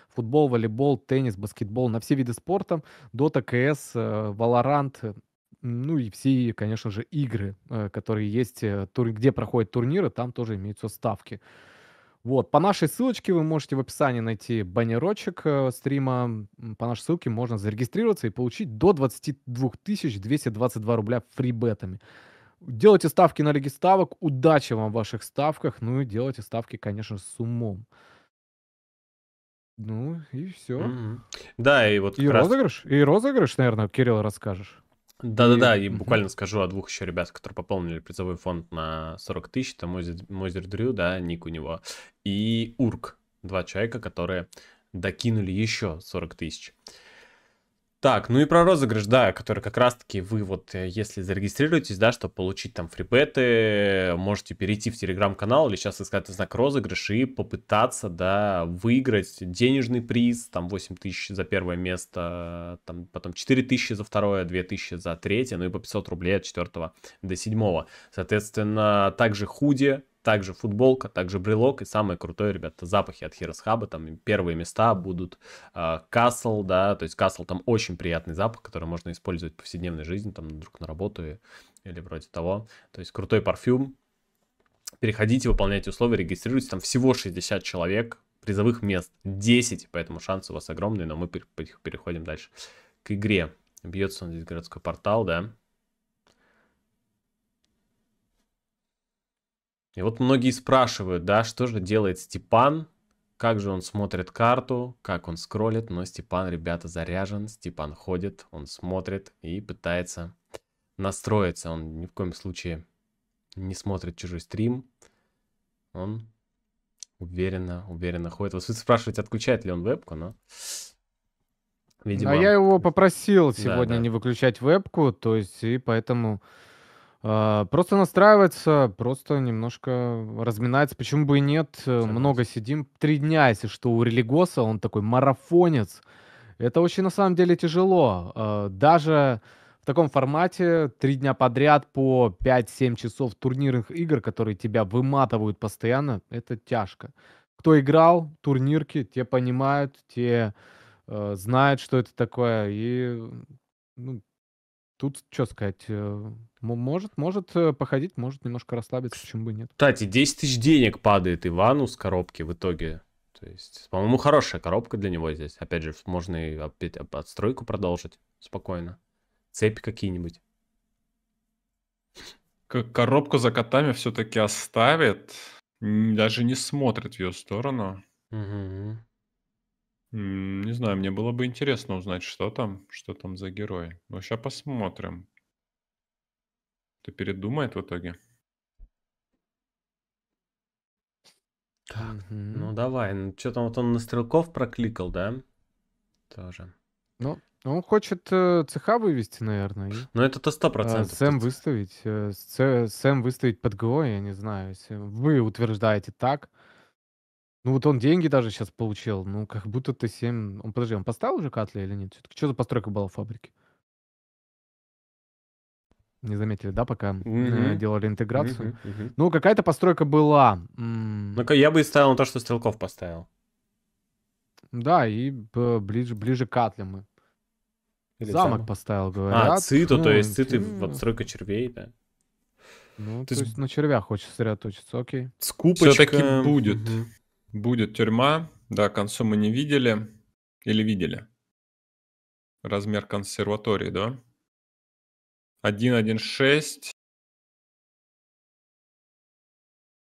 футбол, волейбол, теннис, баскетбол, на все виды спорта. Дота, КС, Valorant, ну и все, конечно же, игры, которые есть, где проходят турниры, там тоже имеются ставки. Вот, по нашей ссылочке вы можете в описании найти баннерочек э, стрима. По нашей ссылке можно зарегистрироваться и получить до 22 222 рубля фрибетами. Делайте ставки на лиги ставок. Удачи вам в ваших ставках. Ну и делайте ставки, конечно, с умом. Ну и все. Mm-hmm. Да, и вот... И раз... розыгрыш? И розыгрыш, наверное, Кирилл, расскажешь. Да-да-да, и, и буквально скажу о двух еще ребят, которые пополнили призовой фонд на 40 тысяч. Это Мозер, Дрю, да, ник у него, и Урк. Два человека, которые докинули еще 40 тысяч. Uh, так, ну и про розыгрыш, да, который как раз-таки вы вот, э, если зарегистрируетесь, да, чтобы получить там фрибеты, можете перейти в телеграм-канал или сейчас искать знак розыгрыш и попытаться, да, выиграть денежный приз, там 8 тысяч за первое место, там потом 4 тысячи за второе, 2 тысячи за третье, ну и по 500 рублей от четвертого до седьмого. Соответственно, также худи, также футболка, также брелок и самое крутое, ребята, запахи от Heroes Hub, там первые места будут э, Castle, да, то есть Castle там очень приятный запах, который можно использовать в повседневной жизни, там вдруг на работу или вроде того, то есть крутой парфюм, переходите, выполняйте условия, регистрируйтесь, там всего 60 человек, призовых мест 10, поэтому шанс у вас огромные. но мы переходим дальше к игре. Бьется он здесь городской портал, да. И вот многие спрашивают, да, что же делает Степан, как же он смотрит карту, как он скроллит, но Степан, ребята, заряжен, Степан ходит, он смотрит и пытается настроиться. Он ни в коем случае не смотрит чужой стрим, он уверенно, уверенно ходит. Вот вы спрашиваете, отключает ли он вебку, но... Видимо... А я его попросил сегодня да, да. не выключать вебку, то есть и поэтому а, просто настраиваться, просто немножко разминается. Почему бы и нет? Э, Согласен. Много сидим. Три дня, если что, у Религоса, он такой марафонец. Это очень на самом деле тяжело. А, даже в таком формате три дня подряд по 5-7 часов турнирных игр, которые тебя выматывают постоянно, это тяжко. Кто играл, турнирки, те понимают, те э, знают, что это такое. И ну, тут, что сказать, э, может, может э, походить, может немножко расслабиться, почему бы нет. Кстати, 10 тысяч денег падает Ивану с коробки в итоге. То есть, по-моему, хорошая коробка для него здесь. Опять же, можно и опять отстройку продолжить спокойно. Цепи какие-нибудь. Коробку за котами все-таки оставит. Даже не смотрит в ее сторону. Угу. Не знаю, мне было бы интересно узнать, что там, что там за герой. Ну, сейчас посмотрим. Кто передумает в итоге? Так, ну давай. Ну, что там вот он на стрелков прокликал, да? Тоже. Ну, он хочет э, цеха вывести, наверное. И... Ну, это-то сто э, процентов. Э, Сэм выставить. Э, Сэм выставить под ГО, я не знаю. Если вы утверждаете так. Ну, вот он деньги даже сейчас получил. Ну, как будто ты 7... Он, подожди, он поставил уже катли или нет? Что за постройка была в фабрике? не заметили, да, пока mm-hmm. делали интеграцию. Mm-hmm. Mm-hmm. Ну, какая-то постройка была. М- ну, я бы и ставил на то, что стрелков поставил. Да, и ближе, ближе к Атлему. Или замок, замок поставил, а, говорят. А, циту, ну, то есть циты, ну, типа, отстройка червей, да. Ну, то, то есть на червях хочется сосредоточиться, окей. Скупочка... Все-таки будет. Угу. Будет тюрьма, да, концу мы не видели. Или видели? Размер консерватории, да? 1.1.6.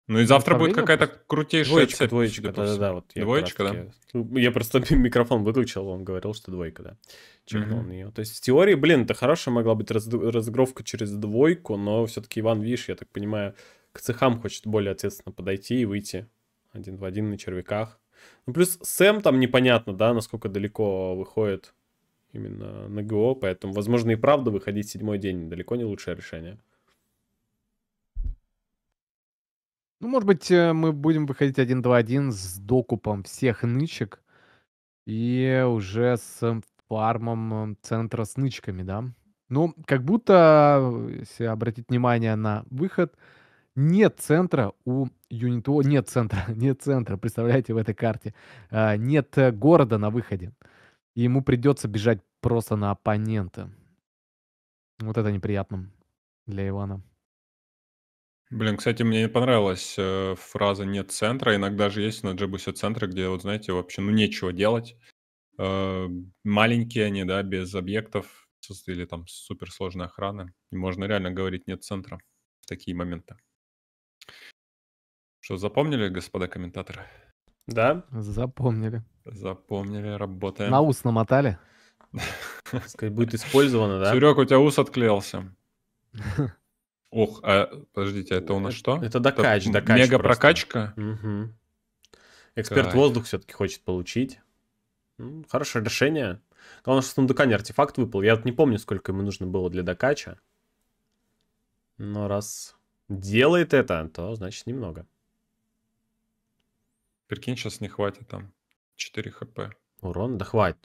Ну и завтра будет какая-то крутейшая двоечка, цепь. Двоечка, да-да-да. Вот двоечка, да? Я просто микрофон выключил, он говорил, что двойка, да. Чекнул mm-hmm. ее. То есть в теории, блин, это хорошая могла быть раз- разыгровка через двойку, но все-таки Иван Виш, я так понимаю, к цехам хочет более ответственно подойти и выйти один в один на червяках. Ну плюс Сэм там непонятно, да, насколько далеко выходит именно на ГО, поэтому, возможно, и правда выходить седьмой день далеко не лучшее решение. Ну, может быть, э, мы будем выходить 1-2-1 с докупом всех нычек и уже с э, фармом э, центра с нычками, да? Ну, как будто, если обратить внимание на выход, нет центра у Юнито, нет центра, нет центра, представляете, в этой карте. А, нет города на выходе ему придется бежать просто на оппонента. Вот это неприятно для Ивана. Блин, кстати, мне не понравилась э, фраза «нет центра». Иногда же есть на джебусе центры, где, вот знаете, вообще ну нечего делать. Э, маленькие они, да, без объектов или там суперсложной охраны. И можно реально говорить «нет центра» в такие моменты. Что, запомнили, господа комментаторы? Да? Запомнили. Запомнили, работаем. На ус намотали? Сказать, будет использовано, да? Серег, у тебя ус отклеился. Ох, а подождите, это у нас э, что? Это докач, докач. Мега прокачка? Эксперт воздух все-таки хочет получить. Ну, хорошее решение. Главное, что с сундука не артефакт выпал. Я вот не помню, сколько ему нужно было для докача. Но раз делает это, то значит немного. Прикинь, сейчас не хватит там 4 хп. Урон? Да хватит.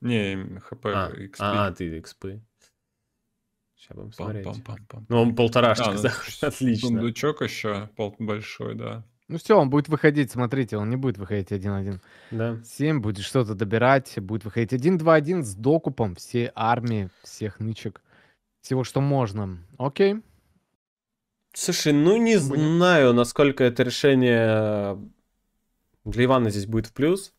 Не, хп, а, XP. А, ты XP. Сейчас будем смотреть. Пам, пам, пам, пам. Ну, он полторашка, а, да, ну, отлично. Сундучок еще пол большой, да. Ну все, он будет выходить, смотрите, он не будет выходить 1-1. Да. 7 будет что-то добирать, будет выходить 1-2-1 с докупом всей армии, всех нычек, всего, что можно. Окей. Слушай, ну не Будем. знаю, насколько это решение для Ивана здесь будет в плюс.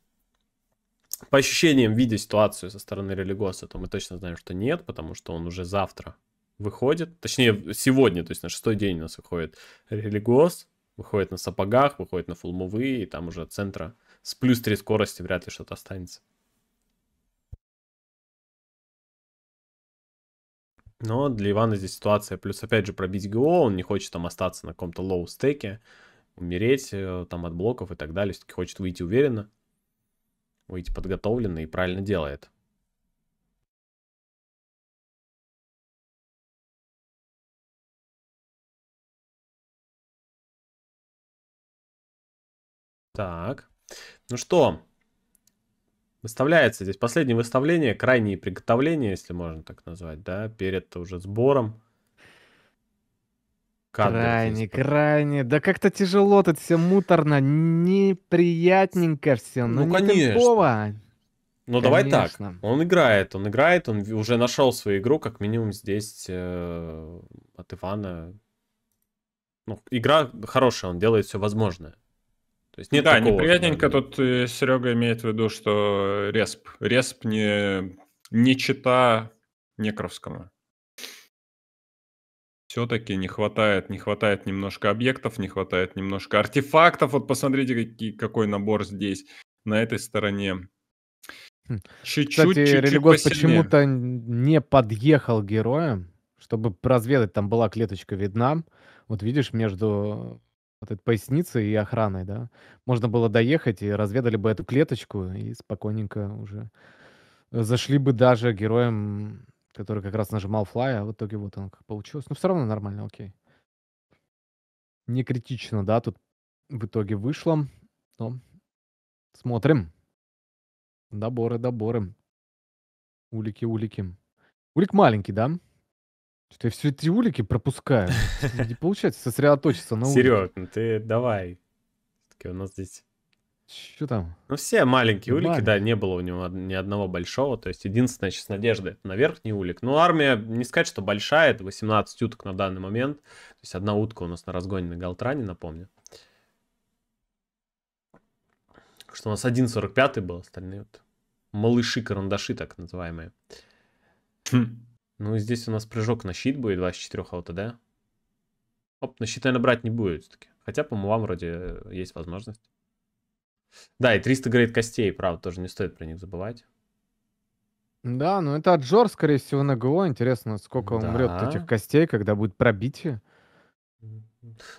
По ощущениям, видя ситуацию со стороны Религоса, то мы точно знаем, что нет, потому что он уже завтра выходит. Точнее, сегодня, то есть на шестой день у нас выходит Религос, выходит на сапогах, выходит на фулмовые, и там уже от центра с плюс 3 скорости вряд ли что-то останется. Но для Ивана здесь ситуация. Плюс, опять же, пробить ГО, он не хочет там остаться на каком-то лоу-стеке умереть э, там от блоков и так далее. Все-таки хочет выйти уверенно, выйти подготовленно и правильно делает. Так, ну что, выставляется здесь последнее выставление, крайние приготовления, если можно так назвать, да, перед уже сбором кадры. Крайне, здесь. крайне. Да как-то тяжело, тут все муторно, неприятненько все. Ну, ну конечно. Ну, давай так. Он играет, он играет, он уже нашел свою игру, как минимум здесь э, от Ивана. Ну, игра хорошая, он делает все возможное. То есть нет да, такого, неприятненько наверное. тут э, Серега имеет в виду, что респ. Респ не, не чита Некровскому все-таки не хватает, не хватает немножко объектов, не хватает немножко артефактов. Вот посмотрите, какие, какой набор здесь, на этой стороне. Хм. Чуть-чуть, Кстати, чуть-чуть Религос почему-то не подъехал героем, чтобы разведать, там была клеточка видна. Вот видишь, между вот этой поясницей и охраной, да, можно было доехать и разведали бы эту клеточку и спокойненько уже э, зашли бы даже героем который как раз нажимал флай, а в итоге вот он как получилось. Но ну, все равно нормально, окей. Не критично, да, тут в итоге вышло. Но смотрим. Доборы, доборы. Улики, улики. Улик маленький, да? Что-то я все эти улики пропускаю. Не получается сосредоточиться на улике. Серег, ну ты давай. все у нас здесь что там? Ну, все маленькие улики, Маленький. да, не было у него ни одного большого. То есть, единственная сейчас надежда это на верхний улик. Ну, армия, не сказать, что большая, это 18 уток на данный момент. То есть, одна утка у нас на разгоне на Галтране, напомню. Что у нас 1.45 был, остальные вот малыши-карандаши, так называемые. Хм. Ну, здесь у нас прыжок на щит будет 24 аута, да? Оп, на щит, наверное, брать не будет все-таки. Хотя, по моему вам вроде э, есть возможность. Да, и 300 грейд костей, правда, тоже не стоит про них забывать. Да, но ну это Аджор, скорее всего, на ГО. Интересно, сколько да. умрет этих костей, когда будет пробитие.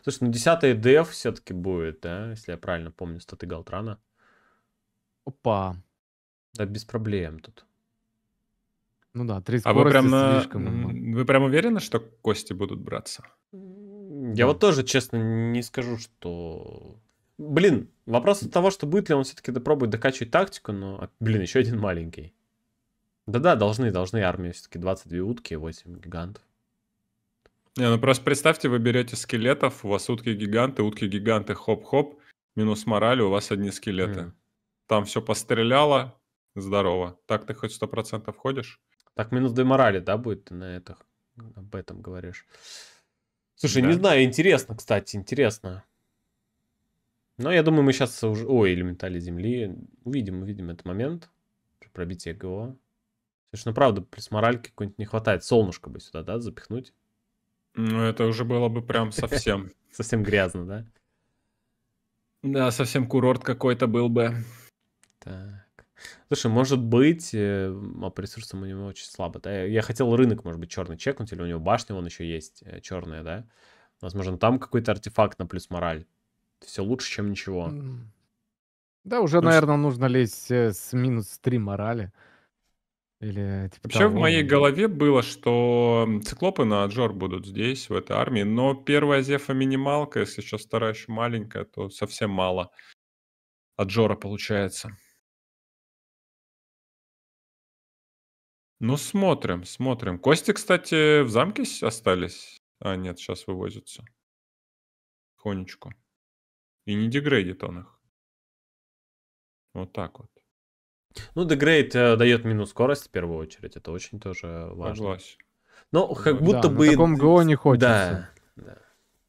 Слушай, ну 10 ДФ все-таки будет, да, если я правильно помню, статы Галтрана. Опа. Да, без проблем тут. Ну да, 3 а вы прям на... слишком. Вы прям уверены, что кости будут браться? Я да. вот тоже, честно, не скажу, что блин, вопрос от того, что будет ли он все-таки пробовать докачивать тактику, но, а, блин, еще один маленький. Да-да, должны, должны армии все-таки 22 утки и 8 гигантов. Не, ну просто представьте, вы берете скелетов, у вас утки-гиганты, утки-гиганты хоп-хоп, минус морали, у вас одни скелеты. Mm. Там все постреляло, здорово. Так ты хоть сто процентов ходишь? Так минус две морали, да, будет на этих об этом говоришь? Слушай, да. не знаю, интересно, кстати, интересно. Но я думаю, мы сейчас уже... Ой, элементали Земли. Увидим, увидим этот момент. Пробитие ГО. Слушай, ну, правда, плюс моральки какой-нибудь не хватает. Солнышко бы сюда, да, запихнуть? Ну, это уже было бы прям совсем... Совсем грязно, да? Да, совсем курорт какой-то был бы. Так. Слушай, может быть, э, а по ресурсам у него очень слабо. Да? Я хотел рынок, может быть, черный чекнуть, или у него башня, он еще есть э, черная, да? Возможно, там какой-то артефакт на плюс мораль все лучше, чем ничего. Да, уже, ну, наверное, нужно лезть э, с минус 3 морали. Или, э, типа, Вообще того. в моей голове было, что циклопы на Аджор будут здесь, в этой армии, но первая зефа минималка, если сейчас вторая еще маленькая, то совсем мало Аджора получается. Ну, смотрим, смотрим. Кости, кстати, в замке остались? А, нет, сейчас вывозятся. Хонечку. И не деградит он их. Вот так вот. Ну, дегрейд э, дает минус скорость в первую очередь. Это очень тоже важно. Согласен. Но ну, как да, будто бы... На таком ГО не хочется. Да, да.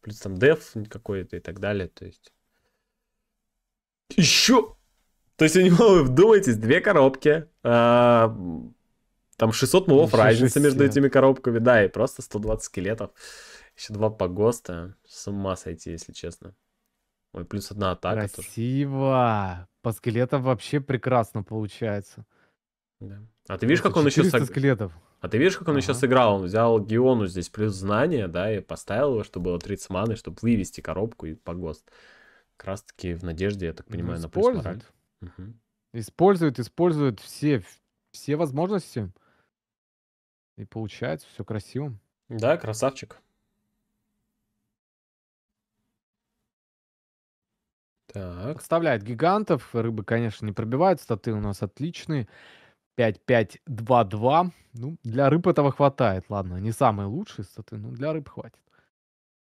Плюс там деф какой-то и так далее. То есть... Еще... То есть у него, вы вдумайтесь, две коробки. А... Там 600 мувов разница между этими коробками. Да, и просто 120 скелетов. Еще два погоста. С ума сойти, если честно. Ой, плюс одна атака Красиво. Тоже. По скелетам вообще прекрасно получается. Да. А ты видишь, как он еще... Сог... скелетов. А ты видишь, как он ага. еще сыграл? Он взял Геону здесь плюс знания, да, и поставил его, чтобы было 30 маны, чтобы вывести коробку и погост. Как раз таки в надежде, я так ну, понимаю, ну, на плюс мораль. Угу. Использует, использует все, все возможности. И получается все красиво. Да, красавчик. Так, подставляет гигантов. Рыбы, конечно, не пробивают. Статы у нас отличные. 5-5-2-2. Ну, для рыб этого хватает. Ладно, не самые лучшие статы, но для рыб хватит.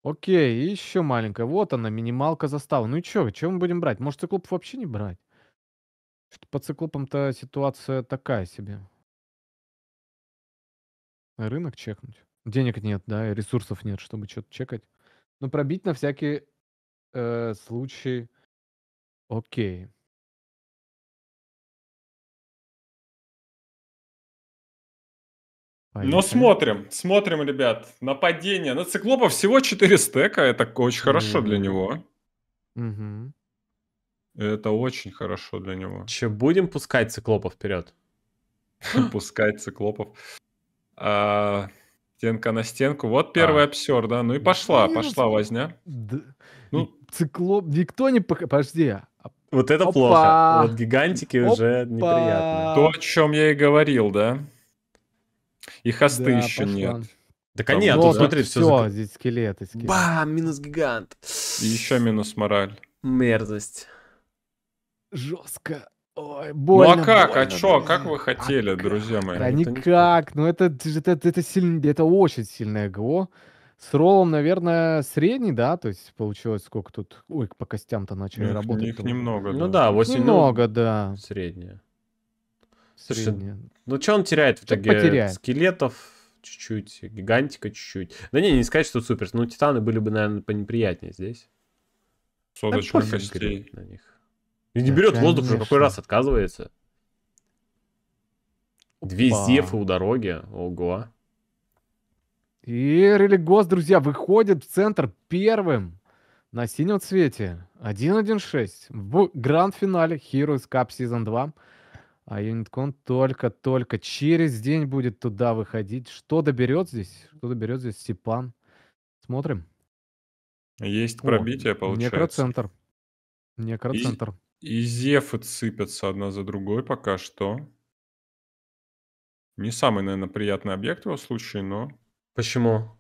Окей, и еще маленькая. Вот она, минималка застава. Ну и что, чем мы будем брать? Может, циклоп вообще не брать? Что по циклопам-то ситуация такая себе. Рынок чекнуть. Денег нет, да, и ресурсов нет, чтобы что-то чекать. Но пробить на всякий э, случай Окей. Но ну, смотрим, смотрим, ребят. Нападение. На циклопа всего 4 стека. Это очень хорошо для него. mm Это очень хорошо для него. Че, будем пускать циклопов вперед? Пускать циклопов. А, стенка на стенку. Вот а. первый а. обсер, да. Ну и пошла, ну пошла возня. Ну, Циклоп... Никто не... Подожди, а вот это Опа. плохо. Вот гигантики Опа. уже неприятно. То, о чем я и говорил, да? И хосты да, еще пошла. нет. Так они, а тут смотри, все. Все, зак... здесь скелеты, скелеты. Бам, минус гигант. И еще минус мораль. Мерзость. Жестко. Ой, больно. Ну а как? А больно, а что? Как вы хотели, а друзья мои? Да никак. Ну это, это, это, это, сильно, это очень сильное ГО. С роллом, наверное, средний, да? То есть получилось сколько тут... Ой, по костям-то начали ну, их, работать. Их немного, ну да. Ну да, 8 Немного, да. Среднее. Среднее. Слушай, ну что он теряет в итоге? Потеряет. Скелетов чуть-чуть, гигантика чуть-чуть. Да не, не сказать, что супер. но титаны были бы, наверное, понеприятнее здесь. Соточка да костей. На них. И не да, берет конечно. воздух, уже какой раз отказывается. Две зефы у дороги. Ого. И религоз друзья, выходит в центр первым на синем цвете. 1-1-6 в гранд-финале Heroes Cup Season 2. А Юниткон только-только через день будет туда выходить. Что доберет здесь? Что доберет здесь Степан? Смотрим. Есть пробитие, О, получается. Некроцентр. Некроцентр. И, и зефы цепятся одна за другой пока что. Не самый, наверное, приятный объект в его случае, но Почему?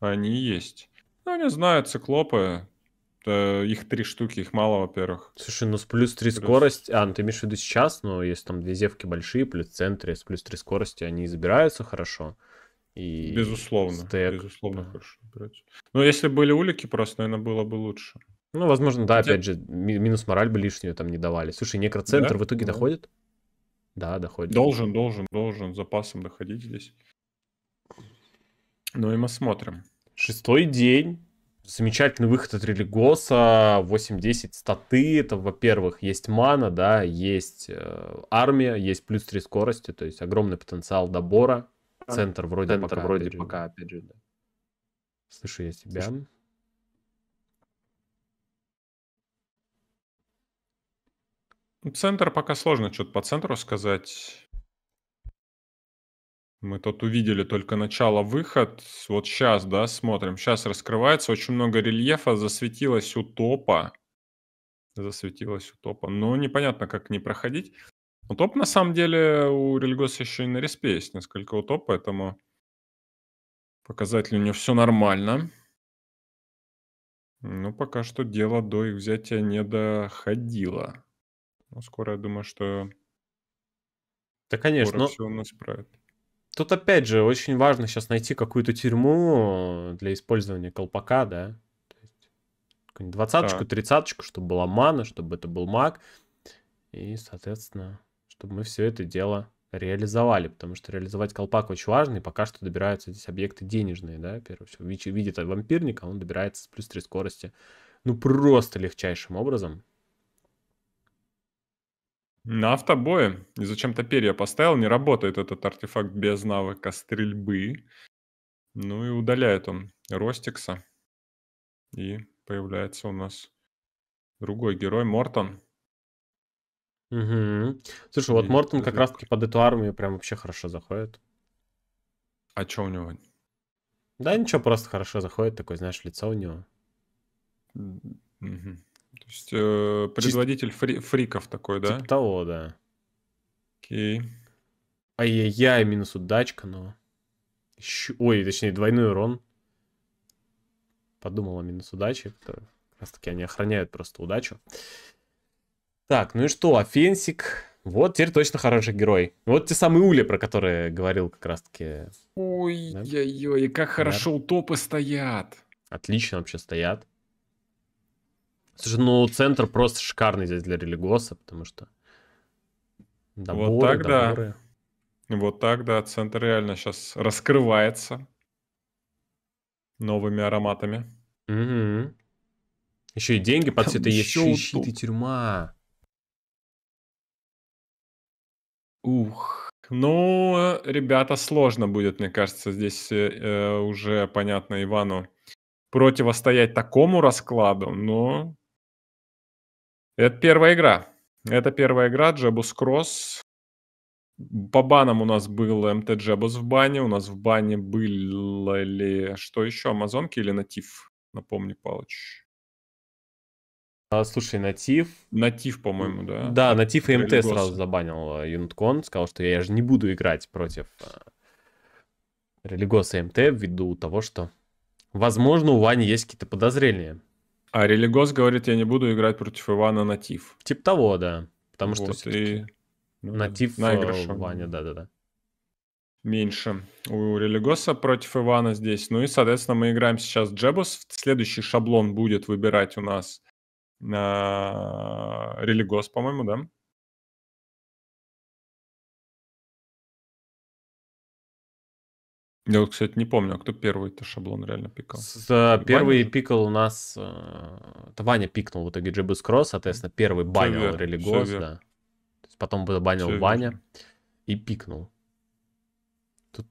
Они есть. Ну, не знаю, циклопы. Э, их три штуки, их мало, во-первых. Слушай, ну с плюс три плюс... скорость... А, ну ты имеешь в виду сейчас, но если там две зевки большие, плюс в центре, с плюс три скорости, они забираются хорошо. И... Безусловно, стек, безусловно да. хорошо забираются. Ну, если были улики просто, наверное, было бы лучше. Ну, возможно, да, Хотя... опять же, минус мораль бы лишнюю там не давали. Слушай, некроцентр да? в итоге да. доходит? Да, доходит. Должен, должен, должен запасом доходить здесь. Ну и мы смотрим. Шестой день. Замечательный выход от Религоса, 8-10 статы, это, во-первых, есть мана, да, есть э, армия, есть плюс 3 скорости, то есть огромный потенциал добора, центр вроде центр пока. вроде опять пока, же. опять же, да. Слышу я себя. Слышу. Ну, центр пока сложно что-то по центру сказать. Мы тут увидели только начало, выход. Вот сейчас, да, смотрим. Сейчас раскрывается очень много рельефа. Засветилось у топа. Засветилось у топа. Но непонятно, как не проходить. Но топ, на самом деле, у Рельгоса еще и на респе есть несколько у топа, поэтому показатель у него все нормально. Но ну, пока что дело до их взятия не доходило. Но скоро, я думаю, что... Да, конечно. Скоро но... все он исправит. Тут, опять же, очень важно сейчас найти какую-то тюрьму э, для использования колпака, да. Двадцаточку, тридцаточку, чтобы была мана, чтобы это был маг. И, соответственно, чтобы мы все это дело реализовали, потому что реализовать колпак очень важно, и пока что добираются здесь объекты денежные, да, первое все, видит вампирника, а он добирается с плюс 3 скорости, ну, просто легчайшим образом, на автобое. И зачем-то перья поставил. Не работает этот артефакт без навыка стрельбы. Ну и удаляет он Ростикса. И появляется у нас другой герой Мортон. Угу. Слушай, вот Мортон как раз-таки под эту армию прям вообще хорошо заходит. А что у него? Да ничего, просто хорошо заходит, такой, знаешь, лицо у него. Угу есть, э, производитель фри... фриков такой, да? Типа того, да. Окей. Ай-яй-яй, минус удачка, но... Щ... Ой, точнее, двойной урон. Подумал о минус удачи. Как раз таки они охраняют просто удачу. Так, ну и что, Афенсик. Вот теперь точно хороший герой. Вот те самые ули, про которые говорил как раз таки. Ой-ой-ой, да? как хорошо да. у стоят. Отлично вообще стоят. Слушай, ну центр просто шикарный здесь для религоса, потому что доборы, вот так, доборы. да. Вот так, да, центр реально сейчас раскрывается новыми ароматами. Угу. Еще и деньги под все это еще, еще и тюрьма. Ух. Ну, ребята, сложно будет, мне кажется, здесь э, э уже понятно Ивану противостоять такому раскладу, но это первая игра. Это первая игра Джебус Кросс. По банам у нас был МТ Джебус в бане. У нас в бане было ли... Что еще? Амазонки или Натив? Напомни, Палыч. А, слушай, Натив... Натив, по-моему, да. Да, Натив и МТ Или сразу забанил а, Юниткон. Сказал, что я же не буду играть против а, Религоса и МТ ввиду того, что, возможно, у Вани есть какие-то подозрения. А Религос говорит, я не буду играть против Ивана натив. Тип того, да. Потому вот, что и... натив наигрыша. Э, Ваня, да-да-да. Меньше у Религоса против Ивана здесь. Ну и, соответственно, мы играем сейчас Джебус. Следующий шаблон будет выбирать у нас на Религос, по-моему, да? Я вот, кстати, не помню, а кто первый-то шаблон реально пикал? С, типа, э, первый же? пикал у нас... Э, это Ваня пикнул в итоге Джибус Кросс, соответственно, первый банил Религос, да. Потом банил Все Ваня верно. и пикнул. Тут...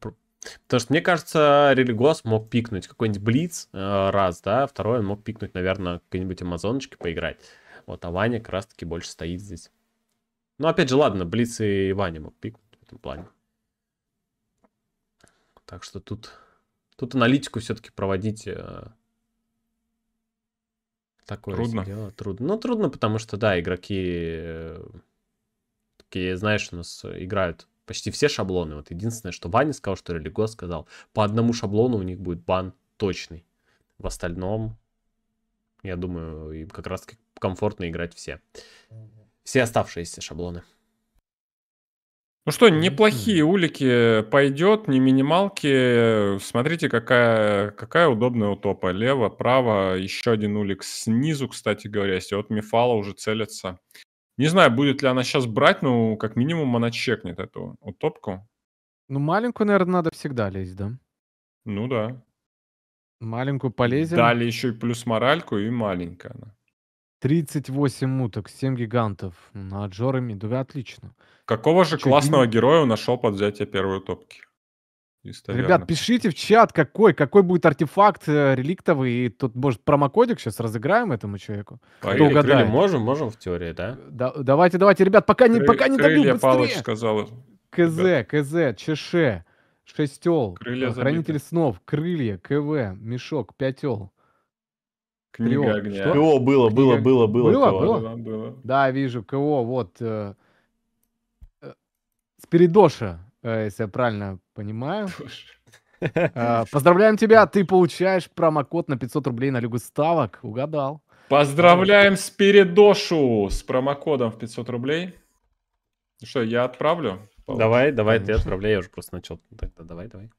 Потому что, мне кажется, Религос мог пикнуть какой-нибудь Блиц э, раз, да, второй он мог пикнуть, наверное, какие-нибудь Амазоночки поиграть. Вот, а Ваня как раз-таки больше стоит здесь. Ну, опять же, ладно, Блиц и Ваня мог пикнуть в этом плане. Так что тут, тут аналитику все-таки проводить э, такое трудно. дело трудно. Ну, трудно, потому что, да, игроки, э, такие, знаешь, у нас играют почти все шаблоны. Вот единственное, что Ваня сказал, что Религо сказал, по одному шаблону у них будет бан точный. В остальном, я думаю, им как раз комфортно играть все. Все оставшиеся шаблоны. Ну что, неплохие улики пойдет, не минималки. Смотрите, какая, какая удобная утопа. Лево, право, еще один улик снизу, кстати говоря, если вот Мифала уже целится. Не знаю, будет ли она сейчас брать, но как минимум она чекнет эту утопку. Ну, маленькую, наверное, надо всегда лезть, да? Ну да. Маленькую полезем. Далее еще и плюс моральку, и маленькая она. 38 муток, 7 гигантов. На Джорами, да отлично. Какого же Чуть классного героя он нашел под взятие первой утопки? Ребят, пишите в чат, какой, какой будет артефакт э, реликтовый. И тут, может, промокодик сейчас разыграем этому человеку. Крылья, крылья можем, можем в теории, да? Э, да давайте, давайте, ребят, пока не, пока не добил, быстрее. Палыч сказал. Э, КЗ, ребят. КЗ, ЧШ, шестел, крылья э, хранитель забиты. снов, крылья, КВ, мешок, пятел. Книга огня. КО было, было, было, было, было. Было, было? было. Да, вижу, КО, вот. Э, Спиридоша, э, если я правильно понимаю. А, поздравляем тебя, ты получаешь промокод на 500 рублей на Лигу Ставок. Угадал. Поздравляем Спиридошу с промокодом в 500 рублей. Что, я отправлю? Давай, давай, ты отправляй, я уже просто начал. Тогда давай, давай.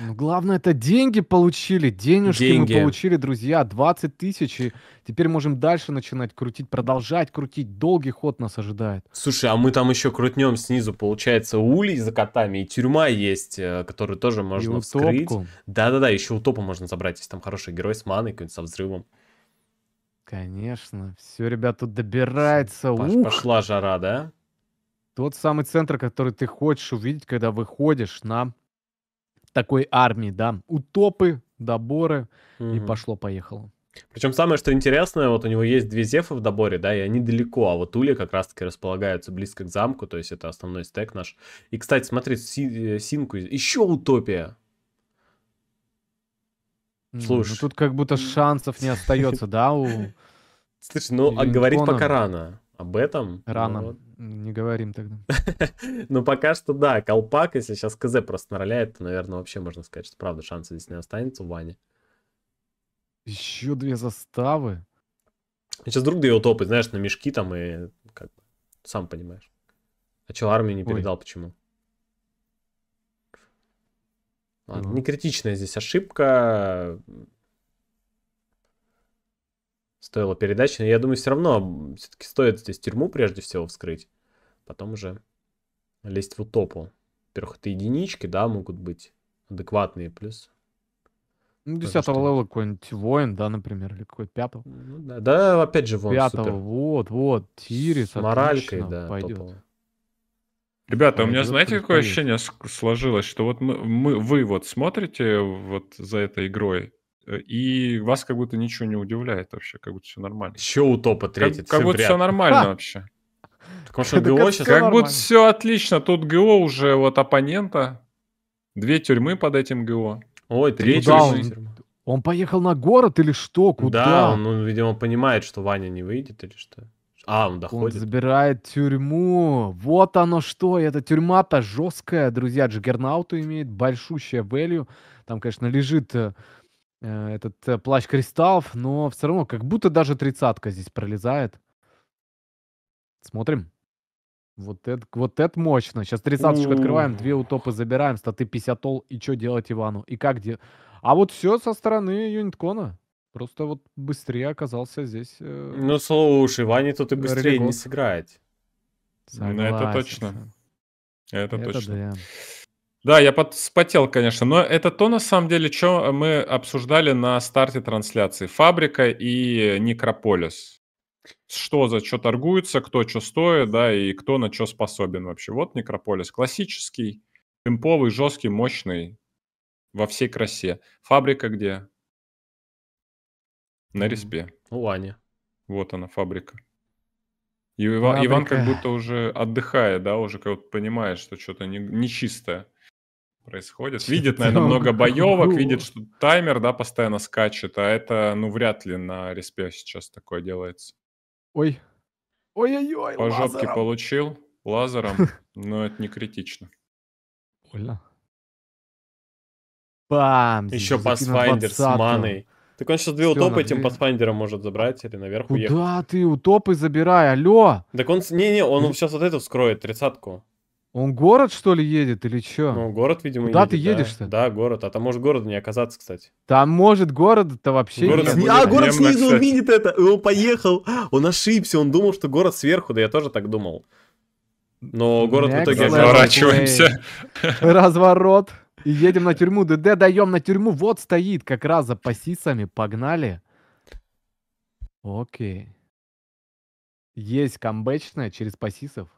Ну, главное, это деньги получили, денежки деньги. мы получили, друзья, 20 тысяч, и теперь можем дальше начинать крутить, продолжать крутить, долгий ход нас ожидает. Слушай, а мы там еще крутнем снизу, получается, улей за котами, и тюрьма есть, э, которую тоже можно и вскрыть. Да-да-да, еще утопу можно забрать, если там хороший герой с маной, какой-нибудь со взрывом. Конечно, все, ребят, тут добирается. Паш, Пошла жара, да? Тот самый центр, который ты хочешь увидеть, когда выходишь на такой армии, да, утопы, доборы, угу. и пошло-поехало. Причем самое, что интересное, вот у него есть две зефы в доборе, да, и они далеко, а вот ули как раз-таки располагаются близко к замку, то есть это основной стек наш. И, кстати, смотри, си- э, синку, еще утопия. Ну Слушай. Ну, тут как будто шансов не остается, да, у... Слушай, ну, а говорить пока рано об этом. Рано. Не говорим тогда. ну, пока что да, колпак, если сейчас КЗ просто нароляет, то, наверное, вообще можно сказать, что правда шансы здесь не останется у Вани. Еще две заставы. Сейчас вдруг да его топы, знаешь, на мешки там и как бы, сам понимаешь. А че армию не передал, Ой. почему? Ладно, угу. не критичная здесь ошибка стоила передача. Но я думаю, все равно все-таки стоит здесь тюрьму прежде всего вскрыть. Потом уже лезть в утопу. Во-первых, это единички, да, могут быть адекватные плюс. Ну, 10 левела какой-нибудь воин, да, например, или какой-то пятого. Ну, да, да, опять же, воин. Пятого, супер. вот, вот, Тирис, С моралькой, да, пойдет. Топово. Ребята, пойдет, у меня, знаете, какое ощущение сложилось, что вот мы, мы, вы вот смотрите вот за этой игрой, Э, и вас как будто ничего не удивляет вообще, как будто все нормально. Еще утопа третий. Как, как будто все нормально а! вообще. Так что ГО сейчас... Как будто все отлично. Тут ГО уже вот оппонента. Две тюрьмы под этим ГО. Ой, три тюрьмы. Он поехал на город или что? Куда? Да, он, он, видимо, понимает, что Ваня не выйдет или что. А, он доходит. Он забирает тюрьму. Вот оно что. Эта тюрьма-то жесткая, друзья. Джиггернауту имеет большущее value. Там, конечно, лежит э, Э, этот э, плащ кристаллов, но все равно как будто даже тридцатка здесь пролезает. Смотрим. Вот это, вот это мощно. Сейчас тридцаточку открываем, две утопы забираем, статы 50 ол. И что делать Ивану? И как делать? А вот все со стороны Юниткона. Просто вот быстрее оказался здесь. Э... Ну слушай, Ваня тут и быстрее Религон. не сыграть. Ну, Согласен. Это точно. Это, это точно. Да. Да, я вспотел, конечно, но это то, на самом деле, что мы обсуждали на старте трансляции. Фабрика и Некрополис. Что за что торгуется, кто что стоит, да, и кто на что способен вообще. Вот Некрополис классический, темповый, жесткий, мощный, во всей красе. Фабрика где? На респе. У Ани. Вот она, фабрика. И Ива, Иван как будто уже отдыхает, да, уже как вот понимает, что что-то Не, не чистое происходит. Видит, наверное, много боевок, видит, что таймер, да, постоянно скачет, а это, ну, вряд ли на респе сейчас такое делается. Ой, ой-ой-ой, По лазером. получил лазером, но это не критично. Больно. Бам! Еще Pathfinder с маной. Так он сейчас две утопы этим пасфайндером может забрать или наверх Куда уехать. Да, ты утопы забирай, алло! Так он, не-не, он сейчас вот эту вскроет, тридцатку. Он город, что ли, едет или что? Ну, город, видимо, Куда едет, ты едешь-то? Да. да, город. А там может город не оказаться, кстати. Там может город-то вообще город нет. А, город Немно, снизу, кстати. он видит это. Он поехал. Он ошибся, он думал, что город сверху. Да я тоже так думал. Но город Next в итоге... Разворачиваемся. Разворот. И едем на тюрьму. ДД даем на тюрьму. Вот стоит как раз за пасисами. Погнали. Окей. Есть камбэчная через пасисов.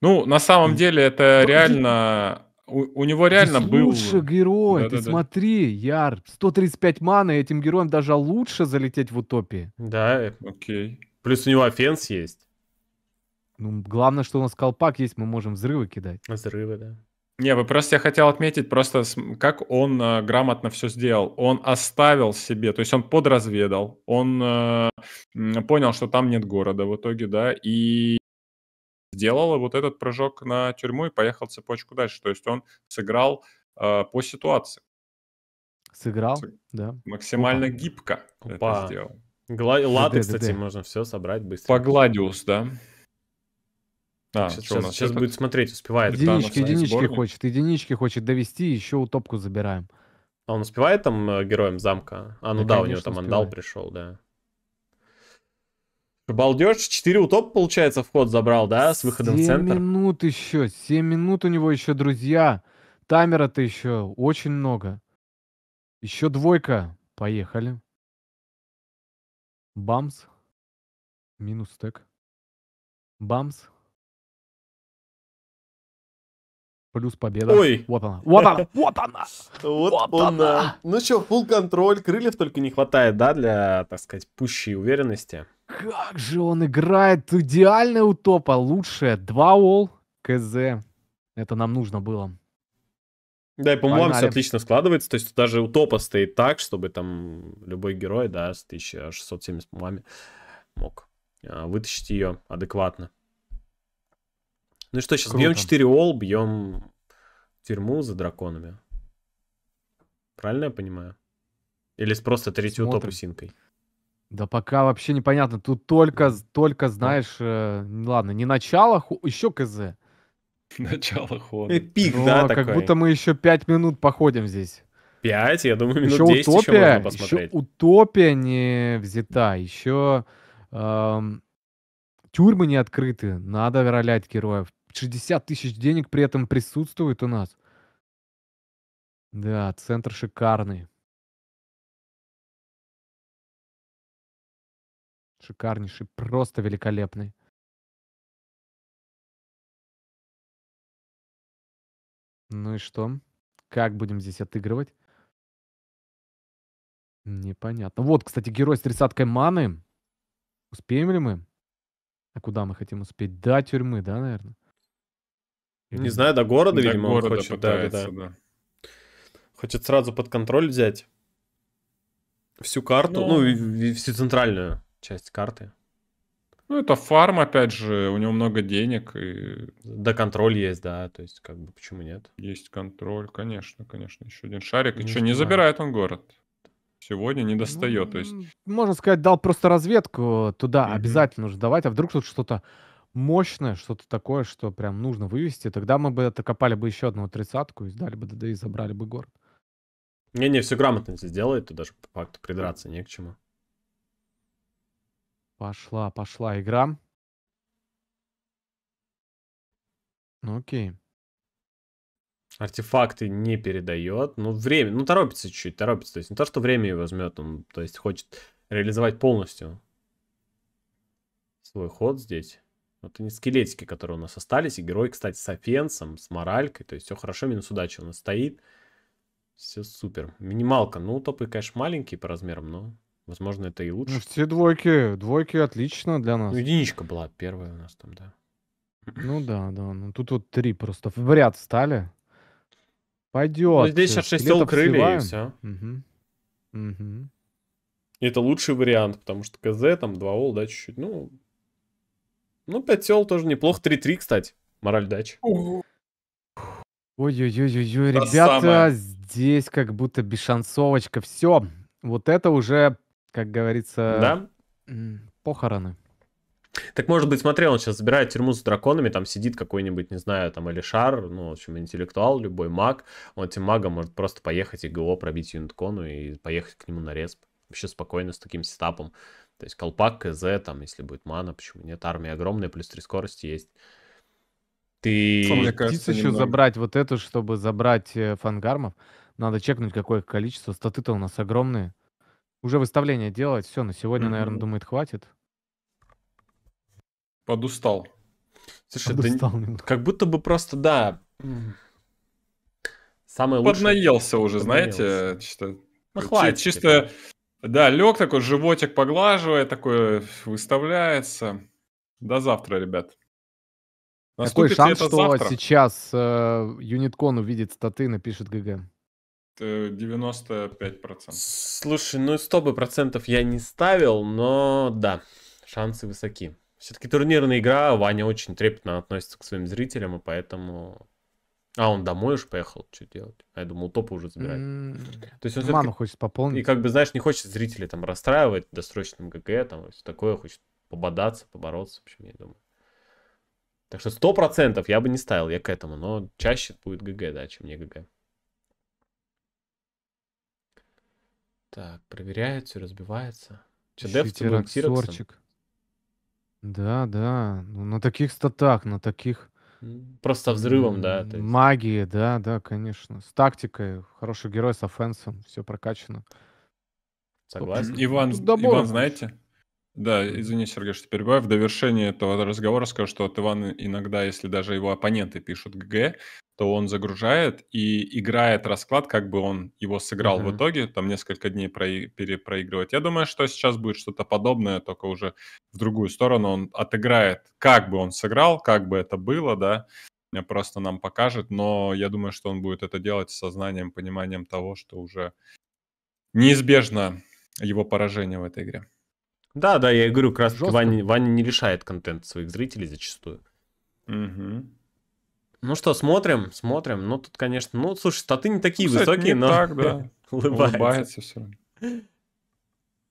Ну, на самом деле, это реально... У, у него реально был... Лучше герой, да, ты да, смотри, да. Яр. 135 маны, этим героем даже лучше залететь в утопии. Да, окей. Плюс у него офенс есть. Ну, главное, что у нас колпак есть, мы можем взрывы кидать. Взрывы, да. Не, вы просто я хотел отметить просто, как он э, грамотно все сделал. Он оставил себе, то есть он подразведал, он э, понял, что там нет города в итоге, да, и делал вот этот прыжок на тюрьму и поехал цепочку дальше. То есть он сыграл э, по ситуации. Сыграл, да. Максимально Опа. гибко Опа. это сделал. Гла... Лады, кстати, можно все собрать быстро. По Гладиус, да. А, сейчас, сейчас, сейчас будет смотреть, успевает. Единички, единички сборник. хочет, единички хочет довести, еще утопку забираем. А он успевает там э, героем замка? А, ну, ну да, да конечно, у него там успевает. андал пришел, да. Балдеж, 4 утоп, получается, вход забрал, да, с выходом в центр? 7 минут еще, 7 минут у него еще, друзья. Таймера-то еще очень много. Еще двойка. Поехали. Бамс. Минус стек. Бамс. Плюс победа. Ой. Вот она. Вот она. Вот она. Вот, она. она. Ну что, full контроль. Крыльев только не хватает, да, для, так сказать, пущей уверенности. Как же он играет идеальная утопа, лучшая. Два ол КЗ. Это нам нужно было. Да, и по-моему, все отлично складывается. То есть даже утопа стоит так, чтобы там любой герой, да, с 1670 мамами мог а, вытащить ее адекватно. Ну и что, сейчас Круто. бьем 4 ол, бьем тюрьму за драконами. Правильно я понимаю? Или просто третью Смотрим. утопу синкой? Да пока вообще непонятно. Тут только, только знаешь, э, ладно, не начало, ху... еще КЗ. Начало хода. Э, пик, Но да, как будто мы еще пять минут походим здесь. Пять, я думаю, минут еще 10 утопия, еще можно посмотреть. Еще утопия не взята, еще эм, тюрьмы не открыты, надо выролять героев. 60 тысяч денег при этом присутствует у нас. Да, центр шикарный. шикарнейший, просто великолепный. Ну и что? Как будем здесь отыгрывать? Непонятно. Вот, кстати, герой с тридцаткой маны. Успеем ли мы? А куда мы хотим успеть? До тюрьмы, да, наверное? Или... Не знаю, до города, до видимо, города он хочет. Пытается, да, да. да. Хочет сразу под контроль взять всю карту, Но... ну, ну. всю центральную часть карты. Ну, это фарм, опять же, у него много денег. И... Да, контроль есть, да, то есть, как бы, почему нет? Есть контроль, конечно, конечно, еще один шарик. И не что, не забирает он город? Сегодня не достает, ну, то есть... Можно сказать, дал просто разведку туда, mm-hmm. обязательно нужно давать, а вдруг тут что-то мощное, что-то такое, что прям нужно вывести, тогда мы бы это копали бы еще одну тридцатку и сдали бы ДД и забрали бы город. Не-не, все грамотно все сделает, то даже по факту придраться не к чему. Пошла, пошла игра. Ну окей. Артефакты не передает. Ну, время. Ну, торопится чуть-чуть, торопится. То есть не то, что время возьмет, он, то есть, хочет реализовать полностью свой ход здесь. Вот они скелетики, которые у нас остались. И герой, кстати, с офенсом, с моралькой. То есть все хорошо, минус удачи у нас стоит. Все супер. Минималка. Ну, топы, конечно, маленькие по размерам, но Возможно, это и лучше. Ну, все двойки. Двойки отлично для ну, нас. Ну, единичка была первая у нас там, да. Ну да, да. Ну, тут вот три просто в ряд стали. Пойдет. Ну, здесь от э, шестел крылья и все. Угу. Угу. Это лучший вариант, потому что КЗ, там, два ол, да, чуть-чуть. Ну, ну пять ол тоже неплохо. три-три, кстати. Мораль дач. Ой-ой-ой-ой, ой ребята, самая. здесь как будто бешансовочка. Все, вот это уже как говорится, да? похороны. Так, может быть, смотри, он сейчас забирает тюрьму с драконами, там сидит какой-нибудь, не знаю, там, или шар, ну, в общем, интеллектуал, любой маг. Он этим магом может просто поехать и ГО пробить юниткону и поехать к нему на респ. Вообще спокойно с таким сетапом. То есть колпак, КЗ, там, если будет мана, почему нет? Армия огромная, плюс три скорости есть. Ты... Мне кажется, еще немного. забрать вот эту, чтобы забрать э, фангармов, надо чекнуть, какое количество. Статы-то у нас огромные. Уже выставление делать. Все, на сегодня, наверное, думает, хватит. Подустал. Слушай, Подустал да, как будто бы просто, да. Самое лучшее. Поднаелся уже, Поднаелся. знаете. Чисто, ну, хватит. Чисто, да, лег такой, животик поглаживает, такой выставляется. До завтра, ребят. Наступит Какой шанс, что завтра? сейчас э, Юниткон увидит статы, напишет ГГ? 95%. Э, Слушай, ну процентов я не ставил, но да, шансы высоки. Все-таки турнирная игра, Ваня очень трепетно относится к своим зрителям, и поэтому... А, он домой уж поехал, что делать? А я думал, топы уже забирать. Mm-hmm. То есть он Маму хочет пополнить. И как бы, знаешь, не хочет зрителей там расстраивать досрочным ГГ, там, все такое, хочет пободаться, побороться, в общем, я думаю. Так что процентов я бы не ставил, я к этому, но чаще будет ГГ, да, чем не ГГ. Так, проверяет, все разбивается. Чадев Сорчик. Да, да. Ну, на таких статах, на таких... Просто взрывом, да. Магии, да, да, конечно. С тактикой. Хороший герой, с офенсом. Все прокачано. Согласен. Иван, Иван знаете? Да, извини, Сергей, что перебиваю. В довершение этого разговора скажу, что от Ивана иногда, если даже его оппоненты пишут ГГ, то он загружает и играет расклад, как бы он его сыграл uh-huh. в итоге, там несколько дней про- перепроигрывать. Я думаю, что сейчас будет что-то подобное, только уже в другую сторону. Он отыграет, как бы он сыграл, как бы это было, да, э, просто нам покажет, но я думаю, что он будет это делать с сознанием, пониманием того, что уже неизбежно его поражение в этой игре. Да, да, я говорю, как раз Ваня, Ваня не лишает контент своих зрителей зачастую. Угу. Ну что, смотрим, смотрим. Ну тут, конечно, ну слушай, статы не такие ну, высокие, не но так, да. улыбается. улыбается все равно.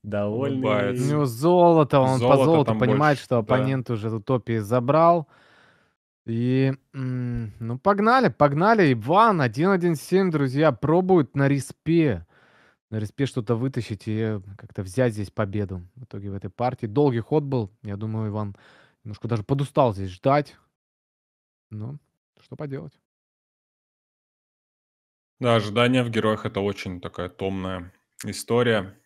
Довольный. Улыбается. Ну, золото, он золото по золоту понимает, больше, что оппонент да. уже утопии забрал. И, ну, погнали, погнали. Иван, 1.1.7, друзья, пробует на респе на респе что-то вытащить и как-то взять здесь победу в итоге в этой партии. Долгий ход был. Я думаю, Иван немножко даже подустал здесь ждать. Ну, что поделать. Да, ожидания в героях это очень такая томная история.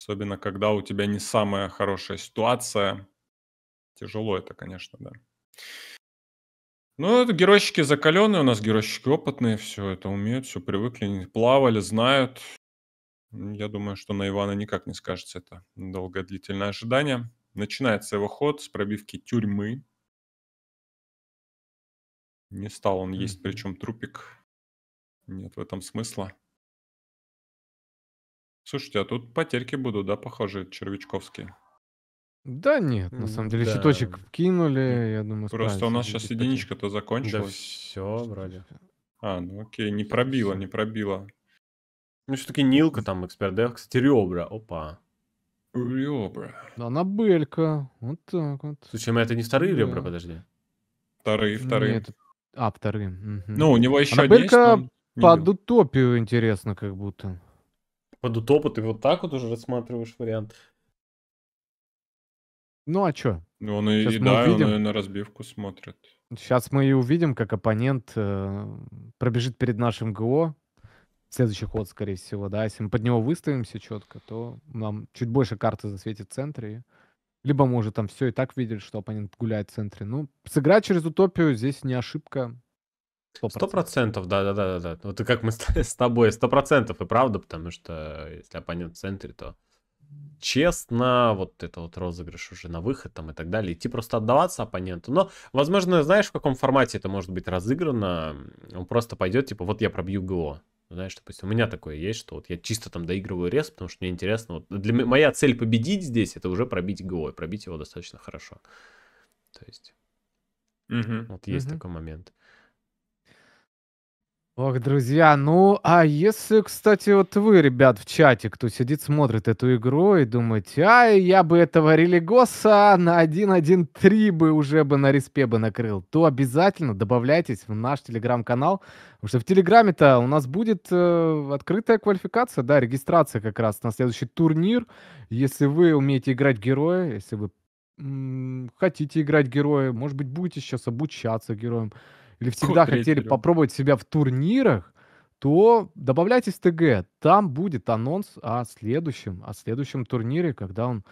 Особенно, когда у тебя не самая хорошая ситуация. Тяжело это, конечно, да. Ну, это геройщики закаленные у нас, геройщики опытные, все это умеют, все привыкли, плавали, знают. Я думаю, что на Ивана никак не скажется это долгое длительное ожидание. Начинается его ход с пробивки тюрьмы. Не стал он есть, причем трупик. Нет в этом смысла. Слушайте, а тут потерьки будут, да, похоже, червячковские? Да нет, на самом деле, Да. щиточек кинули, я думаю, Просто у нас сейчас единичка-то Да закончилась. все, вроде. А, ну окей, не пробила, не пробила. Ну, все-таки Нилка, там, эксперт, да, кстати, ребра, опа. Ребра. Да, Анабелька, вот так вот. Слушай, а мы это не старые ребра, Да. подожди. Вторые, вторые. Нет, а, вторые. мгм. Ну, у него еще одни есть, Анабелька под утопию интересно как будто. Под утопы ты вот так вот уже рассматриваешь вариант. Ну а что? Ну, он и, и да, увидим. он и на разбивку смотрит. Сейчас мы и увидим, как оппонент э, пробежит перед нашим ГО. Следующий ход, скорее всего, да. Если мы под него выставимся четко, то нам чуть больше карты засветит в центре. Либо мы уже там все и так видели, что оппонент гуляет в центре. Ну, сыграть через утопию здесь не ошибка. Сто процентов, да, да, да, да, да. Вот и как мы с тобой, сто процентов и правда, потому что э, если оппонент в центре, то честно, вот это вот розыгрыш уже на выход там и так далее, идти просто отдаваться оппоненту. Но, возможно, знаешь, в каком формате это может быть разыграно, он просто пойдет, типа, вот я пробью ГО. Знаешь, допустим, у меня такое есть, что вот я чисто там доигрываю рез, потому что мне интересно, вот для меня, моя цель победить здесь, это уже пробить ГО, и пробить его достаточно хорошо. То есть, угу, вот есть угу. такой момент. Ох, друзья, ну, а если, кстати, вот вы, ребят, в чате, кто сидит, смотрит эту игру и думаете, а, я бы этого религоса на 1.1.3 бы уже бы на респе бы накрыл, то обязательно добавляйтесь в наш телеграм-канал, потому что в телеграме-то у нас будет э, открытая квалификация, да, регистрация как раз на следующий турнир. Если вы умеете играть героя, если вы м хотите играть героя, может быть, будете сейчас обучаться героям или всегда Куда хотели попробовать себя в турнирах, то добавляйтесь в ТГ. Там будет анонс о следующем, о следующем турнире, когда он,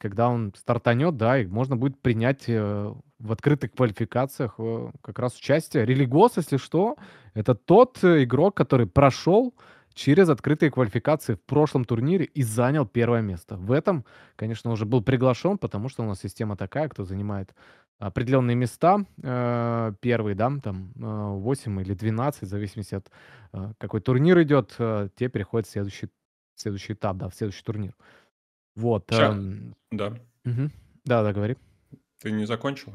когда он стартанет, да, и можно будет принять э, в открытых квалификациях э, как раз участие. Религос, если что, это тот э, игрок, который прошел через открытые квалификации в прошлом турнире и занял первое место. В этом, конечно, уже был приглашен, потому что у нас система такая, кто занимает определенные места, э, первые, да, там 8 э, или 12, в зависимости от э, какой турнир идет, те переходят в следующий, в следующий этап, да, в следующий турнир. Вот. Сейчас. Эм, да. Угу. Да, да, говори. Ты не закончил?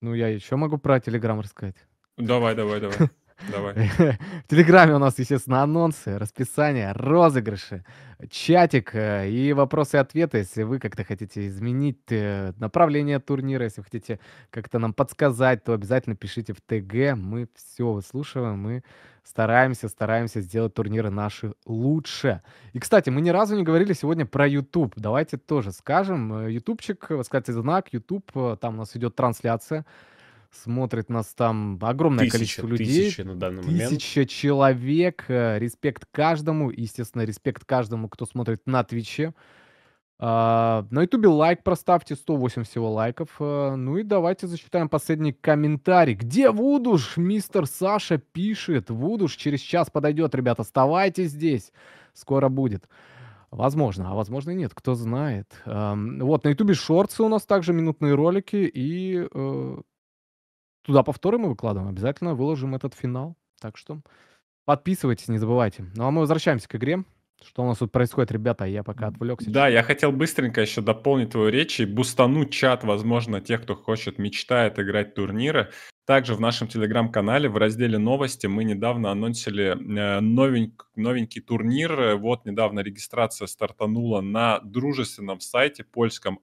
Ну, я еще могу про Телеграм рассказать. Давай, давай, давай. Давай. В Телеграме у нас, естественно, анонсы, расписание, розыгрыши, чатик э, и вопросы и ответы. Если вы как-то хотите изменить э, направление турнира, если вы хотите как-то нам подсказать, то обязательно пишите в ТГ. Мы все выслушиваем, мы стараемся, стараемся сделать турниры наши лучше. И, кстати, мы ни разу не говорили сегодня про YouTube. Давайте тоже скажем. Э, Ютубчик, сказать, знак, YouTube, там у нас идет трансляция Смотрит нас там огромное тысяча, количество людей. Тысяча на данный тысяча момент. Тысяча человек. Э, респект каждому. Естественно, респект каждому, кто смотрит на Твиче. А, на Ютубе лайк проставьте, 108 всего лайков. Э. ну и давайте зачитаем последний комментарий. Где Вудуш? Мистер Саша пишет. Вудуш через час подойдет, ребят, оставайтесь здесь. Скоро будет. Возможно, а возможно и нет, кто знает. Uh, вот, на Ютубе шорцы у нас также минутные ролики и э, туда повторы мы выкладываем, обязательно выложим этот финал. Так что подписывайтесь, не забывайте. Ну а мы возвращаемся к игре. Что у нас тут происходит, ребята? Я пока отвлекся. Да, я хотел быстренько еще дополнить твою речь и бустануть чат, возможно, тех, кто хочет, мечтает играть турниры. Также в нашем телеграм-канале в разделе «Новости» мы недавно анонсили э, новенький, новенький турнир. Вот недавно регистрация стартанула на дружественном сайте польском h3.gg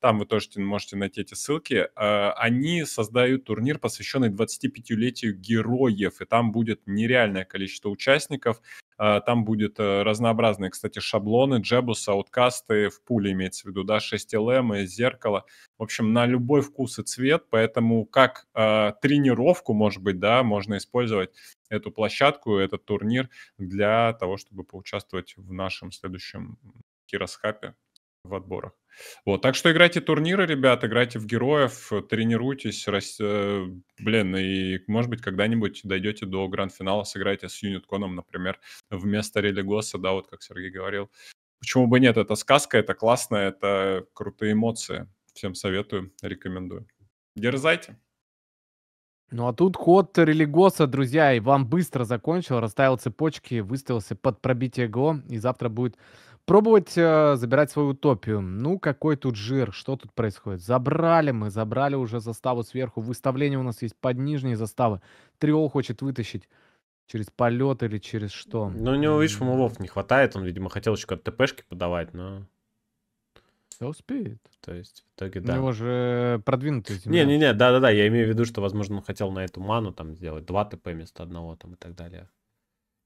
там вы тоже можете найти эти ссылки, а, они создают турнир, посвященный 25-летию героев, и там будет нереальное количество участников, а, там будет э, разнообразные, кстати, шаблоны, джебусы, ауткасты, в пуле имеется в виду, да, 6LM, эм, зеркало. В общем, на любой вкус и цвет, поэтому как а, тренировку, может быть, да, можно использовать эту площадку, этот турнир для того, чтобы поучаствовать в нашем следующем кироскапе в отборах. Вот, так что играйте турниры, ребят, играйте в героев, тренируйтесь, рас... Э, блин, и, может быть, когда-нибудь дойдете до гранд-финала, сыграйте с Юнитконом, например, вместо Религоса, да, вот как Сергей говорил. Почему бы нет? Это сказка, это классно, это крутые эмоции. Всем советую, рекомендую. Дерзайте. Ну а тут ход Религоса, друзья, и вам быстро закончил, расставил цепочки, выставился под пробитие ГО, и завтра будет Пробовать э, забирать свою утопию. Ну, какой тут жир, что тут происходит? Забрали мы, забрали уже заставу сверху. Выставление у нас есть под нижние заставы. Триол хочет вытащить через полет или через что. Ну, у него, видишь, мувов не хватает. Он, видимо, хотел еще как-то ТПшки подавать, но... Да успеет. То есть, в итоге, да. У него же продвинутый земля. Не-не-не, да-да-да, я имею в виду, что, возможно, он хотел на эту ману там сделать два ТП вместо одного там и так далее.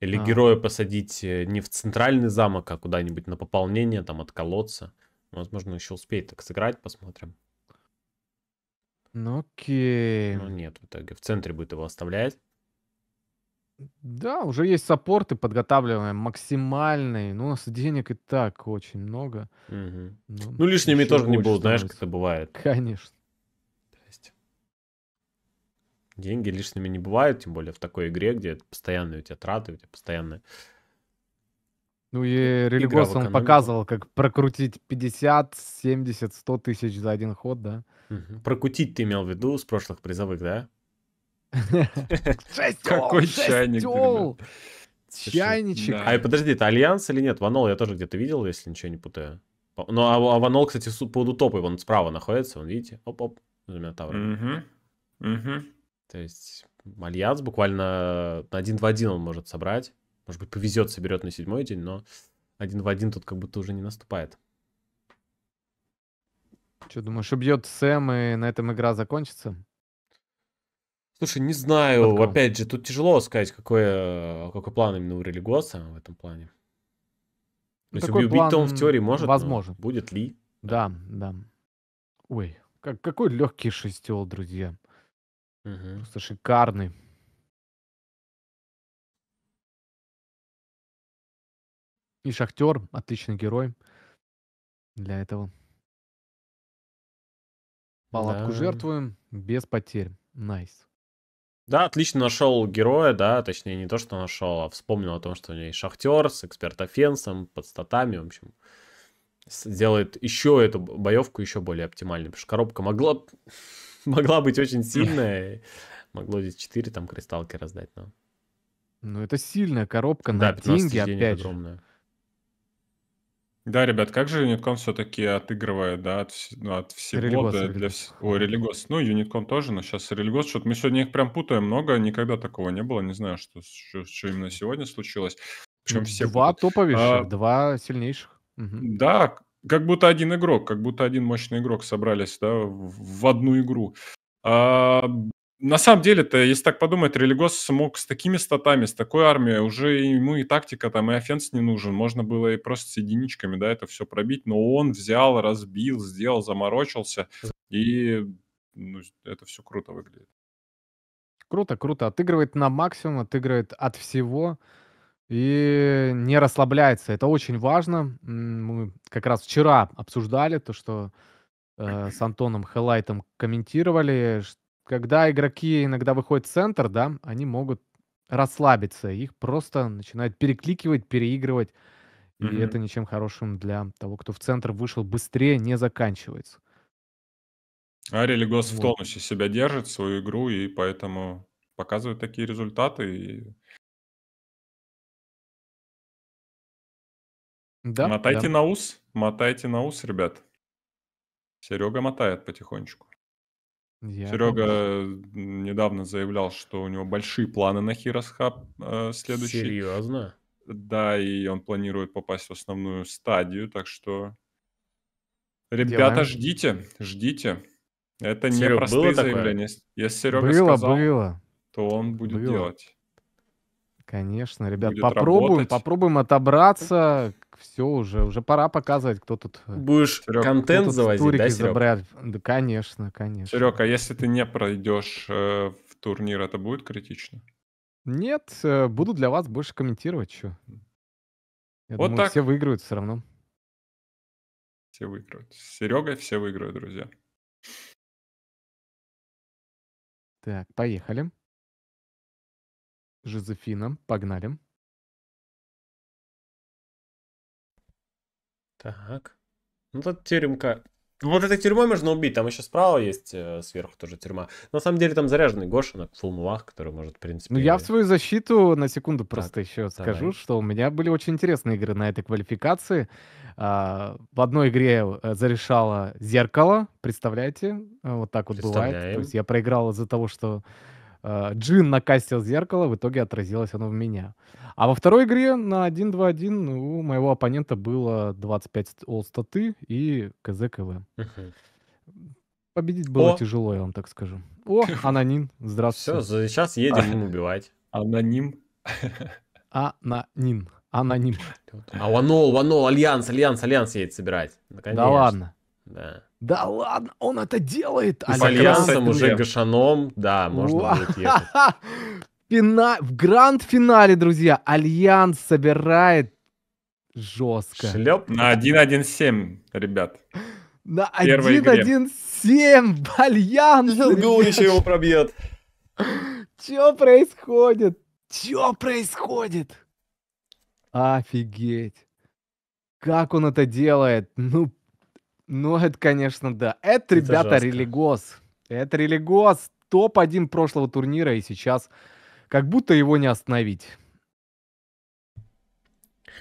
Или а. героя посадить э, не в центральный замок, а куда-нибудь на пополнение, там, от колодца. Возможно, еще успеет так сыграть, посмотрим. Ну окей. Ну нет, в итоге в центре будет его оставлять. Да, уже есть саппорты подготавливаем максимальный Ну, у нас денег и так очень много. Угу. Ну, ну лишними тоже не было, знаешь, как это бывает. Конечно деньги лишними не бывают, тем более в такой игре, где постоянные у тебя траты, у тебя постоянные... Ну и Религос, он показывал, как прокрутить 50, 70, 100 тысяч за один ход, да? Угу. Прокутить ты имел в виду с прошлых призовых, да? Какой чайник, Чайничек. А подожди, это Альянс или нет? Ванол я тоже где-то видел, если ничего не путаю. Ну, а, а Ванол, кстати, под утопой, он справа находится, он, видите? Оп-оп, двумя таврами. Угу. Угу. То есть Альянс буквально на один в один он может собрать. Может быть, повезет, соберет на седьмой день, но один в один тут как будто уже не наступает. Что, думаешь, убьет Сэм, и на этом игра закончится? Слушай, не знаю. Опять же, тут тяжело сказать, какой, какой план именно у Религоса в этом плане. То ну, есть убить, то он в теории может. Возможно. Будет ли? Да, да. да. Ой, как, какой легкий шестел, друзья. Мгм. Просто шикарный. И Шахтер отличный герой для этого. Палатку Да. жертвуем без потерь. Найс. Да, отлично нашел героя, да, точнее не то, что нашел, а вспомнил о том, что у него есть шахтер с экспертофенсом, офенсом под статами, в общем, с- делает еще эту боевку еще более оптимальной, потому что коробка могла могла быть очень сильная. Могло здесь 4 там кристалки раздать, но... Ну, это сильная коробка на да, деньги, опять огромная. Да, ребят, как же Юнитком все-таки отыгрывает, да, от, ну, от всего Религос, да, для всего. Религос. Ну, Юнитком тоже, но сейчас Религос. Что-то мы сегодня их прям путаем много, никогда такого не было. Не знаю, что, что, что именно сегодня случилось. Причем все. Два топовейших, а, два сильнейших. Угу. Да, как будто один игрок, как будто один мощный игрок собрались да, в одну игру. А, на самом деле-то, если так подумать, Религос смог с такими статами, с такой армией, уже ему и тактика там, и офенс не нужен. Можно было и просто с единичками, да, это все пробить. Но он взял, разбил, сделал, заморочился. И ну, это все круто выглядит. Круто, круто. Отыгрывает на максимум, отыгрывает от всего и не расслабляется. Это очень важно. Мы как раз вчера обсуждали то, что э, с Антоном Хеллайтом комментировали, когда игроки иногда выходят в центр, да, они могут расслабиться, их просто начинают перекликивать, переигрывать, mm-hmm. и это ничем хорошим для того, кто в центр вышел быстрее, не заканчивается. Ари Легос вот. в тонусе себя держит, свою игру, и поэтому показывает такие результаты, и Да, Мотайте да. на ус, мотайте на ус, ребят. Серега мотает потихонечку. Я Серега помню. недавно заявлял, что у него большие планы на Heroes Hub э, следующий. Серьезно? Да, и он планирует попасть в основную стадию, так что... Ребята, Делаем. ждите, ждите. Это не простые заявления. Такое? Если Серега было, сказал, было. то он будет было. делать. Конечно, ребят, попробуем, попробуем отобраться все уже, уже пора показывать, кто тут... Э, Будешь Серег, контент тут завозить, да, Серег? Да, конечно, конечно. Серег, а если ты не пройдешь э, в турнир, это будет критично? Нет, э, буду для вас больше комментировать, что. Я вот думаю, так. все выиграют все равно. Все выиграют. С Серегой все выиграют, друзья. Так, поехали. Жозефина, погнали. Так. Ну, тут тюрьмка, Вот этой тюрьмой можно убить. Там еще справа есть э, сверху тоже тюрьма. На самом деле там заряженный Гоша на фулмулах, который может, в принципе... Ну, я в свою защиту на секунду просто так, еще давай. скажу, что у меня были очень интересные игры на этой квалификации. А, в одной игре э, зарешало зеркало, представляете? Вот так вот бывает. То есть я проиграл из-за того, что Э, джин накастил зеркало, в итоге отразилось оно в меня. А во второй игре на 1-2-1 у моего оппонента было 25 олстаты и КЗ-КВ. Победить было О! тяжело, я вам так скажу. О, Анонин, здравствуйте. Все, сейчас едем а, убивать. Аноним. Анонин. Аноним. А ванол, ванол, альянс, альянс, альянс едет собирать. Да ладно. Да. Да ладно, он это делает. С Альянсом уже Гашаном, да, можно Уа- будет ехать. Фина... В гранд-финале, друзья, Альянс собирает жестко. Шлеп на 1-1-7, ребят. На 1-1-7 Альянс. еще его пробьет. Че происходит? Че происходит? Офигеть. Как он это делает? Ну, ну, это, конечно, да. Это, это ребята, жестко. религоз. Это религоз. Топ-1 прошлого турнира, и сейчас как будто его не остановить.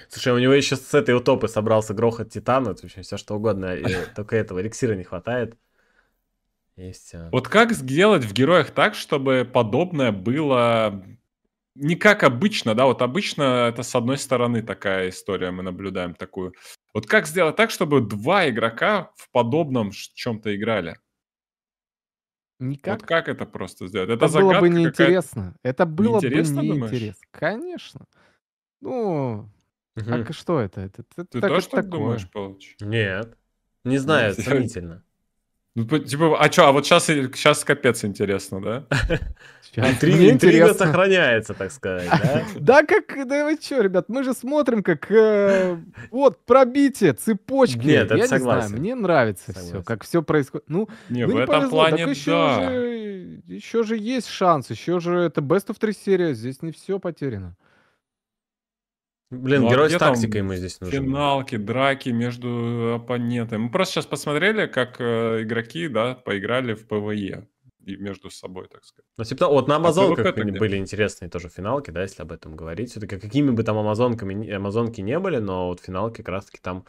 Слушай, у него еще с этой утопы собрался грохот титана, это общем, все что угодно, и только этого эликсира не хватает. И а, Вот как сделать в героях так, чтобы подобное было не как обычно, да, вот обычно это с одной стороны такая история, мы наблюдаем такую. Вот как сделать так, чтобы два игрока в подобном чем-то играли? Никак. Вот как это просто сделать? Это, это было бы неинтересно. Это было неинтересно, бы неинтересно. Конечно. Ну, угу. а что это? это, это Ты так, тоже так такое. думаешь, Павлович? Нет. Не знаю, сомнительно. Ну, типа, а что, а вот сейчас, сейчас капец интересно, да? Интрига, интрига сохраняется, так сказать, да? Да, как, да вы что, ребят, мы же смотрим, как э, вот пробитие, цепочки. Нет, это согласен. Мне нравится все, как все происходит. Ну, не, в этом плане, да. Еще же есть шанс, еще же это Best of 3 серия, здесь не все потеряно. Блин, ну, а герой а с тактикой мы здесь нужны. Финалки, драки между оппонентами. Мы просто сейчас посмотрели, как э, игроки, да, поиграли в ПВЕ между собой, так сказать. Ну, типа, вот на а амазонках а были, были интересные тоже финалки, да, если об этом говорить. Все-таки какими бы там амазонками, амазонки не были, но вот финалки как раз-таки там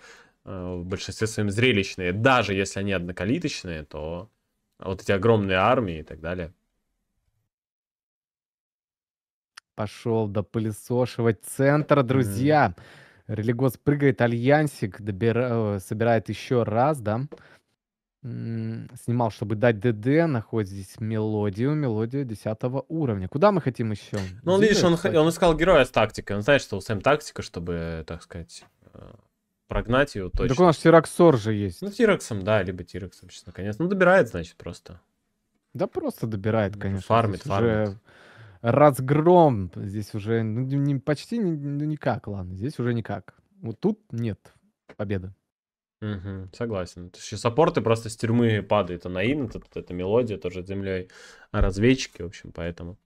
э, в большинстве своем зрелищные. Даже если они однокалиточные, то вот эти огромные армии и так далее. пошел допылесошивать центр, друзья. Mm. Религос прыгает, Альянсик добира... Э, собирает еще раз, да. Снимал, чтобы дать ДД, находит здесь мелодию, мелодию 10 уровня. Куда мы хотим еще? Ну, Здесь, видишь, он, он искал героя с тактикой. Он знает, что у Сэм тактика, чтобы, так сказать, э, прогнать ее точно. Так у нас Тираксор же есть. Ну, Тираксом, да, либо Тираксом сейчас наконец. Ну, добирает, значит, просто. Да просто добирает, конечно. Фармит, фармит. Уже разгром. Здесь уже ну, не, почти ну, никак, ладно. Здесь уже никак. Вот тут нет победы. Угу, согласен. Еще саппорты просто с тюрьмы падают. А Наин, это, это мелодия тоже землей. А разведчики, в общем, поэтому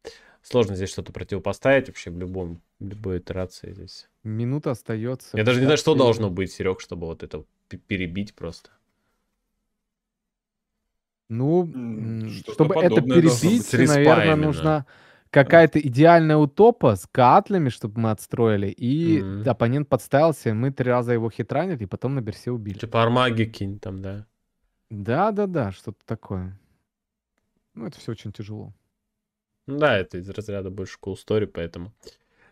сложно здесь что-то противопоставить вообще в любом, любой итерации здесь. Минута остается. Я даже не знаю, что должно быть, Серег, чтобы вот это перебить просто. Ну, что чтобы это перебить, наверное, нужно. Именно какая-то идеальная утопа с катлами, чтобы мы отстроили, и mm-hmm. оппонент подставился, мы три раза его хитранили, и потом на берсе убили. Типа армаги кинь там, да? Да-да-да, что-то такое. Ну, это все очень тяжело. Ну да, это из разряда больше cool story, поэтому...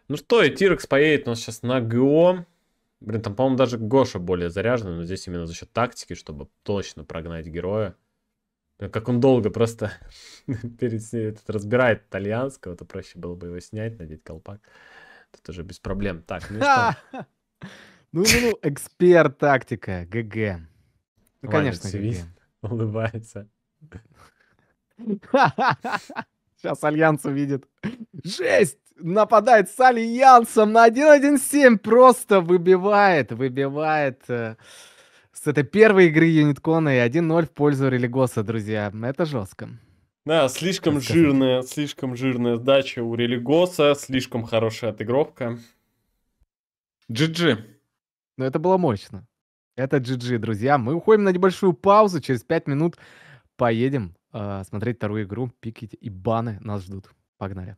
Ну что, и Тирекс поедет у нас сейчас на ГО. Блин, там, по-моему, даже Гоша более заряженный, но здесь именно за счет тактики, чтобы точно прогнать героя. Э, как он долго просто перед этот, разбирает итальянского, то проще было бы его снять, надеть колпак. Тут уже без проблем. Так, ну что? Ну, ну, ну, эксперт тактика, ГГ. Ну, конечно, ГГ. Улыбается. Сейчас Альянс увидит. Жесть! Нападает с Альянсом на 1-1-7. Просто выбивает, выбивает. Э, с этой первой игры Юниткона и 1-0 в пользу Религоса, друзья. Это жестко. Да, слишком Расскажите. жирная, слишком жирная сдача у Религоса, слишком хорошая отыгровка. GG. Но это было мощно. Это GG, друзья. Мы уходим на небольшую паузу. Через 5 минут поедем э, смотреть вторую игру. Пиките и баны нас ждут. Погнали.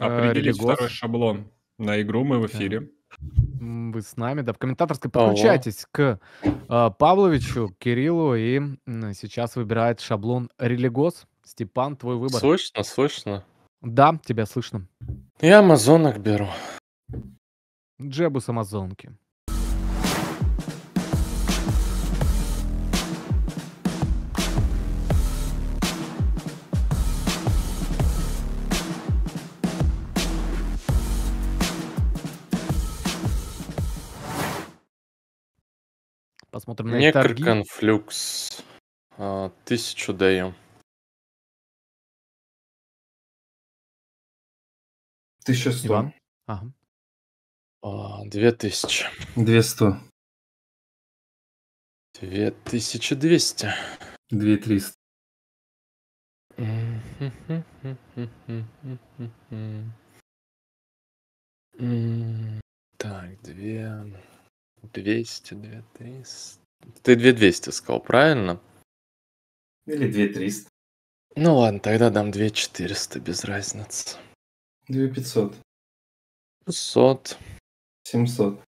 А э, определить Религов. второй шаблон на игру, мы в эфире. Вы с нами, да, в комментаторской. Подключайтесь Алло. к э, Павловичу, Кириллу, и сейчас выбирает шаблон религоз Степан, твой выбор. Слышно, слышно. Да, тебя слышно. Я амазонок беру. Джебу с амазонки. Посмотрим на их торги. конфлюкс. А, тысячу даю. Тысяча сто. Ага. А, две тысячи. Две сто. Две тысячи двести. Две триста. Так, две... 200, 2300. Ты 2200 сказал, правильно? Или 2300. Ну ладно, тогда дам 2400, без разницы. 2500. 500. 700.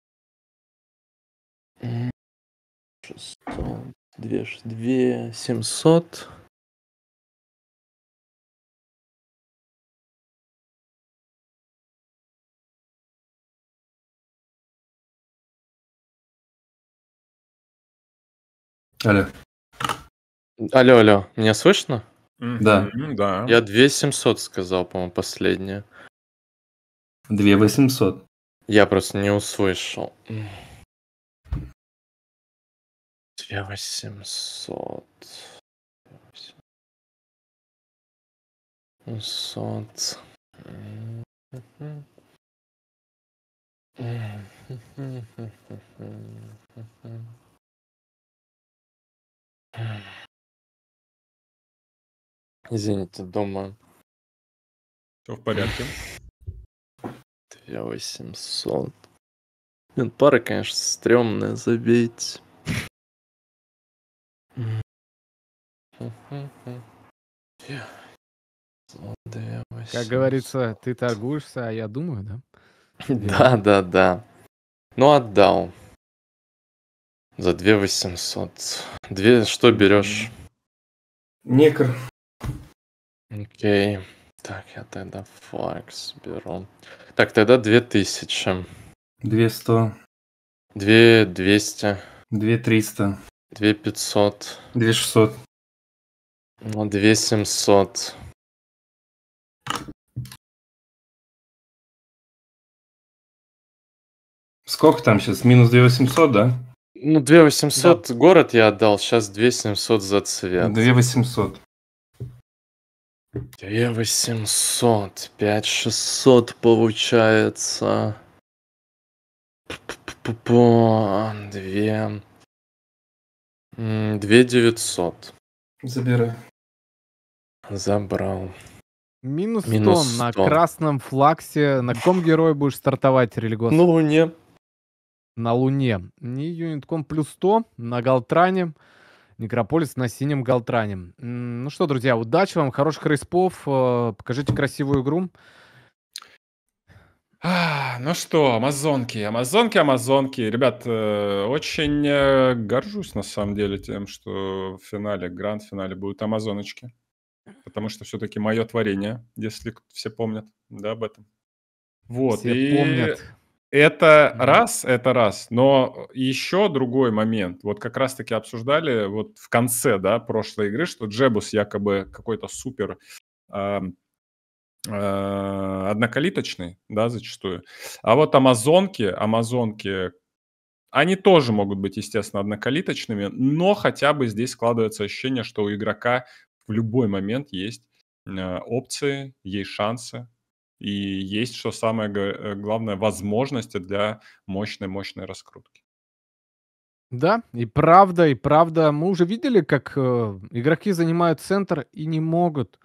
600. 2, 2 700. Алло. Алло, алло, меня слышно? Да. Да. Я 2700 сказал, по-моему, последнее. 2800. Я просто не услышал. 2800. 800. Mm-hmm. Извините, дома. Все в порядке. 2800. Нет, пара, конечно, стрёмная, забейте. Как говорится, ты торгуешься, а я думаю, да? Да, да, да. Ну, отдал. За 2 800. Две что берешь? Некр. Окей. Okay. Так, я тогда флакс беру. Так, тогда 2000. 200. 2 200. 2 300. 2 500. 2 600. Ну, 2 700. Сколько там сейчас? Минус 2 800, да? Ну, 2800 да. город я отдал, сейчас 2700 за цвет. 2800. 2800, 5600 получается. По 2... 2900. Забираю. Забрал. Минус, Минус 100, 100 на красном флаксе. На каком герой будешь стартовать, Религос? На Луне на Луне. не Юнитком плюс 100 на Галтране. Некрополис на синем Галтране. Ну что, друзья, удачи вам, хороших рейспов. Э, покажите красивую игру. Ну что, амазонки, амазонки, амазонки. Ребят, э, очень э, горжусь на самом деле тем, что в финале, гранд-финале будут амазоночки. Потому что все-таки мое творение, если все помнят, да, об этом. Вот. Все и... помнят. Это mm-hmm. раз, это раз. Но еще другой момент. Вот как раз-таки обсуждали вот в конце, да, прошлой игры, что Джебус якобы какой-то супер э, э, однокалиточный, да, зачастую. А вот амазонки, амазонки, они тоже могут быть, естественно, однокалиточными, но хотя бы здесь складывается ощущение, что у игрока в любой момент есть э, опции, есть шансы, и есть, что самое главное, возможности для мощной-мощной раскрутки. Да, и правда, и правда. Мы уже видели, как э, игроки занимают центр и не могут.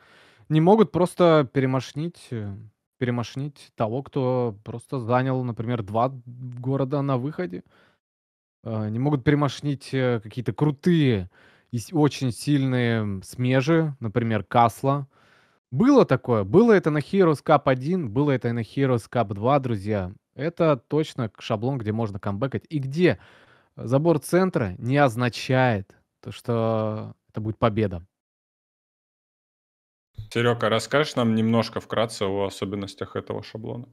Не могут просто перемашнить, э, перемашнить того, кто просто занял, например, два города на выходе. Э, не могут перемашнить э, какие-то крутые и очень сильные смежи, например, Касла. Было такое. Было это на Heroes Cup 1, было это на Heroes Cup 2, друзья. Это точно шаблон, где можно камбэкать. И где забор центра не означает, то, что это будет победа. Серега, расскажешь нам немножко вкратце о особенностях этого шаблона?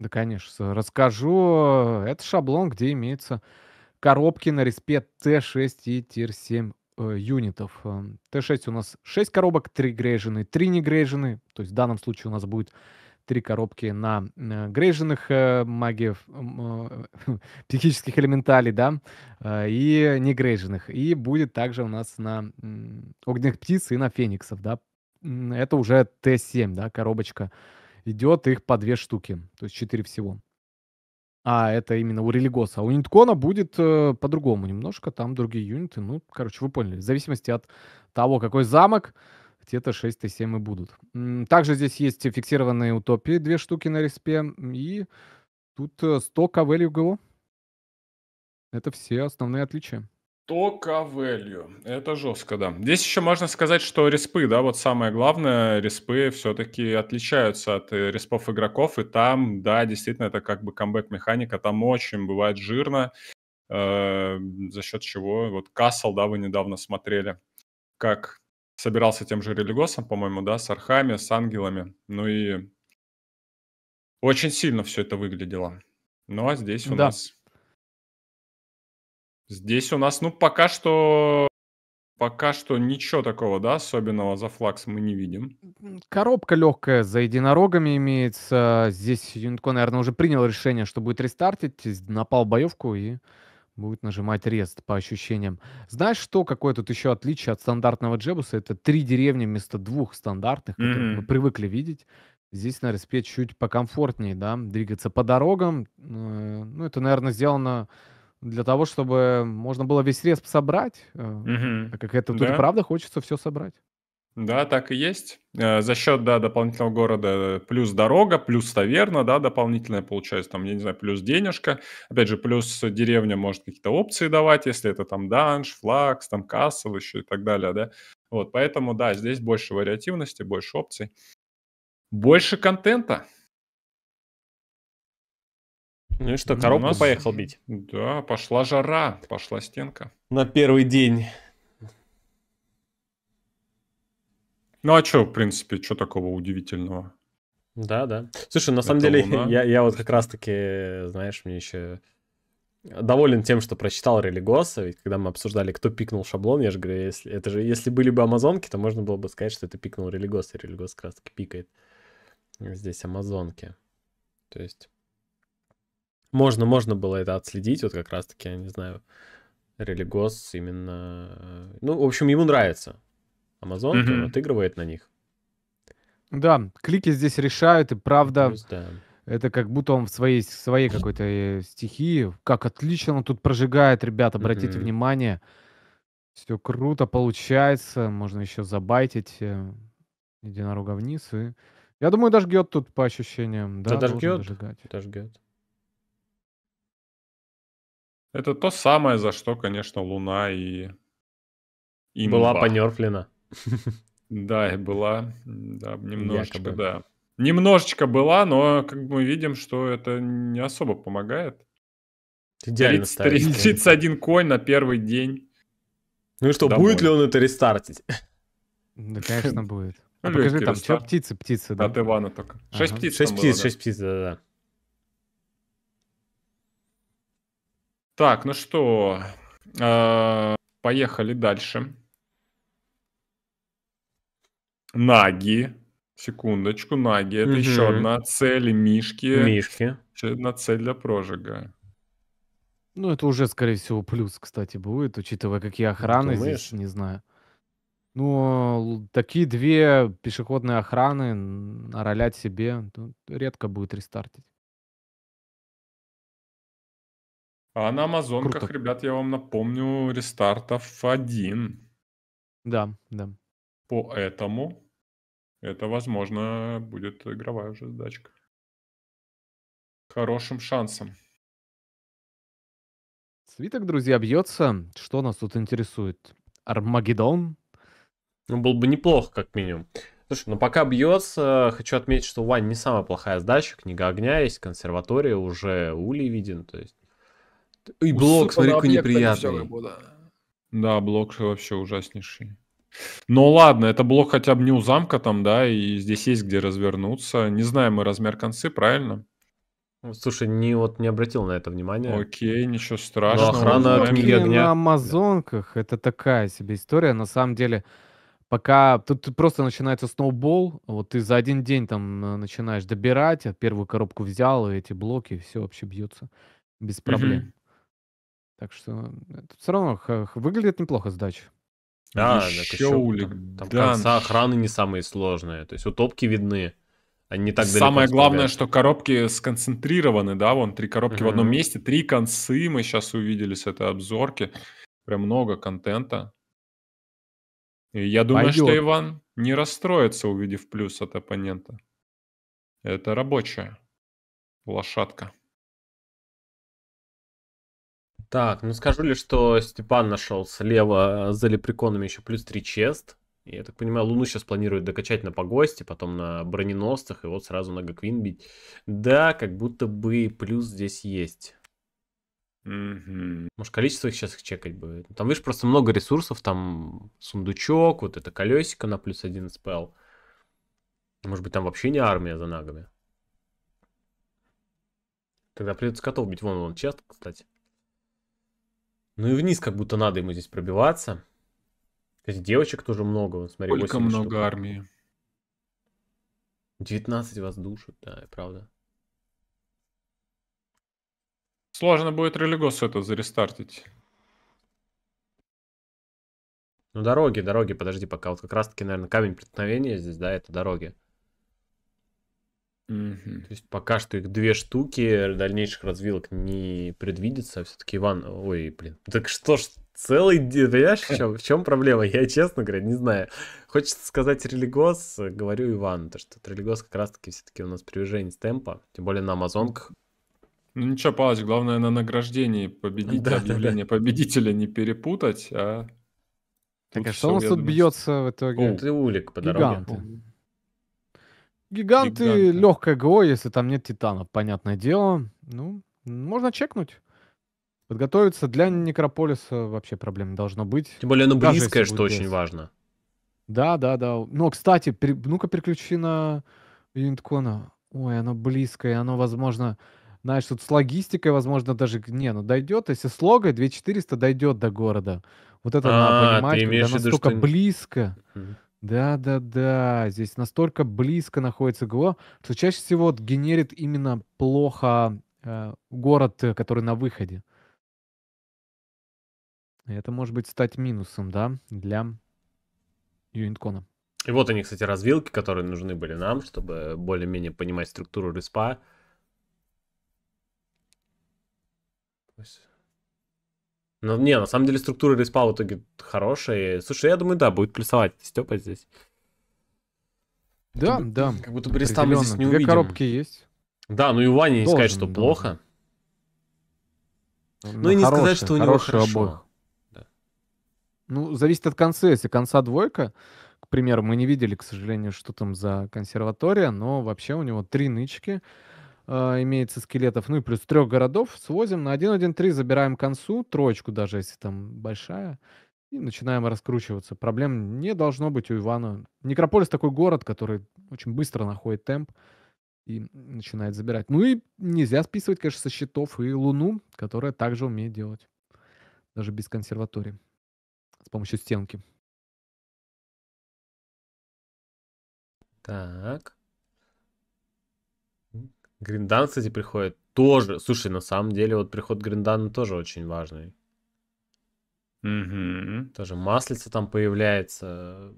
Да, конечно. Расскажу. Это шаблон, где имеются коробки на респе Т6 и Тир 7 э, юнитов. Эм, Т6 у нас 6 коробок, 3 грейжены, 3 не грейжены. То есть в данном случае у нас будет 3 коробки на э, грейженных э, магиев, э, психических элементалей, да, э, и не грейженных. И будет также у нас на э, огненных птиц и на фениксов, да. Это уже Т7, да, коробочка идет, их по две штуки, то есть 4 всего. А, это именно у религоса. А у Юниткона будет э, по-другому немножко, там другие юниты. Ну, короче, вы поняли. В зависимости от того, какой замок, где-то 6 и 7 и будут. Также здесь есть фиксированные утопии, две штуки на респе. И тут 100 к ГО. Это все основные отличия. Тока value. Это жестко, да. Здесь еще можно сказать, что респы, да, вот самое главное, респы все-таки отличаются от э, респов игроков, и там, да, действительно, это как бы камбэк-механика, там очень бывает жирно, э, за счет чего, вот Касл, да, вы недавно смотрели, как собирался тем же Религосом, по-моему, да, с Архами, с Ангелами, ну и очень сильно все это выглядело. Ну, а здесь у да. нас Здесь у нас, ну, пока что Пока что ничего такого, да, особенного за флакс мы не видим. Коробка легкая за единорогами имеется. Здесь Юнитко, наверное, уже принял решение, что будет рестартить. Напал боевку и будет нажимать рест по ощущениям. Знаешь, что какое тут еще отличие от стандартного джебуса? Это три деревни вместо двух стандартных, которые mm-hmm. мы привыкли видеть. Здесь наверное, респе чуть покомфортнее, да, двигаться по дорогам. Э, ну, это, наверное, сделано для того, чтобы можно было весь респ собрать, угу. так как это тут да. и правда хочется все собрать. Да, так и есть. Э, за счет, да, дополнительного города э, плюс дорога, плюс таверна, да, дополнительная получается, там, я не знаю, плюс денежка. Опять же, плюс деревня может какие-то опции давать, если это там данж, флакс, там кассел еще и так далее, да. Вот, поэтому, да, здесь больше вариативности, больше опций, больше контента. Ну и что, коробку нас... поехал бить? Да, пошла жара, пошла стенка. На первый день. Ну а что, в принципе, что такого удивительного? Да, да. Слушай, на Это самом деле, я, я вот как раз-таки, знаешь, мне еще доволен тем, что прочитал Религоса, ведь когда мы обсуждали, кто пикнул шаблон, я же говорю, если, это же, если были бы амазонки, то можно было бы сказать, что это пикнул Религос, и Религос как раз таки пикает здесь амазонки. То есть можно, можно было это отследить, вот как раз-таки, я не знаю, религос именно... Э, ну, в общем, ему нравится. Amazon, mm-hmm. он отыгрывает на них. Да, клики здесь решают, и правда... Плюс, ну, да. Это как будто он в своей, своей какой-то э, стихии. Как отлично он тут прожигает, ребят, обратите mm-hmm. внимание. Все круто получается. Можно еще забайтить э, единорога вниз. И... Я думаю, дожгет тут по ощущениям. Да, да дожгет. Дожигать. Дожгет. Это то самое, за что, конечно, Луна и... и была понерфлена. Да, и была, да, немножечко, Якобы. да. Немножечко была, но как мы видим, что это не особо помогает. Идеально 30, 31 конь на первый день. Ну и что, домой. будет ли он это рестартить? Да, конечно, будет. Ну, а покажи там, что птицы, птицы, да? От Ивана только. Шесть птиц Шесть птиц, шесть птиц, да-да. Так, ну что, э, поехали дальше. Наги. Секундочку, наги. Это угу. еще одна цель. Мишки. Мишки. Еще одна цель для прожига. Ну, это уже, скорее всего, плюс, кстати, будет, учитывая, какие охраны Думаешь? здесь, не знаю. Ну, такие две пешеходные охраны наролять себе ну, редко будет рестартить. А на Амазонках, Круто. ребят, я вам напомню, рестартов один. Да, да. Поэтому это, возможно, будет игровая уже сдачка. Хорошим шансом. Свиток, друзья, бьется. Что нас тут интересует? Армагеддон? Ну, было бы неплохо, как минимум. Слушай, ну пока бьется, хочу отметить, что Вань не самая плохая сдача. Книга огня есть, консерватория уже улей виден, то есть и блок, смотри, какой неприятный. Да, блок вообще ужаснейший. Ну ладно, это блок хотя бы не у замка там, да, и здесь есть где развернуться. Не знаю, мы размер концы, правильно? Ну, слушай, не вот не обратил на это внимания. Окей, ничего страшного. Но охрана книги огня. На амазонках да. это такая себе история. На самом деле, пока тут просто начинается сноубол, вот ты за один день там э, начинаешь добирать, а первую коробку взял, и эти блоки, все вообще бьются без проблем. Угу. Так что это все равно выглядит неплохо сдача. Да, еще, еще улик. Там, там конца охраны не самые сложные. То есть утопки видны. Они не так Самое главное, что коробки сконцентрированы, да, вон три коробки mm-hmm. в одном месте, три концы мы сейчас увидели с этой обзорки. Прям много контента. И я думаю, Пойдет. что Иван не расстроится, увидев плюс от оппонента. Это рабочая лошадка. Так, ну скажу лишь, что Степан нашел слева э, за лепреконами еще плюс 3 чест. Я так понимаю, Луну сейчас планирует докачать на погосте, потом на броненосцах, и вот сразу на Гаквин бить. Да, как будто бы плюс здесь есть. Может, количество их сейчас их чекать будет. Там, видишь, просто много ресурсов, там сундучок, вот это колесико на плюс один спел. Может быть, там вообще не армия за нагами. Тогда придется котов бить. Вон, он чест, кстати. Ну и вниз как будто надо ему здесь пробиваться. Кстати, девочек тоже много. Вот, смотри, Сколько много штук. армии. 19 вас да, правда. Сложно будет религосу это зарестартить. Ну, дороги, дороги, подожди, пока. Вот как раз-таки, наверное, камень преткновения здесь, да, это дороги. Угу. То есть пока что их две штуки, дальнейших развилок не предвидится. А все-таки Иван, ой, блин, так что ж целый день, понимаешь, в чем, в чем проблема? Я, честно говоря, не знаю. Хочется сказать религоз, говорю Иван, то что религоз как раз-таки все-таки у нас с темпа, тем более на амазонках. Ну ничего, Палыч, главное на награждении победить, да, объявление да, да. победителя не перепутать, а... Так а что у нас тут бьется в итоге? О, ты улик по дороге. Гиганты, Гиганты. легкое ГО, если там нет титанов, понятное дело. Ну, можно чекнуть. Подготовиться для Некрополиса вообще проблем не должно быть. Тем более, оно Даже близкое, что очень важно. Да, да, да. Но, кстати, при... ну-ка переключи на Юниткона. Ой, оно близкое, оно, возможно, знаешь, тут с логистикой, возможно, даже... Не, ну дойдет, если с логой 2400 дойдет до города. Вот это а, надо понимать, когда настолько что... близко. Mm-hmm. Да-да-да, здесь настолько близко находится ГО, что чаще всего генерит именно плохо э, город, э, который на выходе. Это может быть стать минусом, да, для Юинткона. И вот они, кстати, развилки, которые нужны были нам, чтобы более-менее понимать структуру респа. Но ну, не, на самом деле структура респа в итоге хорошая. Слушай, я думаю, да, будет плюсовать Степа здесь. Да, как да. Как будто бы реста мы здесь не Две увидим. коробки есть. Да, ну и у Вани не сказать, что должен. плохо. Ну, ну, и не сказать, что у него хорошо. Обоих. Да. Ну, зависит от конца. Если конца двойка, к примеру, мы не видели, к сожалению, что там за консерватория, но вообще у него три нычки. Э, имеется скелетов. Ну и плюс трех городов свозим на 1-1-3, забираем концу, троечку даже, если там большая, и начинаем раскручиваться. Проблем не должно быть у Ивана. Некрополис такой город, который очень быстро находит темп и начинает забирать. Ну и нельзя списывать, конечно, со счетов и Луну, которая также умеет делать. Даже без консерватории. С помощью стенки. Так. Гриндан, кстати, приходит. Тоже. Слушай, на самом деле, вот приход Гриндана тоже очень важный. Угу. Тоже маслица там появляется.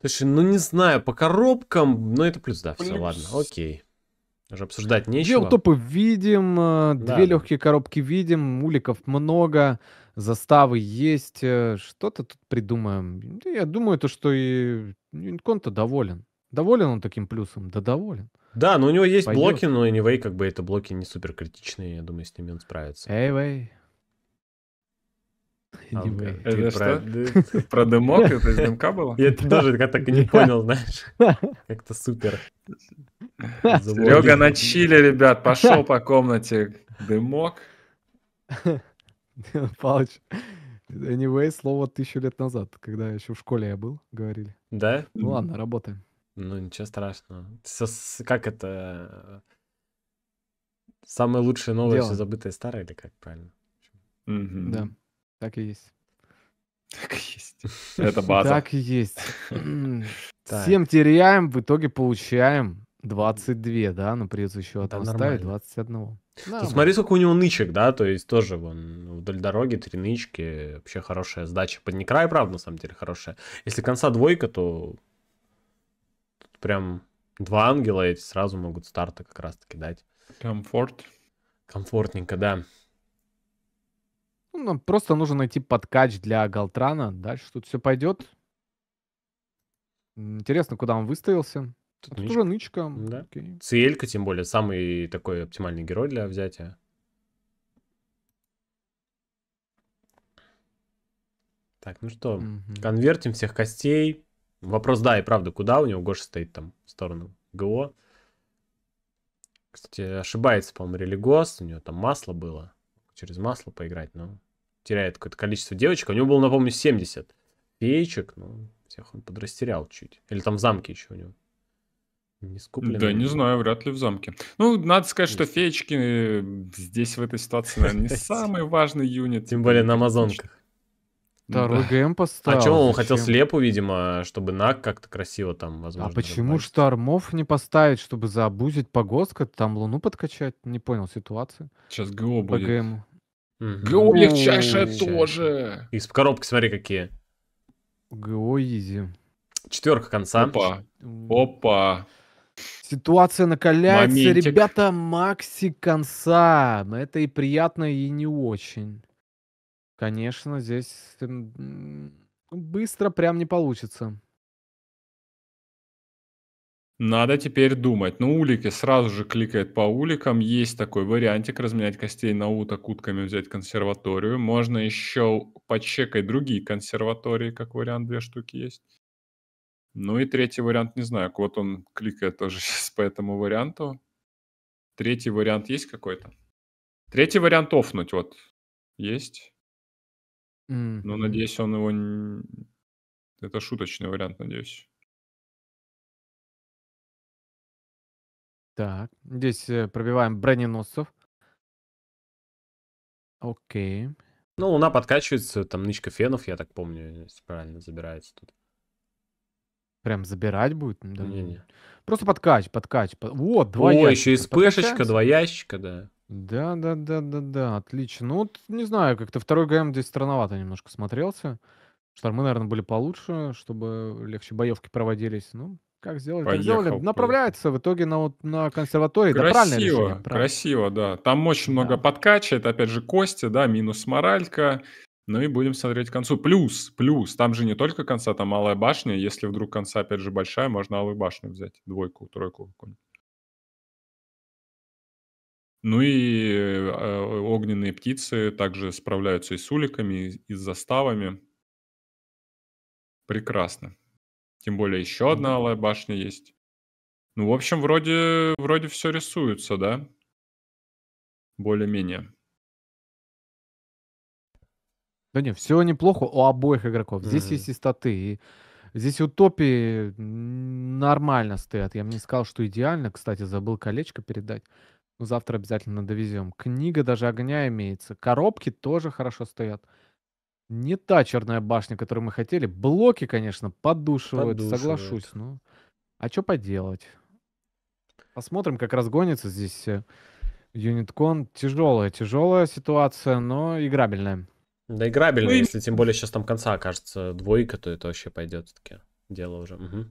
Слушай, ну не знаю, по коробкам, но это плюс, да, плюс. все, ладно, окей. Даже обсуждать нечего. Геотопы видим, э, да. две легкие коробки видим, Уликов много, заставы есть. Э, что-то тут придумаем. Ну, я думаю, то, что и Конта доволен. Доволен он таким плюсом? Да доволен. Да, но у него есть Пойдет. блоки, но anyway, как бы это блоки не супер критичные, я думаю, с ними он справится. Anyway. anyway. А, это про... что? Про дымок? Это из дымка было? Я тоже так и не понял, знаешь. Как-то супер. Серега на чиле, ребят, пошел по комнате. Дымок. Палыч, anyway, слово тысячу лет назад, когда еще в школе я был, говорили. Да? Ну ладно, работаем. Ну, ничего страшного. Все, как это? Э, Самое лучшее новое, Дело. все забытое старое, или как правильно? Mm-hmm. Да, так и есть. Так и есть. Это база. Так и есть. 7 теряем, в итоге получаем 22, да, но придется еще одну да, оставить, 21. смотри, сколько у него нычек, да, то есть тоже вон вдоль дороги три нычки, вообще хорошая сдача. Под некрай, правда, на самом деле хорошая. Если конца двойка, то прям два ангела эти сразу могут старта как раз-таки дать. Комфорт. Комфортненько, да. Ну, нам просто нужно найти подкач для Галтрана. Дальше тут все пойдет. Интересно, куда он выставился. Тут, а тут уже нычка. Да. Окей. Циелька, тем более, самый такой оптимальный герой для взятия. Так, ну что, угу. конвертим всех костей. Вопрос, да, и правда, куда у него Гоша стоит там в сторону ГО. Кстати, ошибается, по-моему, Религос. У него там масло было. Через масло поиграть, но теряет какое-то количество девочек. А у него было, напомню, 70 феечек. Ну, всех он подрастерял чуть. Или там в замке еще у него. Не скуплено. Да, не знаю, вряд ли в замке. Ну, надо сказать, что феечки э, здесь в этой ситуации, наверное, не самый важный юнит. Тем более на амазонках. Второй да. ГМ поставил. А что, он зачем? хотел слепу, видимо, чтобы Нак как-то красиво там, а возможно. А почему добавить. штормов не поставить, чтобы заобузить погостка, там луну подкачать? Не понял ситуации. Сейчас ГО будет. По ГО легчайшее тоже. Из коробки смотри какие. ГО изи. Четверка конца. Опа. Опа. Ситуация накаляется, Моментик. ребята, Макси конца. Это и приятно, и не очень. Конечно, здесь быстро прям не получится. Надо теперь думать. Ну, улики сразу же кликает по уликам. Есть такой вариантик разменять костей на уток, утками взять консерваторию. Можно еще почекать другие консерватории, как вариант, две штуки есть. Ну и третий вариант, не знаю, вот он кликает тоже сейчас по этому варианту. Третий вариант есть какой-то? Третий вариант офнуть, вот, есть. М. Но надеюсь, он его... н- Это шуточный вариант, надеюсь. Так, здесь э, пробиваем броненосцев. Окей. Ну, луна подкачивается, там нычка фенов, я так помню, если э, правильно забирается тут. Прям забирать будет? М, Да. Не-не. Просто подкач, подкач. под- Вот, два О, еще и ящика. спешечка, два ящика, да. Да, да, да, да, да, отлично. Ну, вот не знаю, как-то второй ГМ здесь странновато немножко смотрелся. Штормы, наверное, были получше, чтобы легче боевки проводились. Ну, как сделали, так сделали. Направляется в итоге на, вот, на консерватории. Красиво, да, правильное решение, правильно. красиво, да. Там очень да. много подкача, это опять же кости, да, минус моралька. Ну и будем смотреть к концу. Плюс, плюс, там же не только конца, там малая башня. Если вдруг конца, опять же, большая, можно алую башню взять. Двойку, тройку какую-нибудь. Ну и э, а, огненные птицы также справляются и с уликами, и с заставами. Прекрасно. Тем более еще одна алая башня есть. Ну, в общем, вроде, вроде все рисуется, да? Более-менее. Да нет, все неплохо у обоих игроков. Здесь mm-hmm. есть и статы, и здесь утопии нормально стоят. Я бы не сказал, что идеально. Кстати, забыл колечко передать. Ну, завтра обязательно довезем. Книга даже огня имеется. Коробки тоже хорошо стоят. Не та черная башня, которую мы хотели. Блоки, конечно, поддушивают, Поддушивает. соглашусь. Ну, а что поделать? Посмотрим, как разгонится здесь юнит э, Кон. Тяжелая, тяжелая ситуация, но играбельная. Да играбельная, Вы... если тем более сейчас там конца окажется двойка, то это вообще пойдет таки дело уже. Угу.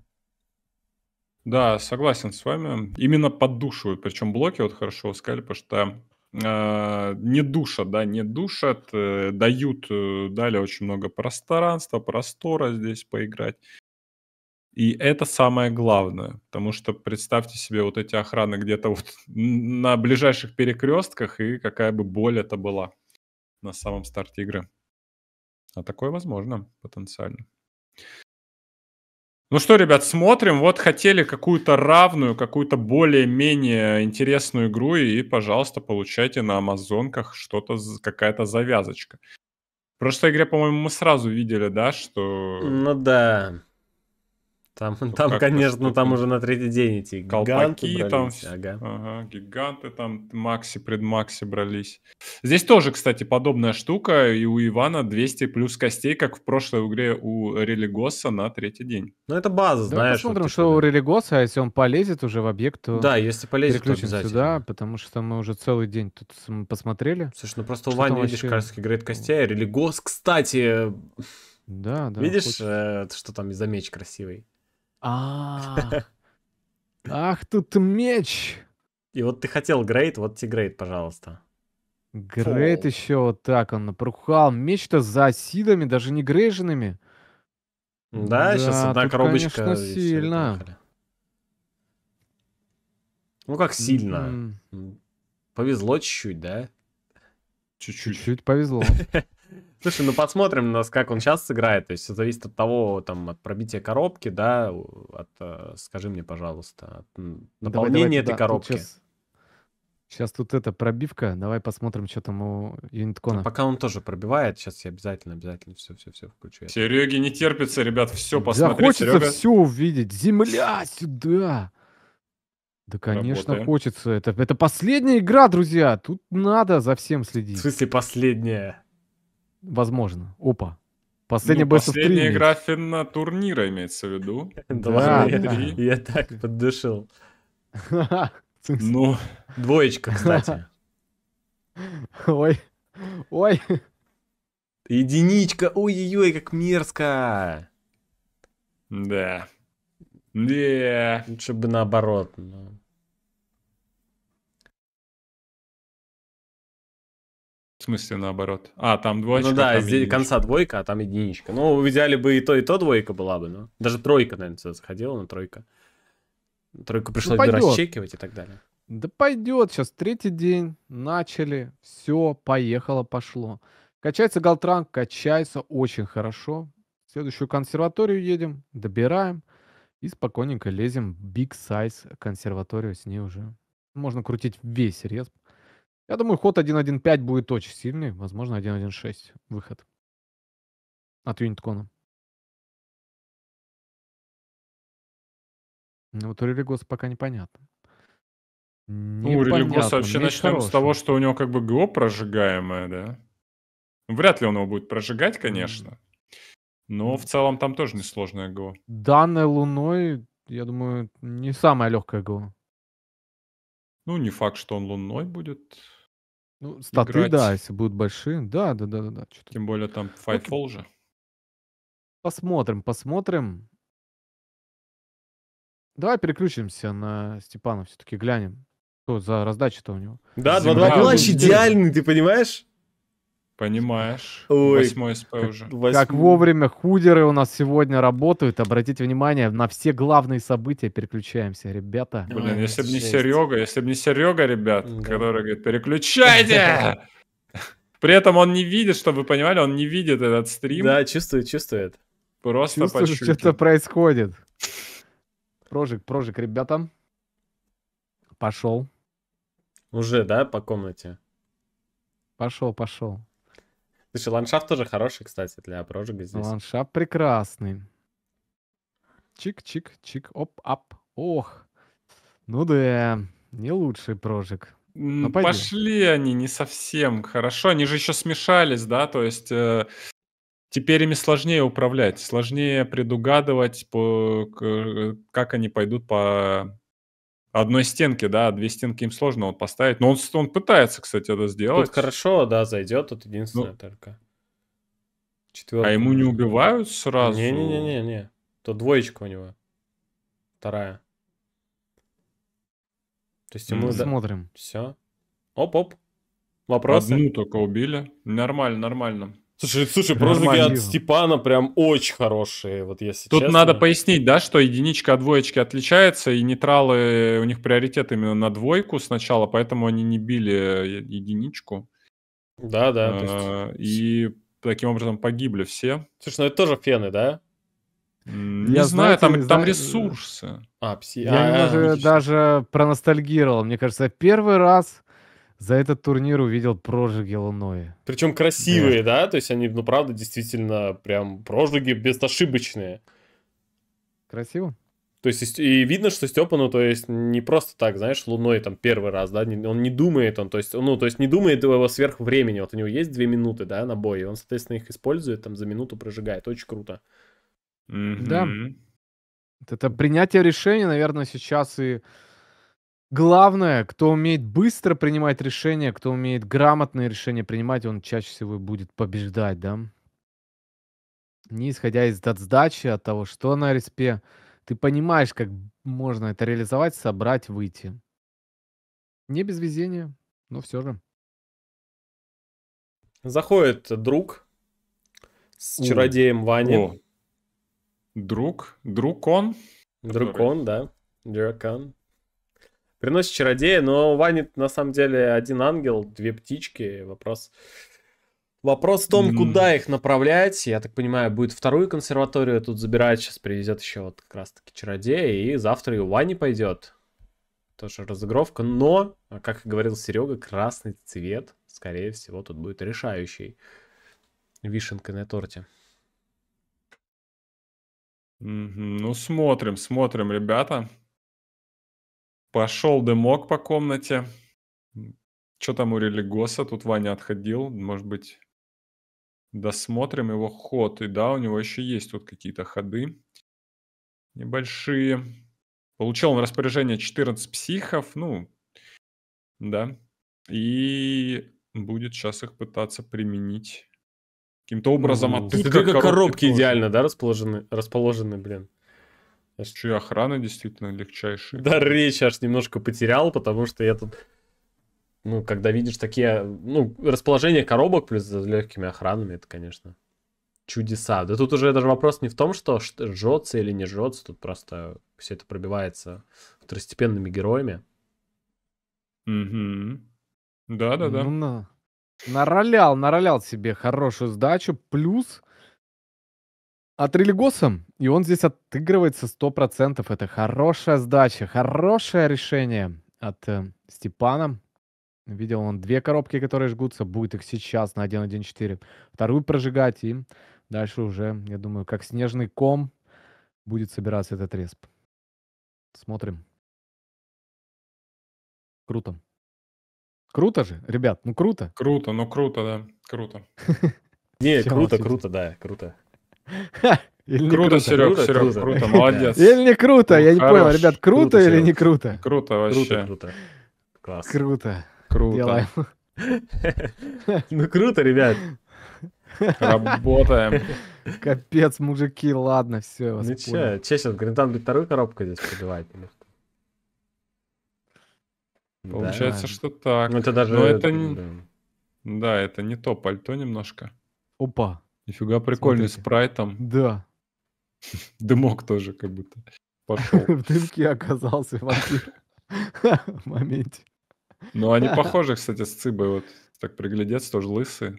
Да, согласен с вами. Именно поддушивают, причем блоки, вот хорошо вы сказали, потому что э, не душат, да, не душат, э, дают, э, дали очень много пространства, простора здесь поиграть. И это самое главное, потому что представьте себе вот эти охраны где-то вот на ближайших перекрестках, и какая бы боль это была на самом старте игры. А такое возможно потенциально. Ну что, ребят, смотрим. Вот хотели какую-то равную, какую-то более-менее интересную игру, и, пожалуйста, получайте на амазонках что-то, какая-то завязочка. В прошлой игре, по-моему, мы сразу видели, да, что... Ну да. Там, ну, там конечно, там уже на третий день эти колпаки, гиганты брались. Там, ага. Ага, гиганты там, Макси, предмакси брались. Здесь тоже, кстати, подобная штука, и у Ивана 200 плюс костей, как в прошлой игре у Религоса на третий день. Ну, это база, да, знаешь. посмотрим, вот, типа, что у Религоса, а если он полезет уже в объект, то... Да, если полезет, то сюда, потому что мы уже целый день тут посмотрели. Слушай, ну просто у Вани, видишь, вообще... кажется, играет костей, а Религос, кстати... Да, да. Видишь, э, что там из замеч красивый? А. Ах, тут меч! И вот ты хотел грейд, вот тебе грейд, пожалуйста. Грейд еще вот так он напрухал. Меч-то за сидами, даже не грейженными. Да, да сейчас одна тут, коробочка. Конечно, сильно. Ну как сильно? Mm. Повезло чуть-чуть, да? Чуть-чуть. Чуть-чуть повезло. Слушай, ну посмотрим, нас, как он сейчас сыграет. То есть это зависит от того, там, от пробития коробки, да, от, э, скажи мне, пожалуйста, от наполнения ну, давай, давай, этой да, коробки. сейчас... Сейчас тут эта пробивка. Давай посмотрим, что там у Юниткона. А пока он тоже пробивает, сейчас я обязательно, обязательно все-все-все включу. Сереге не терпится, ребят, все посмотреть. Да хочется Серега... все увидеть. Земля сюда! Да, конечно, Работаем. хочется. Это, это последняя игра, друзья. Тут надо за всем следить. В смысле, последняя? Возможно. Опа. Ну, последняя, ну, последняя игра финна турнира имеется в виду. Да, я так поддушил. Ну, двоечка, кстати. Ой, ой. Единичка, ой-ой-ой, как мерзко. Да. Не. Лучше бы наоборот. смысле наоборот? А, там ну двоечка. Ну да, здесь конца двойка, а там единичка. Ну, в идеале бы и то, и то двойка была бы. но Даже тройка, наверное, заходила, но тройка. Тройку пришлось ну, бы расчекивать и так далее. Да пойдет, сейчас третий день, начали, все, поехало, пошло. Качается Галтранг, качается очень хорошо. В следующую консерваторию едем, добираем и спокойненько лезем в Big Size консерваторию с ней уже. Можно крутить весь респ. Я думаю, ход 1.1.5 будет очень сильный. Возможно, 1.1.6 выход от Юниткона. Ну, вот у Религоса пока непонятно. Ну, непонятно. У Религоса вообще Меч начнем хороший. с того, что у него как бы ГО прожигаемое, да? Вряд ли он его будет прожигать, конечно. Но в целом там тоже несложное ГО. Данной луной, я думаю, не самое легкое ГО. Ну, не факт, что он лунной будет. Ну, статы, играть. да, если будут большие. Да, да, да, да, да. Что-то... Тем более там Fightfall ну, Окей. же. Посмотрим, посмотрим. Давай переключимся на Степана, все-таки глянем. Что за раздача-то у него? Да, 2-2. идеальный, ты понимаешь? Понимаешь. Ой, Восьмой СП уже. Восьмой. Как вовремя худеры у нас сегодня работают. Обратите внимание, на все главные события переключаемся, ребята. Блин, Ой, если бы не Серега, если бы не Серега, ребят, да. который говорит, переключайте! При этом он не видит, чтобы вы понимали, он не видит этот стрим. Да, чувствует, чувствует. Просто Чувствую, что что-то происходит. Прожик, прожик, ребята. Пошел. Уже, да, по комнате? Пошел, пошел. Слушай, ландшафт тоже хороший, кстати, для прожига здесь. Ландшафт прекрасный. Чик-чик-чик, оп-ап. Ох, ну да, не лучший прожиг. Но ну, Пошли они не совсем хорошо. Они же еще смешались, да, то есть э, теперь ими сложнее управлять, сложнее предугадывать, по, к, э, как они пойдут по одной стенки, да, две стенки им сложно вот поставить. Но он, он пытается, кстати, это сделать. Тут хорошо, да, зайдет, тут единственное ну, только. Четвертый. А ему не убивают сразу? Не-не-не-не. То двоечка у него. Вторая. То есть ему... Смотрим. Все. Оп-оп. Вопросы? Одну только убили. Нормально, нормально. Слушай, слушай, прожиги от Степана прям очень хорошие, вот если Тут честно. надо пояснить, да, что единичка от двоечки отличается, и нейтралы, у них приоритет именно на двойку сначала, поэтому они не били э, единичку. Да, да. А, есть... И таким образом погибли все. Слушай, ну это тоже фены, да? Не я знаю, знаете, там, знаю, там ресурсы. А, пси... Я а, даже, даже проностальгировал. Мне кажется, первый раз за этот турнир увидел прожиги луной. Причем красивые, да. да? То есть они, ну, правда, действительно прям прожиги безошибочные. Красиво. То есть и видно, что Степа, ну, то есть не просто так, знаешь, луной там первый раз, да, он не думает, он, то есть, ну, то есть не думает его сверх времени, вот у него есть две минуты, да, на бой, и он, соответственно, их использует, там, за минуту прожигает, очень круто. Mm-hmm. Да. Это принятие решения, наверное, сейчас и Главное, кто умеет быстро принимать решения, кто умеет грамотные решения принимать, он чаще всего будет побеждать, да? Не исходя из от сдачи, от того, что на респе, ты понимаешь, как можно это реализовать, собрать, выйти. Не без везения, но все же. Заходит друг с О. чародеем Ваней. Друг? Друг он? Друг который... он, да. Дракон. Приносит чародея, но у на самом деле один ангел, две птички. Вопрос. Вопрос в том, mm. куда их направлять. Я так понимаю, будет вторую консерваторию тут забирать. Сейчас привезет еще вот как раз-таки чародея. И завтра и у Вани пойдет. Тоже разыгровка. Но, как говорил Серега, красный цвет, скорее всего, тут будет решающий. Вишенкой на торте. Mm-hmm. Ну, смотрим, смотрим, ребята. Пошел дымок по комнате. Что там у Религоса? Тут Ваня отходил. Может быть, досмотрим его ход. И да, у него еще есть тут какие-то ходы небольшие. Получил он распоряжение 14 психов. Ну, да. И будет сейчас их пытаться применить каким-то образом mm. от. Ты как коробки, коробки идеально, да, расположены, расположены, блин. А Еще и охрана действительно легчайшая. Да, речь аж немножко потерял, потому что я тут... Ну, когда видишь такие... Ну, расположение коробок плюс с легкими охранами, это, конечно, чудеса. Да тут уже даже вопрос не в том, что жжется или не жжется, тут просто все это пробивается второстепенными героями. Угу. Да-да-да. Ну, на... Наролял, наролял себе хорошую сдачу, плюс от Религоса, и он здесь отыгрывается 100%. Это хорошая сдача, хорошее решение от э, Степана. Видел он две коробки, которые жгутся. Будет их сейчас на 1.1.4. Вторую прожигать, и дальше уже, я думаю, как снежный ком будет собираться этот респ. Смотрим. Круто. Круто же, ребят, ну круто. Круто, ну круто, да, круто. Не, круто, круто, да, круто. Или круто, круто, Серег, круто, Серег, круто, круто молодец. Или не круто, я не понял, ребят, круто или не круто? Круто вообще. Круто, Класс. Круто. Круто. Делаем. Ну круто, ребят. Работаем. Капец, мужики, ладно, все. Ну че, че сейчас, Гринтан будет вторую коробку здесь пробивать? Получается, да. что ну, так. Ну, это даже... Но это... Да. да, это не то пальто немножко. Опа. Нифига прикольный Смотрите. спрайт там. Да. Дымок тоже как будто пошел. В дымке оказался вампир в моменте. Ну, они похожи, кстати, с Цибой. Вот так приглядеться, тоже лысые.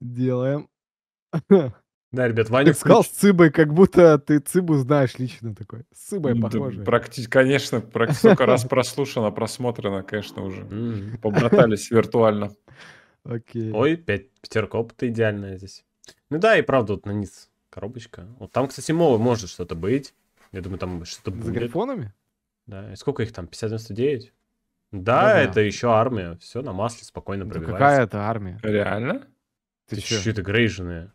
Делаем. Да, ребят, Ваня... Ты сказал с Цыбой, как будто ты Цыбу знаешь лично такой. С Цыбой да, похоже. Практи... Конечно, практи... столько раз прослушано, просмотрено, конечно, уже. Побратались виртуально. Окей. Ой, пять пятерка опыта идеальная здесь. Ну да, и правда, вот на низ коробочка. Вот там, кстати, мова может что-то быть. Я думаю, там что-то будет. С грифонами? Да, и сколько их там? 599? Да, ну да, это да. еще армия. Все на масле спокойно пробивается. Да какая это армия? Реально? Ты, ты что? Чуть-чуть грейженые.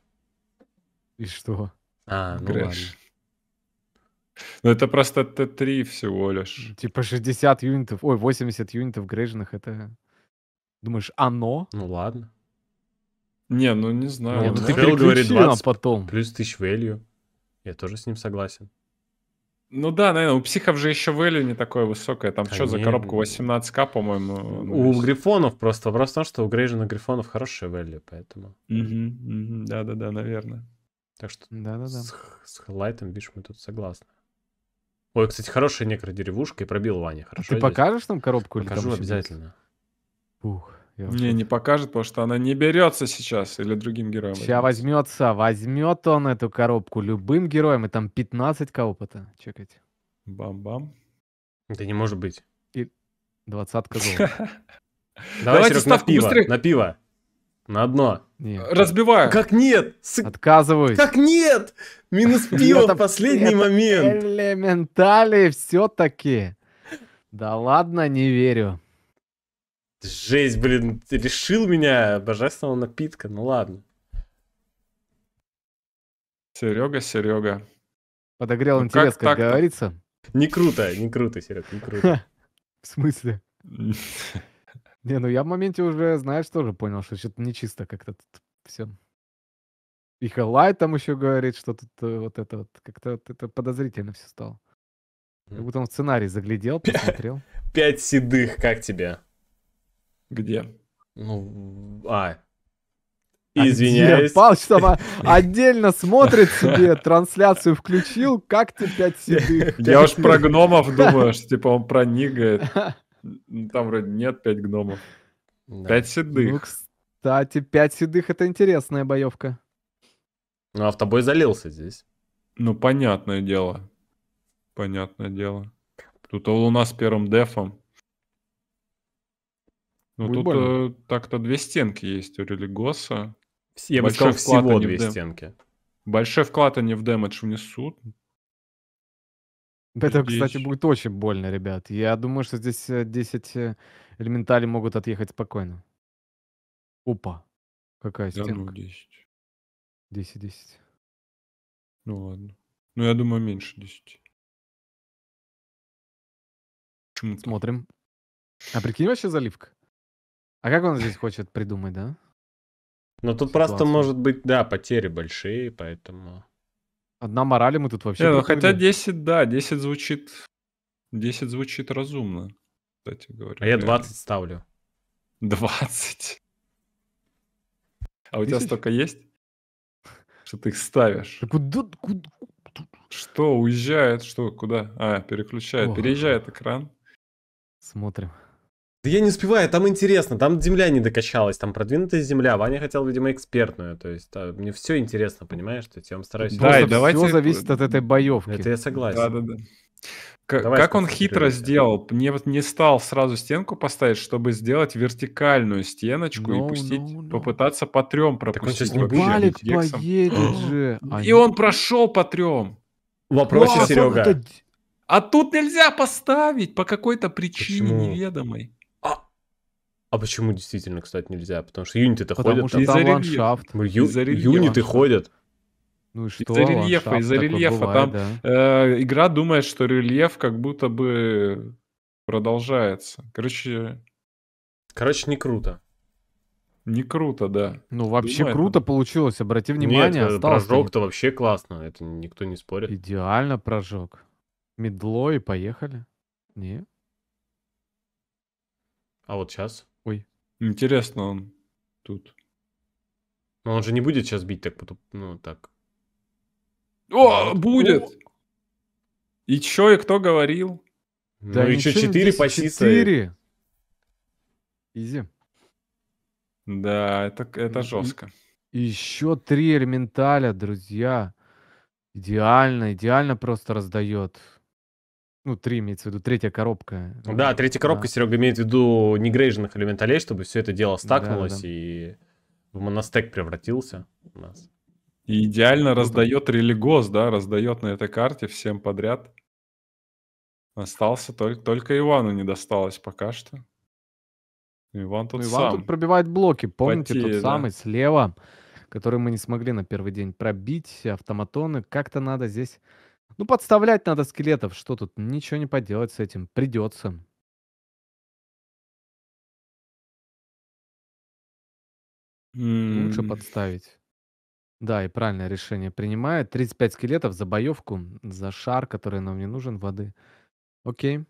И что? А, ну Крэш. ладно. Ну это просто Т3 всего лишь. Типа 60 юнитов, ой, 80 юнитов грейжных, это... Думаешь, оно? Ну ладно. Не, ну не знаю. ну, ты говорит 20 потом. плюс 1000 value. Я тоже с ним согласен. Ну да, наверное, у психов же еще value не такое высокое. Там а что нет, за коробку 18к, по-моему? Ну, у есть. грифонов просто. Вопрос в том, что у Грейжина грифонов хорошие value, поэтому... Да-да-да, угу, угу, наверное. Так что да, да, да. С, с Хайлайтом, видишь, мы тут согласны. Ой, кстати, хорошая некая деревушка и пробил Ваня. А хорошо. А ты покажешь нам коробку? Покажу обязательно. Ух. Не, не покажет, потому что она не берется сейчас или другим героем. Сейчас возьмется, возьмет он эту коробку любым героем, и там 15 коопота. Чекайте. Бам-бам. Да не может быть. И двадцатка золота. Давай, Давайте Серег, на пиво, на пиво. На дно. Нет. Разбиваю. Как нет? С... Отказываюсь. Как нет? Минус пиво в последний момент. Элементали все-таки. Да ладно, не верю. Жесть, блин, решил меня божественного напитка, ну ладно. Серега, Серега. Подогрел ну интерес, как, как говорится. Не круто, не круто, Серега. не круто. В смысле? Не, ну я в моменте уже, знаешь, тоже понял, что что-то нечисто как-то тут все. И Хайлайт там еще говорит, что тут э, вот это вот как-то вот это подозрительно все стало. Как будто он сценарий заглядел, посмотрел. Пять седых, как тебе? Где? Ну, а, Извиняюсь. Палыч там а, отдельно смотрит себе, трансляцию включил, как ты пять седых? Я уж про гномов думаю, что типа он про проникает. Там вроде нет пять гномов. Пять седых. Ну, кстати, пять седых — это интересная боевка. Ну, автобой залился здесь. Ну, понятное дело. Понятное дело. Тут у нас первым дефом. Ну, тут э, так-то две стенки есть у Религоса. Я Большой бы сказал, всего две стенки. Большой вклад они в дэмэдж внесут. Это, кстати, будет очень больно, ребят. Я думаю, что здесь э, 10 э, элементали могут отъехать спокойно. Опа. Какая Да ну, стенка? 10. 10-10. Ну ладно. Ну, я думаю, меньше 10. почему Смотрим. А прикинь вообще заливка? А как он здесь хочет придумать, да? Но ну, тут просто может быть, да, потери большие, поэтому... Одна мораль, мы тут вообще... Не, ну хотя 10, да, 10 звучит... 10 звучит разумно, кстати говоря. А я 20 ставлю. 20? А у тебя столько есть? Что ты их ставишь? Куда, куда, Что, уезжает? Что, куда? А, переключает, переезжает экран. Смотрим. Да я не успеваю, там интересно, там земля не докачалась, там продвинутая земля. Ваня хотел, видимо, экспертную, то есть а, мне все интересно, понимаешь? То есть я вам стараюсь... Да, давайте... Все зависит от этой боевки. Это я согласен. Да-да-да. Давай как он хитро сделал? Не, не стал сразу стенку поставить, чтобы сделать вертикальную стеночку no, и ну, пустить, no, ну, no. Ну. попытаться по трем пропустить. Так он Валик поедет же. А и он прошел по трем. Вопросе, Серега. А тут нельзя поставить по какой-то причине Почему? неведомой. А почему действительно, кстати, нельзя? Потому что юниты-то Потому ходят. Потому что там, ландшафт. Ну, ю... Из-за юниты ходят. Ну и что? Из-за рельефа, из-за рельефа. Бывает, там да. э, игра думает, что рельеф как будто бы продолжается. Короче... Короче, не круто. Не круто, да. Ну, вообще Думаю, круто это... получилось, обрати внимание. Нет, э, прожог-то вообще классно, это никто не спорит. Идеально прожог. Медло и поехали. Не? А вот сейчас? Ой. Интересно он тут. Но он же не будет сейчас бить так, ну так. О, будет! И чё, и кто говорил? Ну, да ну и чё, 4 почти 4. Изи. Да, это, это жестко. И, еще три элементаля, друзья. Идеально, идеально просто раздает. Ну, три имеется в виду, третья коробка. Ну, да, третья коробка, да. Серега имеет в виду негрейженных элементалей, чтобы все это дело стакнулось да, да. и в моностек превратился у нас. И идеально Круто. раздает религоз, да, раздает на этой карте всем подряд. Остался только, только Ивану не досталось пока что. Иван тут ну, Иван сам. тут пробивает блоки, помните, Потея, тот да. самый слева, который мы не смогли на первый день пробить, автоматоны. Как-то надо здесь ну, подставлять надо скелетов, что тут? Ничего не поделать с этим, придется. Лучше подставить. Да, и правильное решение принимает. 35 скелетов за боевку, за шар, который нам не нужен, воды. Окей.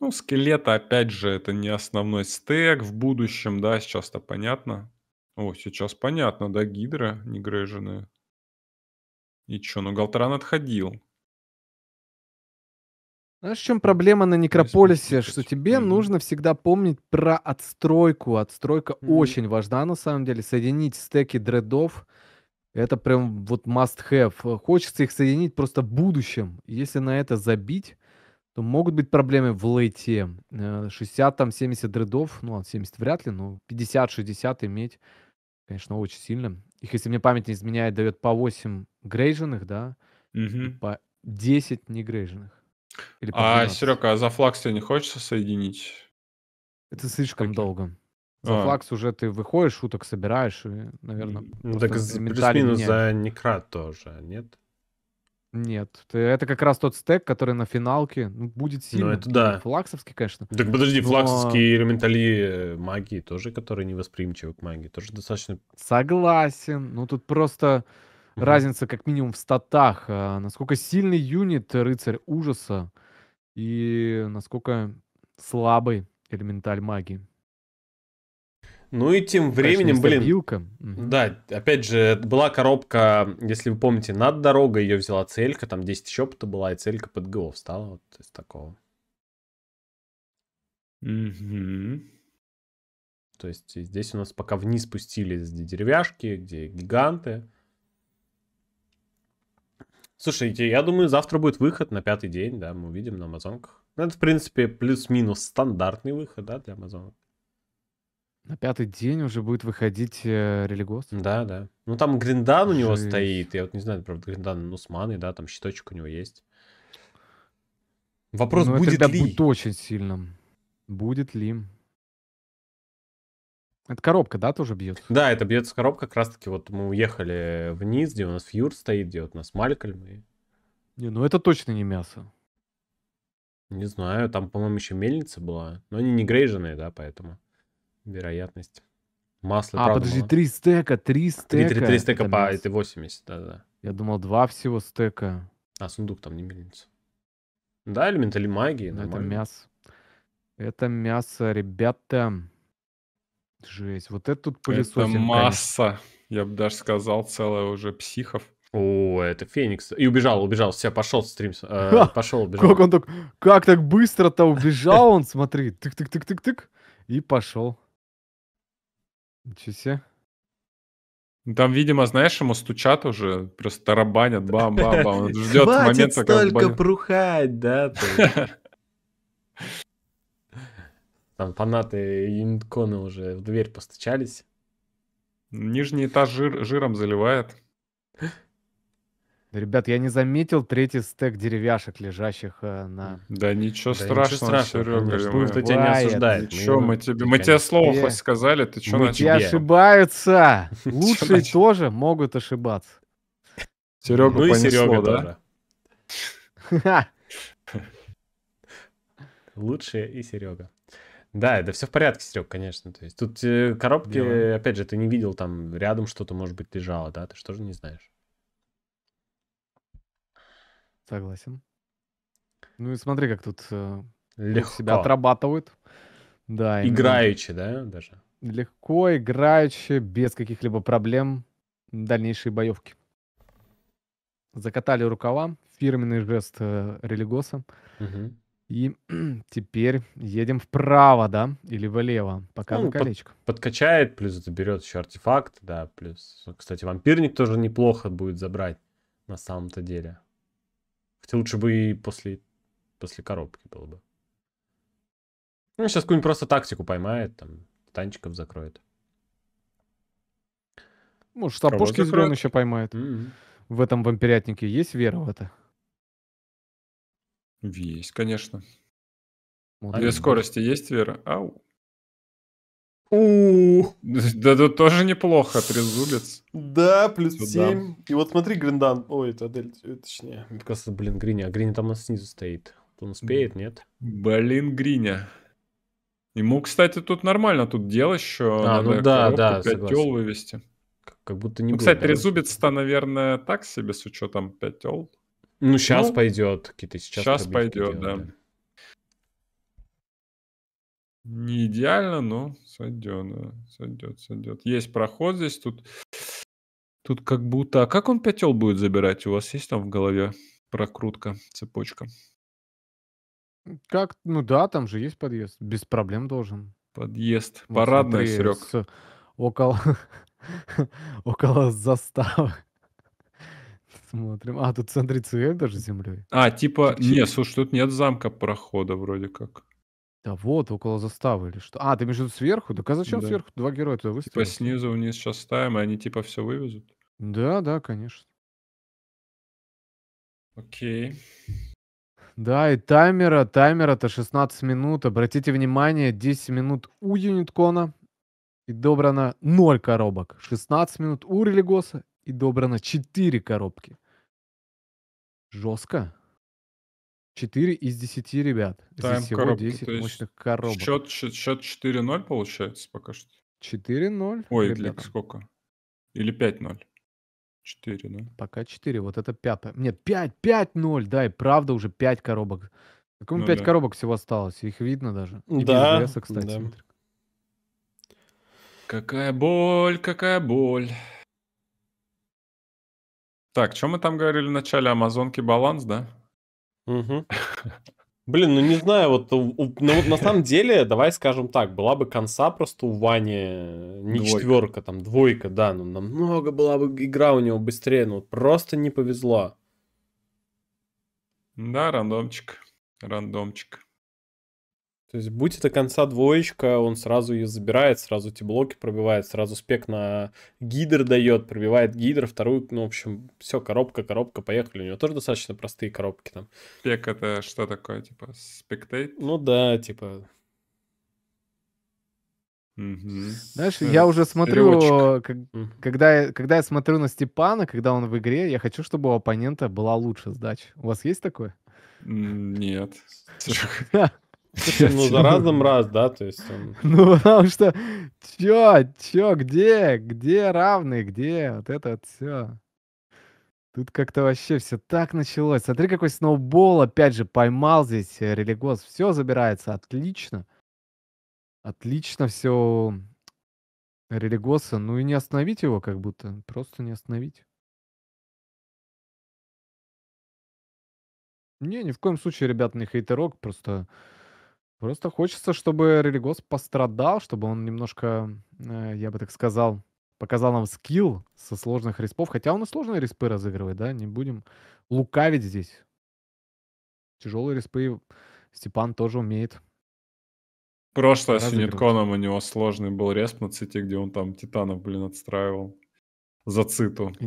Ну, скелета, опять же, это не основной стек в будущем, да, сейчас-то понятно. О, сейчас понятно, да, гидра негрейженая. И чё, ну Галтран отходил. Знаешь, в чем проблема на Некрополисе? Что тебе mm-hmm. нужно всегда помнить про отстройку. Отстройка mm-hmm. очень важна, на самом деле. Соединить стеки дредов — это прям вот must-have. Э, хочется их соединить просто в будущем. Если на это забить, то могут быть проблемы в лейте. 60, э, там, 70 дредов, ну, 70 вряд ли, но 50-60 иметь, конечно, очень сильно их, если мне память не изменяет, дает по 8 грейженных, да, угу. по 10 негрейженных. Или по а, Серега, а за флакс ты не хочется соединить? Это слишком Какие? долго. За а. флакс уже ты выходишь, шуток собираешь, и, наверное... Ну, так плюс-минус за некрат тоже, нет? Нет, это как раз тот стек, который на финалке ну, будет ну, сильно. Ну, это да. Флаксовский, конечно. Так подожди, но... флаксовские элементали э, магии тоже, которые невосприимчивы к магии, тоже достаточно... Согласен. но ну, тут просто угу. разница как минимум в статах. А, насколько сильный юнит рыцарь ужаса и насколько слабый элементаль магии. Ну и тем временем, блин, билка. да, опять же, была коробка, если вы помните, над дорогой ее взяла целька, там 10 щепота была, и целька под ГО встала вот из такого. Угу. То есть здесь у нас пока вниз спустились деревяшки, где гиганты. Слушайте, я думаю, завтра будет выход на пятый день, да, мы увидим на амазонках. Ну, это, в принципе, плюс-минус стандартный выход, да, для амазонок. На пятый день уже будет выходить э, религиоз? Да, да. Ну там Гриндан у него стоит. Я вот не знаю, правда, Гриндан Нусманы, да, там щиточек у него есть. Вопрос, Но ну, а будет это, ли? будет очень сильным. Будет ли? Это коробка, да, тоже бьет? Да, это бьется коробка. Как раз таки вот мы уехали вниз, где у нас Фьюр стоит, где вот у нас Малькольм. И... Не, ну это точно не мясо. Не знаю, там, по-моему, еще мельница была. Но они не грейженые, да, поэтому вероятность. Масло, а, подожди, мало. 3 стека, 3 стека. 3, 3, 3 стека это по минус. этой 80, да-да. Я думал, 2 всего стека. А, сундук там не мельница. Да, элемент или магии, Но ну, Это мясо. Это мясо, ребята. Жесть, вот это тут пылесосим. Это масса, конечно. я бы даже сказал, целая уже психов. О, это Феникс. И убежал, убежал. Все, пошел стрим. Э, пошел, убежал. Как он так, как так быстро-то убежал он, смотри. Тык-тык-тык-тык-тык. И пошел. Ничего себе. Там, видимо, знаешь, ему стучат уже, просто тарабанят, бам-бам-бам. Он Ждет момент момента, как прухать, да? Там фанаты Юниткона уже в дверь постучались. Нижний этаж жир- жиром заливает. Ребят, я не заметил третий стек деревяшек, лежащих э, на... Да ничего да страшного, Серега. Никто тебя не осуждает. Че, мы, мы тебе, мы тебе слово тебе... хоть сказали, ты что начал? Тебе ошибаются. Лучшие тоже могут ошибаться. Серегу, ну и Серега да? Лучшие и Серега. Да, это все в порядке, Серег, конечно. То есть тут э, коробки, опять же, ты не видел там рядом что-то, может быть, лежало, да? Ты же тоже не знаешь. Согласен. Ну и смотри, как тут э, легко себя отрабатывают. Да, именно. играючи, да, даже. Легко, играючи, без каких-либо проблем дальнейшие боевки. Закатали рукава, фирменный жест э, религоса. Угу. И теперь едем вправо, да, или влево, пока ну, колечко. Под, подкачает, плюс это берет еще артефакт, да, плюс, кстати, вампирник тоже неплохо будет забрать на самом-то деле. Хотя лучше бы и после, после коробки было бы. Ну, сейчас какую-нибудь просто тактику поймает, там, танчиков закроет. Может, там пушки из еще поймает. Mm-hmm. В этом вампирятнике есть вера в это? Есть, конечно. Вот. Две скорости есть вера? Ау у да, Да тоже неплохо, трезубец. Да, плюс Сюда. 7. И вот смотри, Гриндан. Ой, это Адель, э, точнее. Мне кажется, блин, Гриня. А Гриня там снизу стоит. Он успеет, нет? Блин, Гриня. Ему, кстати, тут нормально тут дело еще. А, Надо ну да, да, 5 тел вывести. Как, как будто не ну, было, Кстати, трезубец-то, наверное, так себе с учетом 5 ол. Ну, сейчас ну, пойдет. Какие-то сейчас. Сейчас пойдет, делают, да. да. Не идеально, но сойдет, да. сойдет, сойдет. Есть проход здесь, тут, тут как будто... А как он пятел будет забирать? У вас есть там в голове прокрутка, цепочка? Как? Ну да, там же есть подъезд. Без проблем должен. Подъезд. Вот Парадный, смотри, Серег. С, около, около заставы. Смотрим. А, тут смотри, цвет даже землей. А, типа, не, слушай, тут нет замка прохода вроде как. Да вот, около заставы или что. А, ты между сверху? Так а зачем Да. сверху? Два героя туда Типа снизу вниз сейчас ставим, и они типа все вывезут. Да, да, конечно. Окей. Да, и таймера, таймера-то 16 минут. Обратите внимание, 10 минут у Юниткона и добрано 0 коробок. 16 минут у Религоса и добрано 4 коробки. Жестко. 4 из 10 ребят. Тайм Здесь всего коробки, 10 мощных коробок. Счет, счет, счет 4-0 получается пока что. 4-0? Ой, ребята. для сколько? Или 5-0? 4, да? Пока 4. Вот это пятое. Нет, 5, 5-0. Да, и правда уже 5 коробок. Какому ну, 5 да. коробок всего осталось? Их видно даже. И да. Без веса, кстати. Да. Какая боль, какая боль. Так, что мы там говорили в начале? Амазонки баланс, да? Угу. Блин, ну не знаю, вот, у, ну, вот на самом деле, давай скажем так, была бы конца просто у Вани э, не двойка. четверка, там двойка, да, но ну намного была бы игра у него быстрее, ну просто не повезло. Да, рандомчик, рандомчик. То есть, будь это конца двоечка, он сразу ее забирает, сразу эти блоки пробивает, сразу спек на гидр дает, пробивает гидр, вторую, ну, в общем, все, коробка, коробка, поехали. У него тоже достаточно простые коробки там. Спек это что такое, типа, спектейт? Ну да, типа... Угу. Знаешь, э, я уже смотрю, как, когда, когда я смотрю на Степана, когда он в игре, я хочу, чтобы у оппонента была лучше сдача. У вас есть такое? Нет. ну за разным раз, да, то есть... Он... Ну, потому что, чё, чё, где, где равные, где вот это вот все. Тут как-то вообще все так началось. Смотри, какой сноубол опять же поймал здесь э, религоз. Все забирается, отлично. Отлично все религоса. Ну и не остановить его как будто. Просто не остановить. Не, ни в коем случае, ребят, не хейтерок. Просто Просто хочется, чтобы Религос пострадал, чтобы он немножко, э, я бы так сказал, показал нам скилл со сложных респов. Хотя он и сложные респы разыгрывает, да, не будем лукавить здесь. Тяжелые респы Степан тоже умеет. Прошлое с Юнитконом у него сложный был респ на ците, где он там титанов, блин, отстраивал за циту. И,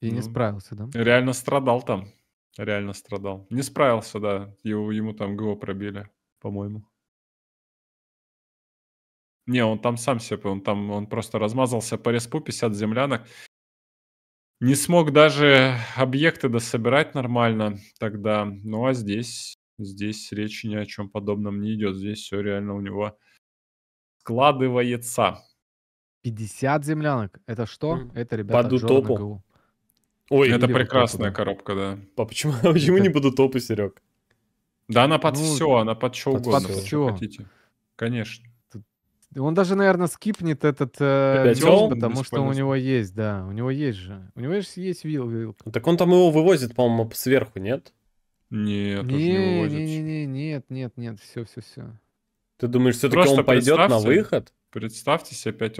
и ну, не справился, да? Реально страдал там. Реально страдал. Не справился, да. Его, ему там ГО пробили по-моему. Не, он там сам себе, он там, он просто размазался по респу 50 землянок. Не смог даже объекты дособирать нормально тогда. Ну а здесь, здесь речи ни о чем подобном не идет. Здесь все реально у него складывается. 50 землянок. Это что? Это, ребята, Под утопу. Ой, это прекрасная коробка, да. А почему, почему не буду топы, Серег? Да, она под ну, все, она под что под, угодно, под что хотите. Конечно. Он даже, наверное, скипнет этот э, Тём, потому что у него есть, да, у него есть же. У него же есть Вилл. вилка. Так он там его вывозит, по-моему, сверху, нет? Нет, не, не вывозит. Не, не, нет, нет, нет, все, все, все. Ты думаешь, все-таки он пойдет на выход? Представьте себе 5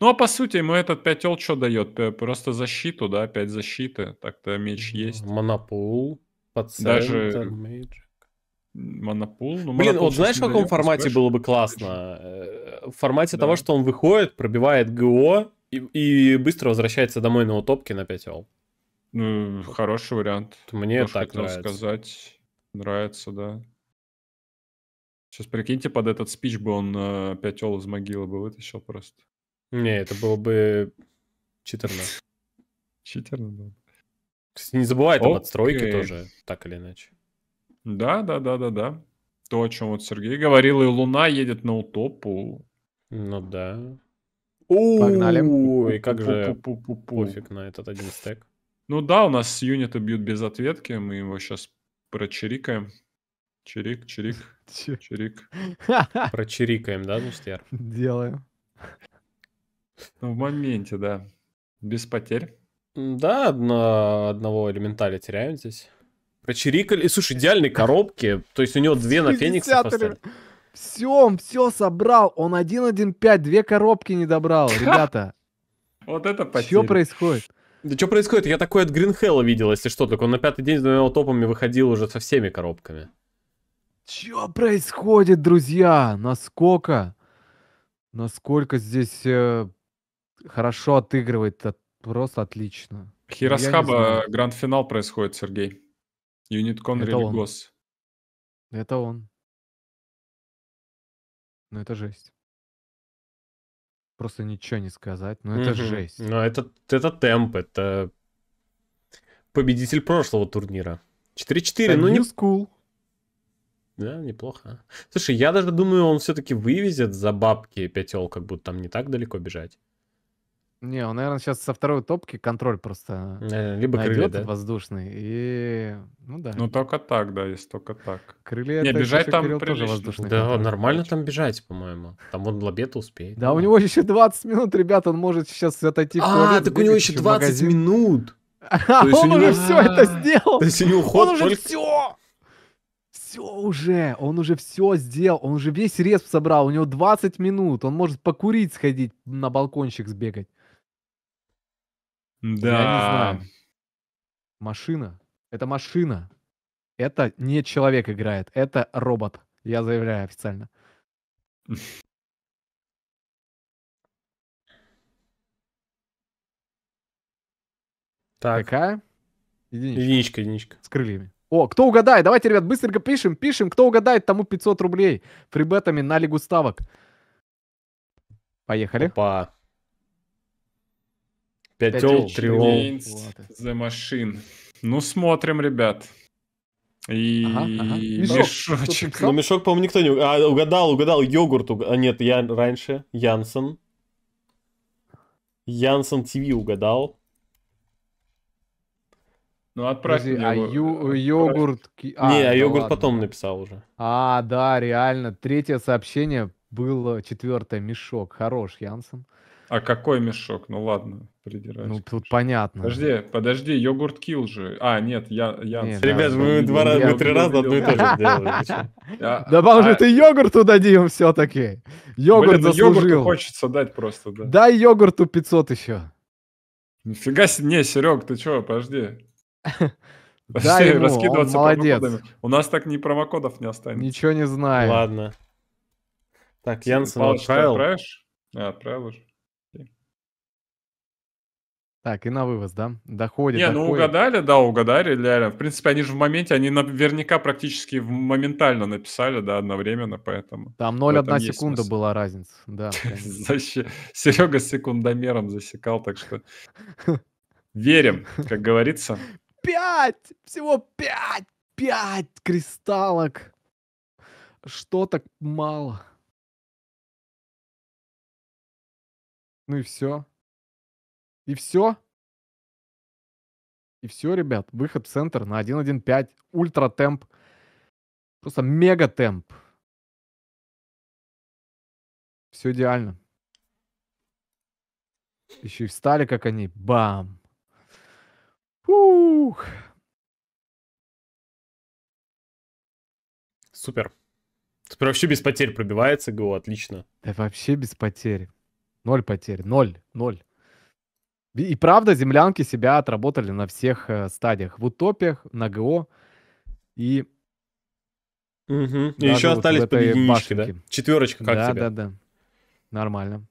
Ну, а по сути, ему этот 5 что дает? Просто защиту, да, 5 защиты. Так-то меч есть. Монопол, пациент, Даже... меч монопол. Ну, Блин, вот знаешь, в каком формате спеш? было бы классно? Э, в формате да. того, что он выходит, пробивает ГО и, и быстро возвращается домой на утопке на 5 ол. Ну, хороший вариант. Мне Тоже так нравится. сказать. Нравится, да. Сейчас прикиньте, под этот спич бы он э, 5 ол из могилы бы вытащил просто. Не, это было бы читерно. Читерно, да. Не забывай, там отстройки тоже, так или иначе. Да, да, да, да, да. То, о чем вот Сергей говорил, и Луна едет на утопу. Ну да. Погнали. И как же пофиг на этот один стек. Ну да, у нас юниты бьют без ответки, мы его сейчас прочирикаем. Чирик, чирик, чирик. Прочирикаем, да, значит, Яр? Делаем. Ну, в моменте, да. Без потерь. Да, одно, одного элементаля теряем здесь. Прочирикали. Слушай, идеальные коробки. То есть у него две на Феникса Все, он все собрал. Он 1.1.5, две коробки не добрал, ребята. Вот это потеря. Что происходит? Да что происходит? Я такой от Гринхелла видел, если что. Так он на пятый день с двумя топами выходил уже со всеми коробками. Что происходит, друзья? Насколько? Насколько здесь э, хорошо отыгрывает? Просто отлично. Хиросхаба э, гранд-финал происходит, Сергей. Юниткон или он. Религос. Это он. Ну это жесть. Просто ничего не сказать, но это Мгм. жесть. Но ну, это, это темп, это победитель прошлого турнира. 4-4, Это ну не, New School. да, неплохо. Слушай, я даже думаю, он все-таки вывезет за бабки пятел, как будто там не так далеко бежать. Не, он, наверное, сейчас со второй топки контроль просто Э, Либо крылья, найдет да? воздушный. И, ну да, Ну, только так, да, есть только так. крылья Не, бежать там тоже воздушный Да, контроль нормально там бежать, по-моему. Там он лобед успеет. Да, у него еще 20 минут, ребят, он может сейчас отойти в А, туалет, так у него еще в 20 минут. А он уже него- все это а. сделал. То есть у него Он ход уже все! Все уже, он уже все сделал, он уже весь респ собрал, у него 20 минут, он может покурить сходить, на балкончик сбегать. Да. Я не знаю. Машина. Это машина. Это не человек играет, это робот. Я заявляю официально. Так. Какая? Единичка. Единичка, единичка. С крыльями. О, кто угадает? Давайте, ребят, быстренько пишем, пишем. Кто угадает, тому 500 рублей. Фрибетами на лигу ставок. Поехали. Опа ол, Пятел, ол The Machine. Ну, смотрим, ребят. И ага, ага. мешочек. Ну, мешок, по-моему, никто не... А, угадал, угадал, йогурт. Уг... А, нет, я раньше. Янсен. Янсен ТВ угадал. Ну, отправь Подожди, мне а его. Ю, йогурт... А, не, а да йогурт ладно. потом написал уже. А, да, реально. Третье сообщение было четвертое. Мешок. Хорош, Янсен. А какой мешок? Ну ладно, придираюсь. Ну тут понятно. Подожди, подожди, йогурт килл же. А, нет, я... я... Нет, Ребят, да, мы, два раза, мы три раза одно и то же сделали. Добавил же а ты йогурту дадим все-таки. Йогурт ну заслужил. хочется дать просто, да. Дай йогурту 500 еще. Нифига себе, не, Серег, ты чего, подожди. Да, ему, раскидываться молодец. У нас так ни промокодов не останется. Ничего не знаю. Ладно. Так, Янсен отправил. А, отправил же. Так, и на вывоз, да? Доходит. Не, ну доходит. ну угадали, да, угадали, реально. В принципе, они же в моменте, они наверняка практически моментально написали, да, одновременно, поэтому... Там 0,1 секунда смысл. была разница, да. Серега секундомером засекал, так что верим, как говорится. Пять! Всего пять! Пять кристаллок! Что так мало? Ну и все. И все. И все, ребят. Выход в центр на 1.1.5. Ультра темп. Просто мега темп. Все идеально. Еще и встали, как они. Бам. Фух. Супер. Супер вообще без потерь пробивается ГО, отлично. Да вообще без потерь. Ноль потерь, ноль, ноль. И правда, землянки себя отработали на всех э, стадиях. В утопиях, на ГО и... Угу. И еще вот остались по единичке, да? Четверочка как да, тебе? Да, да, да. Нормально.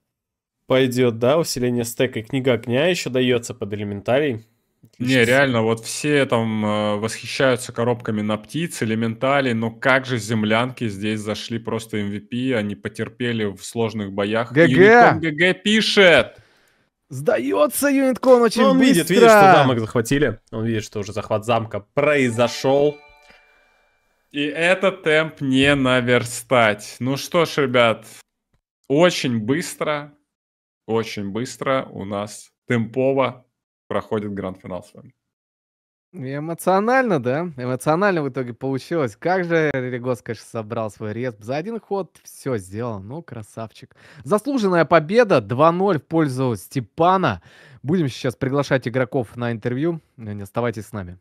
Пойдет, да, усиление стека и книга огня еще дается под элементарий. Отлично. Не, реально, вот все там э, восхищаются коробками на птиц, элементали, но как же землянки здесь зашли просто MVP, они потерпели в сложных боях. ГГ! ГГ пишет! Сдается Юниткон очень Но он быстро. видит, видит, что замок захватили. Он видит, что уже захват замка произошел. И этот темп не наверстать. Ну что ж, ребят, очень быстро, очень быстро у нас темпово проходит гранд-финал с вами. Эмоционально, да? Эмоционально в итоге получилось. Как же Регос, конечно, собрал свой респ. За один ход все сделал. Ну, красавчик. Заслуженная победа 2-0 в пользу Степана. Будем сейчас приглашать игроков на интервью. Не оставайтесь с нами.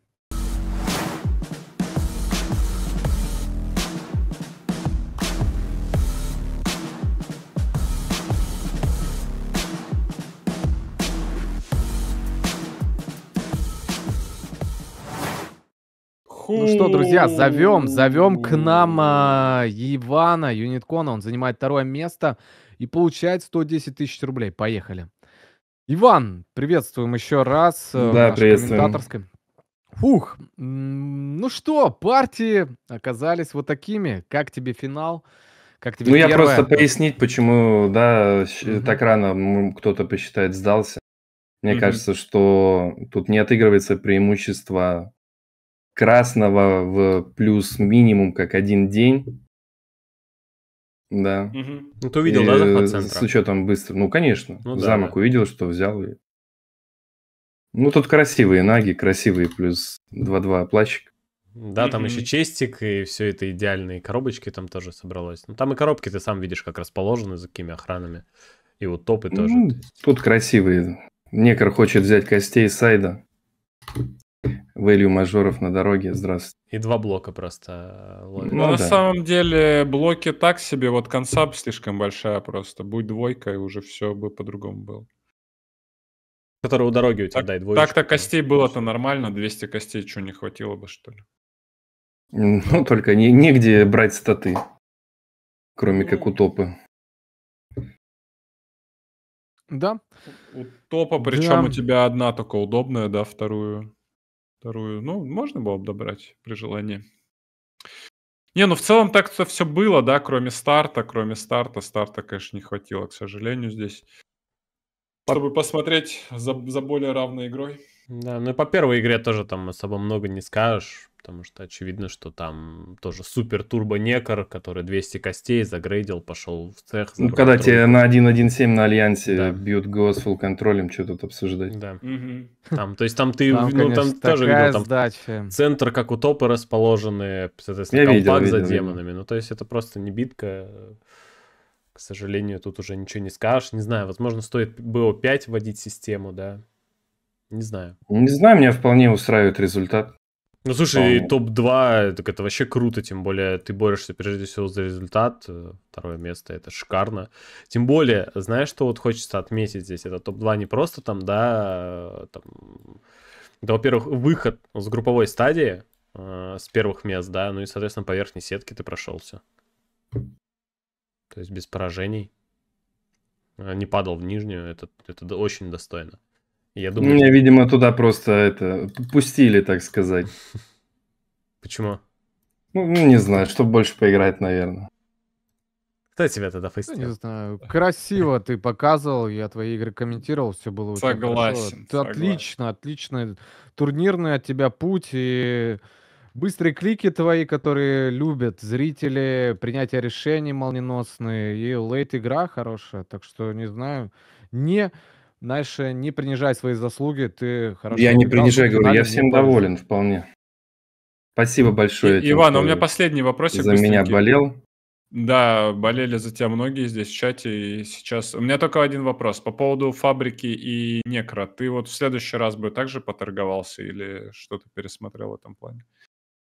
Ну что, друзья, зовем, зовем к нам э, Ивана Юниткона. Он занимает второе место и получает 110 тысяч рублей. Поехали. Иван, приветствуем еще раз. Э, да, приветствуем. Фух, ну что, партии оказались вот такими. Как тебе финал? Как тебе ну, первое? я просто пояснить, почему, да, mm-hmm. так рано кто-то посчитает сдался. Мне mm-hmm. кажется, что тут не отыгрывается преимущество красного в плюс минимум как один день. Да. Угу. Ну, ты увидел, и, да, захват центра? С учетом быстро. Ну, конечно. Ну, Замок да. увидел, что взял. И... Ну, тут красивые наги, красивые плюс 2-2 плащик. Да, там еще честик и все это идеальные коробочки там тоже собралось. Ну, там и коробки ты сам видишь, как расположены, за какими охранами. И вот топы тоже. Ну, тут красивые. Некр хочет взять костей сайда value мажоров на дороге. Здравствуйте. И два блока просто э, ловит. Ну, ну, на да. самом деле, блоки так себе, вот консап слишком большая просто. Будь двойка, и уже все бы по-другому было. Который у дороги у тебя, так, да, и Так-то костей было-то нормально, 200 костей, что, не хватило бы, что ли? Ну, только не, негде брать статы, кроме как у ну. топы. Да. У топа, причем да. у тебя одна только удобная, да, вторую вторую. Ну, можно было бы добрать при желании. Не, ну в целом так-то все было, да, кроме старта, кроме старта. Старта, конечно, не хватило, к сожалению, здесь. Чтобы по... посмотреть за, за более равной игрой. Да, ну и по первой игре тоже там особо много не скажешь потому что очевидно, что там тоже супер-турбо-некор, который 200 костей загрейдил, пошел в цех. Ну, когда трубку. тебе на 1.1.7 на Альянсе да. бьют Gospel контролем, что тут обсуждать. Да. Угу. Там, то есть там ты, там, ну, конечно, там тоже видел, там сдача. центр как у топы расположены, соответственно, Я компакт видел, за демонами. Видел. Ну, то есть это просто не битка. К сожалению, тут уже ничего не скажешь. Не знаю, возможно, стоит BO5 вводить систему, да. Не знаю. Не знаю, меня вполне устраивает результат. Ну, слушай, По... топ-2, э, так это вообще круто, тем более ты борешься прежде всего за результат, э, второе место, это шикарно. Тем более, знаешь, что вот хочется отметить здесь, это топ-2 не просто там, да, э, там, это, во-первых, выход с групповой стадии, с первых мест, да, ну и, соответственно, по верхней сетке ты прошелся. То есть без поражений. Не падал в нижнюю, это, это очень достойно. Я ну, думаю... Меня, видимо, туда просто это пустили, так сказать. Почему? Ну, ну, не знаю, чтобы больше поиграть, наверное. Кто тебя тогда фейстил? Ну, не знаю. Красиво ты показывал, я твои игры комментировал, все было очень согласен, хорошо. Ты согласен. отлично, отлично. Турнирный от тебя путь и быстрые клики твои, которые любят зрители, принятие решений молниеносные и лейт игра хорошая. Так что не знаю, не Дальше не принижай свои заслуги, ты хорошо... Я не принижаю, говорю, я всем доволен вполне. Спасибо большое. И, Иван, у меня последний вопросик. За меня болел. Да, болели за тебя многие здесь в чате. И сейчас у меня только один вопрос по поводу фабрики и некро. Ты вот в следующий раз бы также поторговался или что-то пересмотрел в этом плане?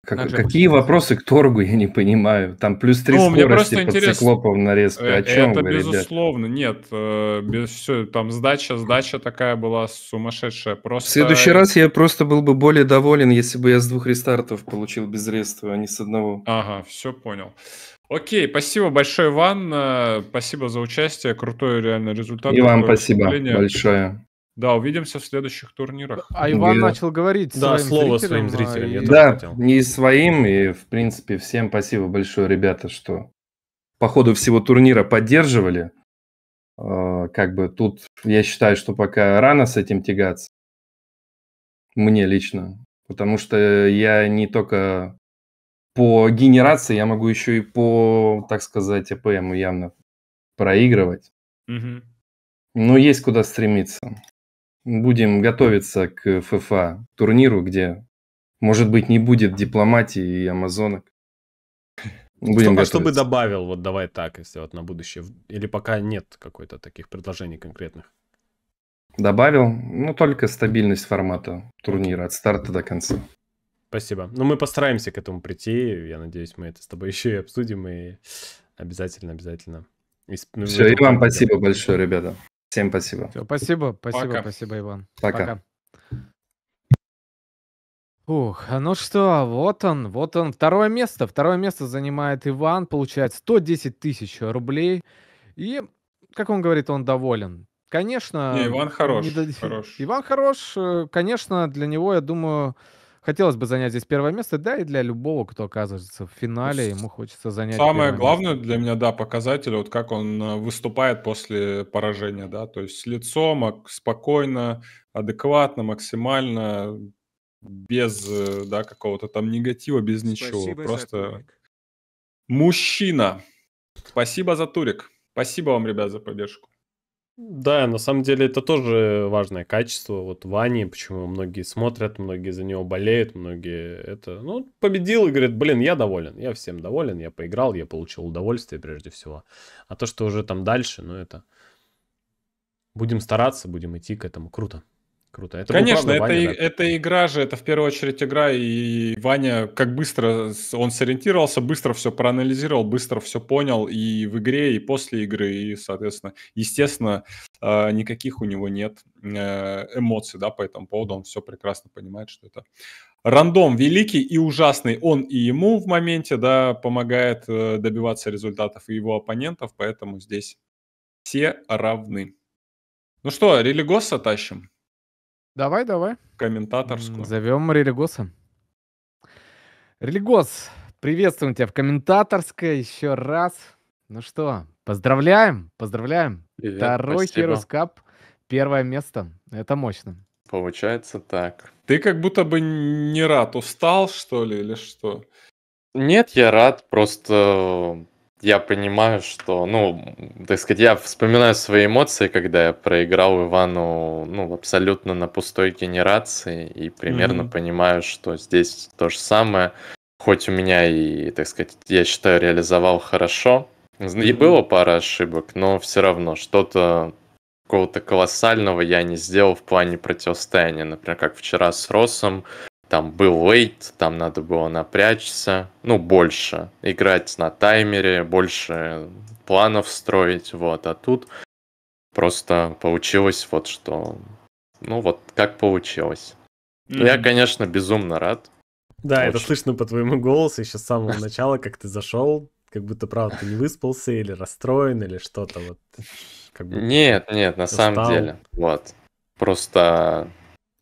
Как, какие вопросы к торгу, я не понимаю. Там плюс три ну, скорости под интересно. циклопом нарез. Э, О чем Это вы, безусловно, ребят? нет. Э, без, все, там сдача, сдача такая была сумасшедшая. Просто... В следующий раз я просто был бы более доволен, если бы я с двух рестартов получил безредство, а не с одного. Ага, все понял. Окей, спасибо большое, Иван. Э, спасибо за участие. Крутой реально результат. И вам спасибо большое. Да, увидимся в следующих турнирах. А Иван и... начал говорить да, своим слово зрителям, своим а, зрителям. И... Я да, не своим, и, в принципе, всем спасибо большое, ребята, что по ходу всего турнира поддерживали. А, как бы тут, я считаю, что пока рано с этим тягаться. Мне лично. Потому что я не только по генерации, я могу еще и по, так сказать, АПМ явно проигрывать. Угу. Но есть куда стремиться будем готовиться к ФФА турниру, где, может быть, не будет дипломатии и амазонок. Будем что, а что бы добавил, вот давай так, если вот на будущее, или пока нет какой-то таких предложений конкретных? Добавил, ну только стабильность формата турнира от старта до конца. Спасибо. Ну мы постараемся к этому прийти, я надеюсь, мы это с тобой еще и обсудим, и обязательно, обязательно. Ну, Все, и вам спасибо большое, ребята. Всем спасибо. Все, спасибо, спасибо, Пока. спасибо, Иван. Пока. Пока. Ух, а ну что, вот он, вот он. Второе место. Второе место занимает Иван, получает 110 тысяч рублей. И, как он говорит, он доволен. Конечно... Не, Иван хорош, не... хорош. Иван хорош. Э, конечно, для него, я думаю, хотелось бы занять здесь первое место, да, и для любого, кто оказывается в финале, ему хочется занять. Самое главное место. для меня, да, показатель, вот как он э, выступает после поражения, да, то есть с лицом, спокойно, адекватно, максимально, без, э, да, какого-то там негатива, без ничего, просто мужчина. Спасибо за турик. Спасибо вам, ребят, за поддержку. Да, на самом деле это тоже важное качество. Вот Вани, почему многие смотрят, многие за него болеют, многие это... Ну, победил и говорит, блин, я доволен, я всем доволен, я поиграл, я получил удовольствие прежде всего. А то, что уже там дальше, ну это... Будем стараться, будем идти к этому. Круто. Круто. Это Конечно, это, Ваня, и, да. это игра же, это в первую очередь игра, и Ваня как быстро он сориентировался, быстро все проанализировал, быстро все понял и в игре, и после игры, и, соответственно, естественно, э, никаких у него нет э, эмоций, да, по этому поводу, он все прекрасно понимает, что это рандом великий и ужасный, он и ему в моменте, да, помогает э, добиваться результатов и его оппонентов, поэтому здесь все равны. Ну что, религоса тащим? Давай, давай. Комментаторскую. Зовем Религоса. Религос, приветствуем тебя в комментаторской еще раз. Ну что, поздравляем, поздравляем. Привет, Второй спасибо. Heroes Cup, первое место. Это мощно. Получается так. Ты как будто бы не рад, устал что ли или что? Нет, я рад, просто я понимаю, что, ну, так сказать, я вспоминаю свои эмоции, когда я проиграл Ивану, ну, абсолютно на пустой генерации, и примерно mm-hmm. понимаю, что здесь то же самое. Хоть у меня и, так сказать, я считаю, реализовал хорошо, mm-hmm. было пара ошибок, но все равно что-то какого-то колоссального я не сделал в плане противостояния, например, как вчера с Росом, там был лейт, там надо было напрячься, ну, больше, играть на таймере, больше планов строить, вот, а тут просто получилось вот что, ну, вот как получилось. Mm-hmm. Я, конечно, безумно рад. Да, Очень. это слышно по твоему голосу еще с самого начала, как ты зашел, как будто, правда, ты не выспался или расстроен, или что-то вот. Как нет, нет, на устал. самом деле, вот. Просто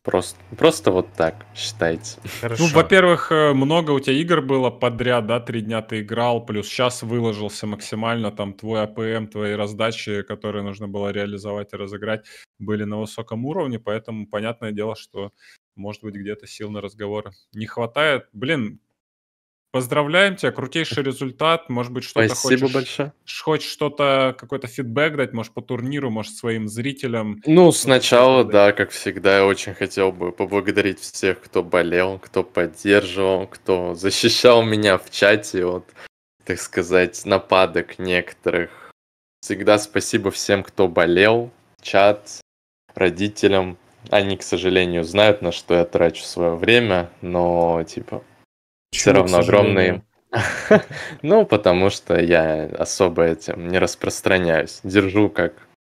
Просто, просто вот так, считайте. Хорошо. Ну, во-первых, э, много у тебя игр было подряд, да, три дня ты играл, плюс сейчас выложился максимально, там твой АПМ, твои раздачи, которые нужно было реализовать и разыграть, были на высоком уровне, поэтому понятное дело, что, может быть, где-то сил на разговоры не хватает. Блин, Поздравляем тебя, крутейший результат. Может быть, что-то Спасибо хочешь, большое. Хочешь что-то, какой-то фидбэк дать, может, по турниру, может, своим зрителям. Ну, сначала, да, как всегда, я очень хотел бы поблагодарить всех, кто болел, кто поддерживал, кто защищал меня в чате от, так сказать, нападок некоторых. Всегда спасибо всем, кто болел, чат, родителям. Они, к сожалению, знают, на что я трачу свое время, но, типа, все равно огромные. Ну, потому что я особо этим не распространяюсь. Держу как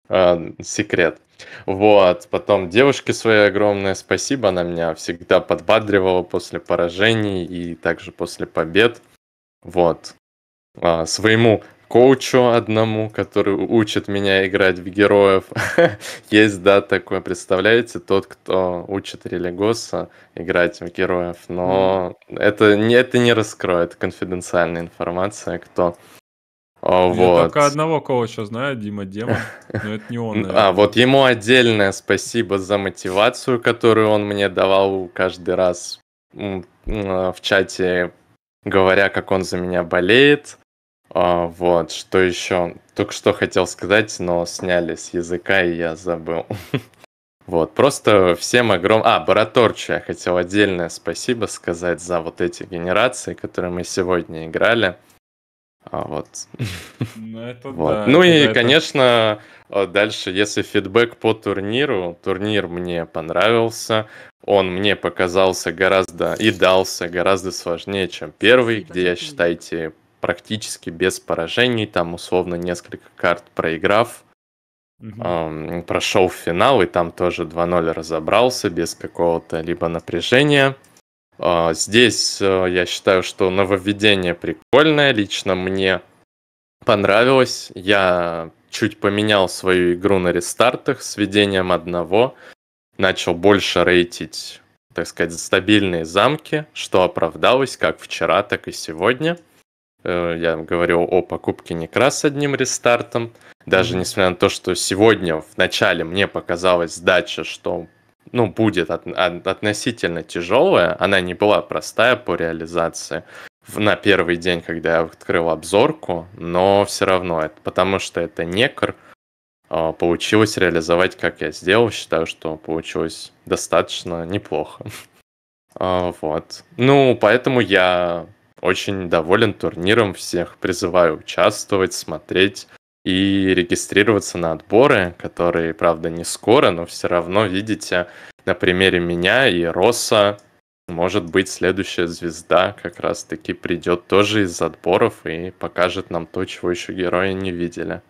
а, секрет. Вот, потом девушке свое огромное спасибо, она меня всегда подбадривала после поражений и также после побед. Вот, а, своему коучу одному, который учит меня играть в героев. Есть, да, такое, представляете, тот, кто учит Религоса играть в героев, но это, не, это не раскроет, конфиденциальная информация, кто... О, а, Я вот. только одного коуча знаю, Дима Демон, но это не он. Наверное. А, вот ему отдельное спасибо за мотивацию, которую он мне давал каждый раз в чате, говоря, как он за меня болеет а, вот, что еще? Только что хотел сказать, но сняли с языка, и я забыл. Вот, просто всем огром... А, Бараторчу я хотел отдельное спасибо сказать за вот эти генерации, которые мы сегодня играли. А, вот. Ну, это вот. Да, ну это, и, это... конечно, а, дальше, если фидбэк по турниру, турнир мне понравился, он мне показался гораздо и дался гораздо сложнее, чем первый, где я, считайте, практически без поражений, там условно несколько карт проиграв, угу. эм, прошел финал и там тоже 2-0 разобрался без какого-то либо напряжения. Э, здесь э, я считаю, что нововведение прикольное, лично мне понравилось. Я чуть поменял свою игру на рестартах с введением одного, начал больше рейтить так сказать, стабильные замки, что оправдалось как вчера, так и сегодня – Э, я говорил о покупке Некрас одним рестартом. Даже несмотря на то, что сегодня в начале мне показалась сдача, что ну, будет от, от, относительно тяжелая, она не была простая по реализации в, на первый день, когда я открыл обзорку, но все равно, это, потому что это некр, а, получилось реализовать, как я сделал. Считаю, что получилось достаточно неплохо. А, вот. Ну, поэтому я очень доволен турниром, всех призываю участвовать, смотреть и регистрироваться на отборы, которые, правда, не скоро, но все равно, видите, на примере меня и Росса, может быть, следующая звезда как раз-таки придет тоже из отборов и покажет нам то, чего еще герои не видели.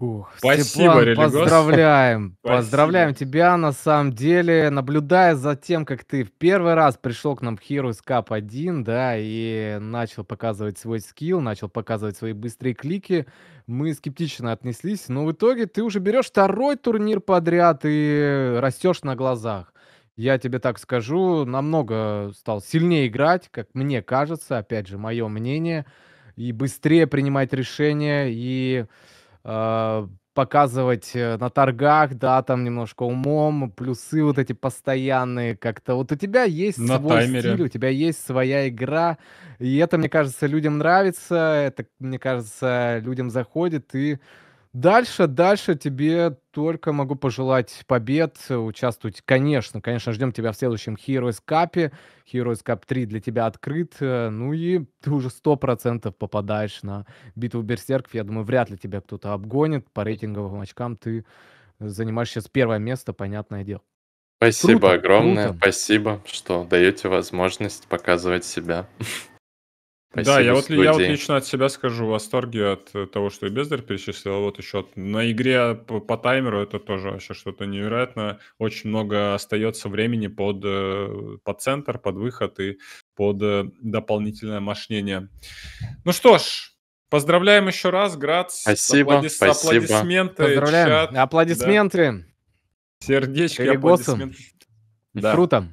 Ух, Спасибо, Степан, поздравляем. Спасибо. Поздравляем тебя, на самом деле. Наблюдая за тем, как ты в первый раз пришел к нам в Heroes Cup 1, да, и начал показывать свой скилл, начал показывать свои быстрые клики, мы скептично отнеслись, но в итоге ты уже берешь второй турнир подряд и растешь на глазах. Я тебе так скажу, намного стал сильнее играть, как мне кажется, опять же, мое мнение, и быстрее принимать решения, и а, показывать э, на торгах, да, там немножко умом, плюсы вот эти постоянные как-то. Вот у тебя есть на свой таймере. стиль, у тебя есть своя игра, и это, мне кажется, людям нравится, это, мне кажется, людям заходит, и... Ты Дальше, дальше тебе только могу пожелать побед, участвовать, конечно, конечно, ждем тебя в следующем Heroes Cup, Heroes Cup 3 для тебя открыт, э, ну и ты уже 100% попадаешь на битву Берсерков, я думаю, вряд ли тебя кто-то обгонит, по рейтинговым очкам ты занимаешь сейчас первое место, понятное дело. Спасибо круто, огромное, круто. спасибо, что даете возможность показывать себя. Спасибо, да, я вот, я вот лично от себя скажу в восторге от э, того, что и Бездарь перечислил. Вот еще на игре по, по таймеру это тоже вообще что-то невероятное. Очень много остается времени под, э, под центр, под выход и под э, дополнительное мощнение. Ну что ж, Поздравляем еще раз, Грац. Спасибо, Аплодис... спасибо. Аплодисменты, Поздравляем. чат. Аплодисменты. Да. Сердечки, Перегосом. аплодисменты. Да. Круто.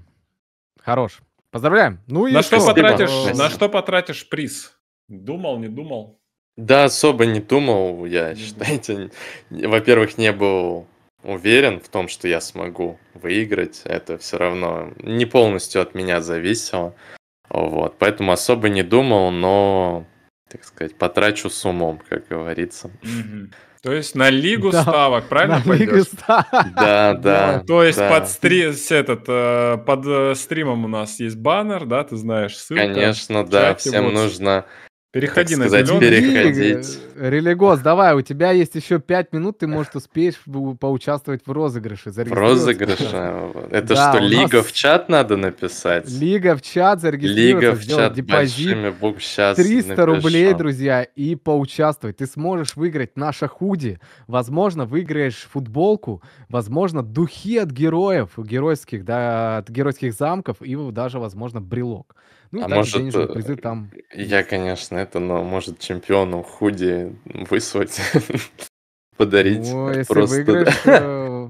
Хорош. Поздравляем. Ну и на что, что потратишь, на что потратишь приз? Думал, не думал? Да, особо не думал, я, считайте, во-первых, не был уверен в том, что я смогу выиграть. Это все равно не полностью от меня зависело. Вот, поэтому особо не думал, но, так сказать, потрачу с умом, как говорится. Mm-hmm. То есть на лигу да, ставок, правильно на пойдешь? Лигу ставок. Да, да. То есть под, стри... этот, э, под э, стримом у нас есть баннер, да, ты знаешь ссылка. Конечно, да, всем нужно Переходи так на сказать, переходить. Религоз, давай, у тебя есть еще пять минут, ты, может, успеешь поучаствовать в розыгрыше. В розыгрыше? Это да, что, лига нас... в чат надо написать? Лига в чат, зарегистрироваться, лига в чат депозит букв 300 напишу. рублей, друзья, и поучаствовать. Ты сможешь выиграть наше худи, возможно, выиграешь футболку, возможно, духи от героев, героических, да, от геройских замков и даже, возможно, брелок. Ну, а может, э, призы там. Я, конечно, это, но может чемпиону худи выслать, подарить. Ну, если просто... выиграешь, э,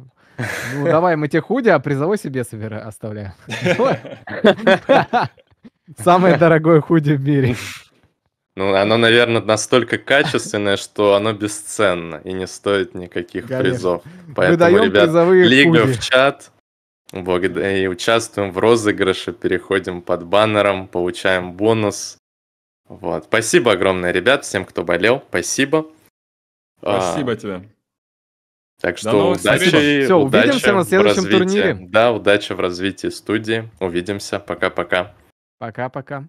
ну, давай мы тебе худи, а призовой себе собираю, оставляю. Самое дорогое худи в мире. Ну, оно, наверное, настолько качественное, что оно бесценно и не стоит никаких Конечно. призов. Поэтому, Выдаем ребят, лига худи. в чат, благодаря и участвуем в розыгрыше, переходим под баннером, получаем бонус. Вот. Спасибо огромное, ребят, всем, кто болел. Спасибо. А, Спасибо а, тебе. Так что До удачи, Все, удачи увидимся на следующем турнире. Да, удачи в развитии студии. Увидимся. Пока-пока. Пока-пока.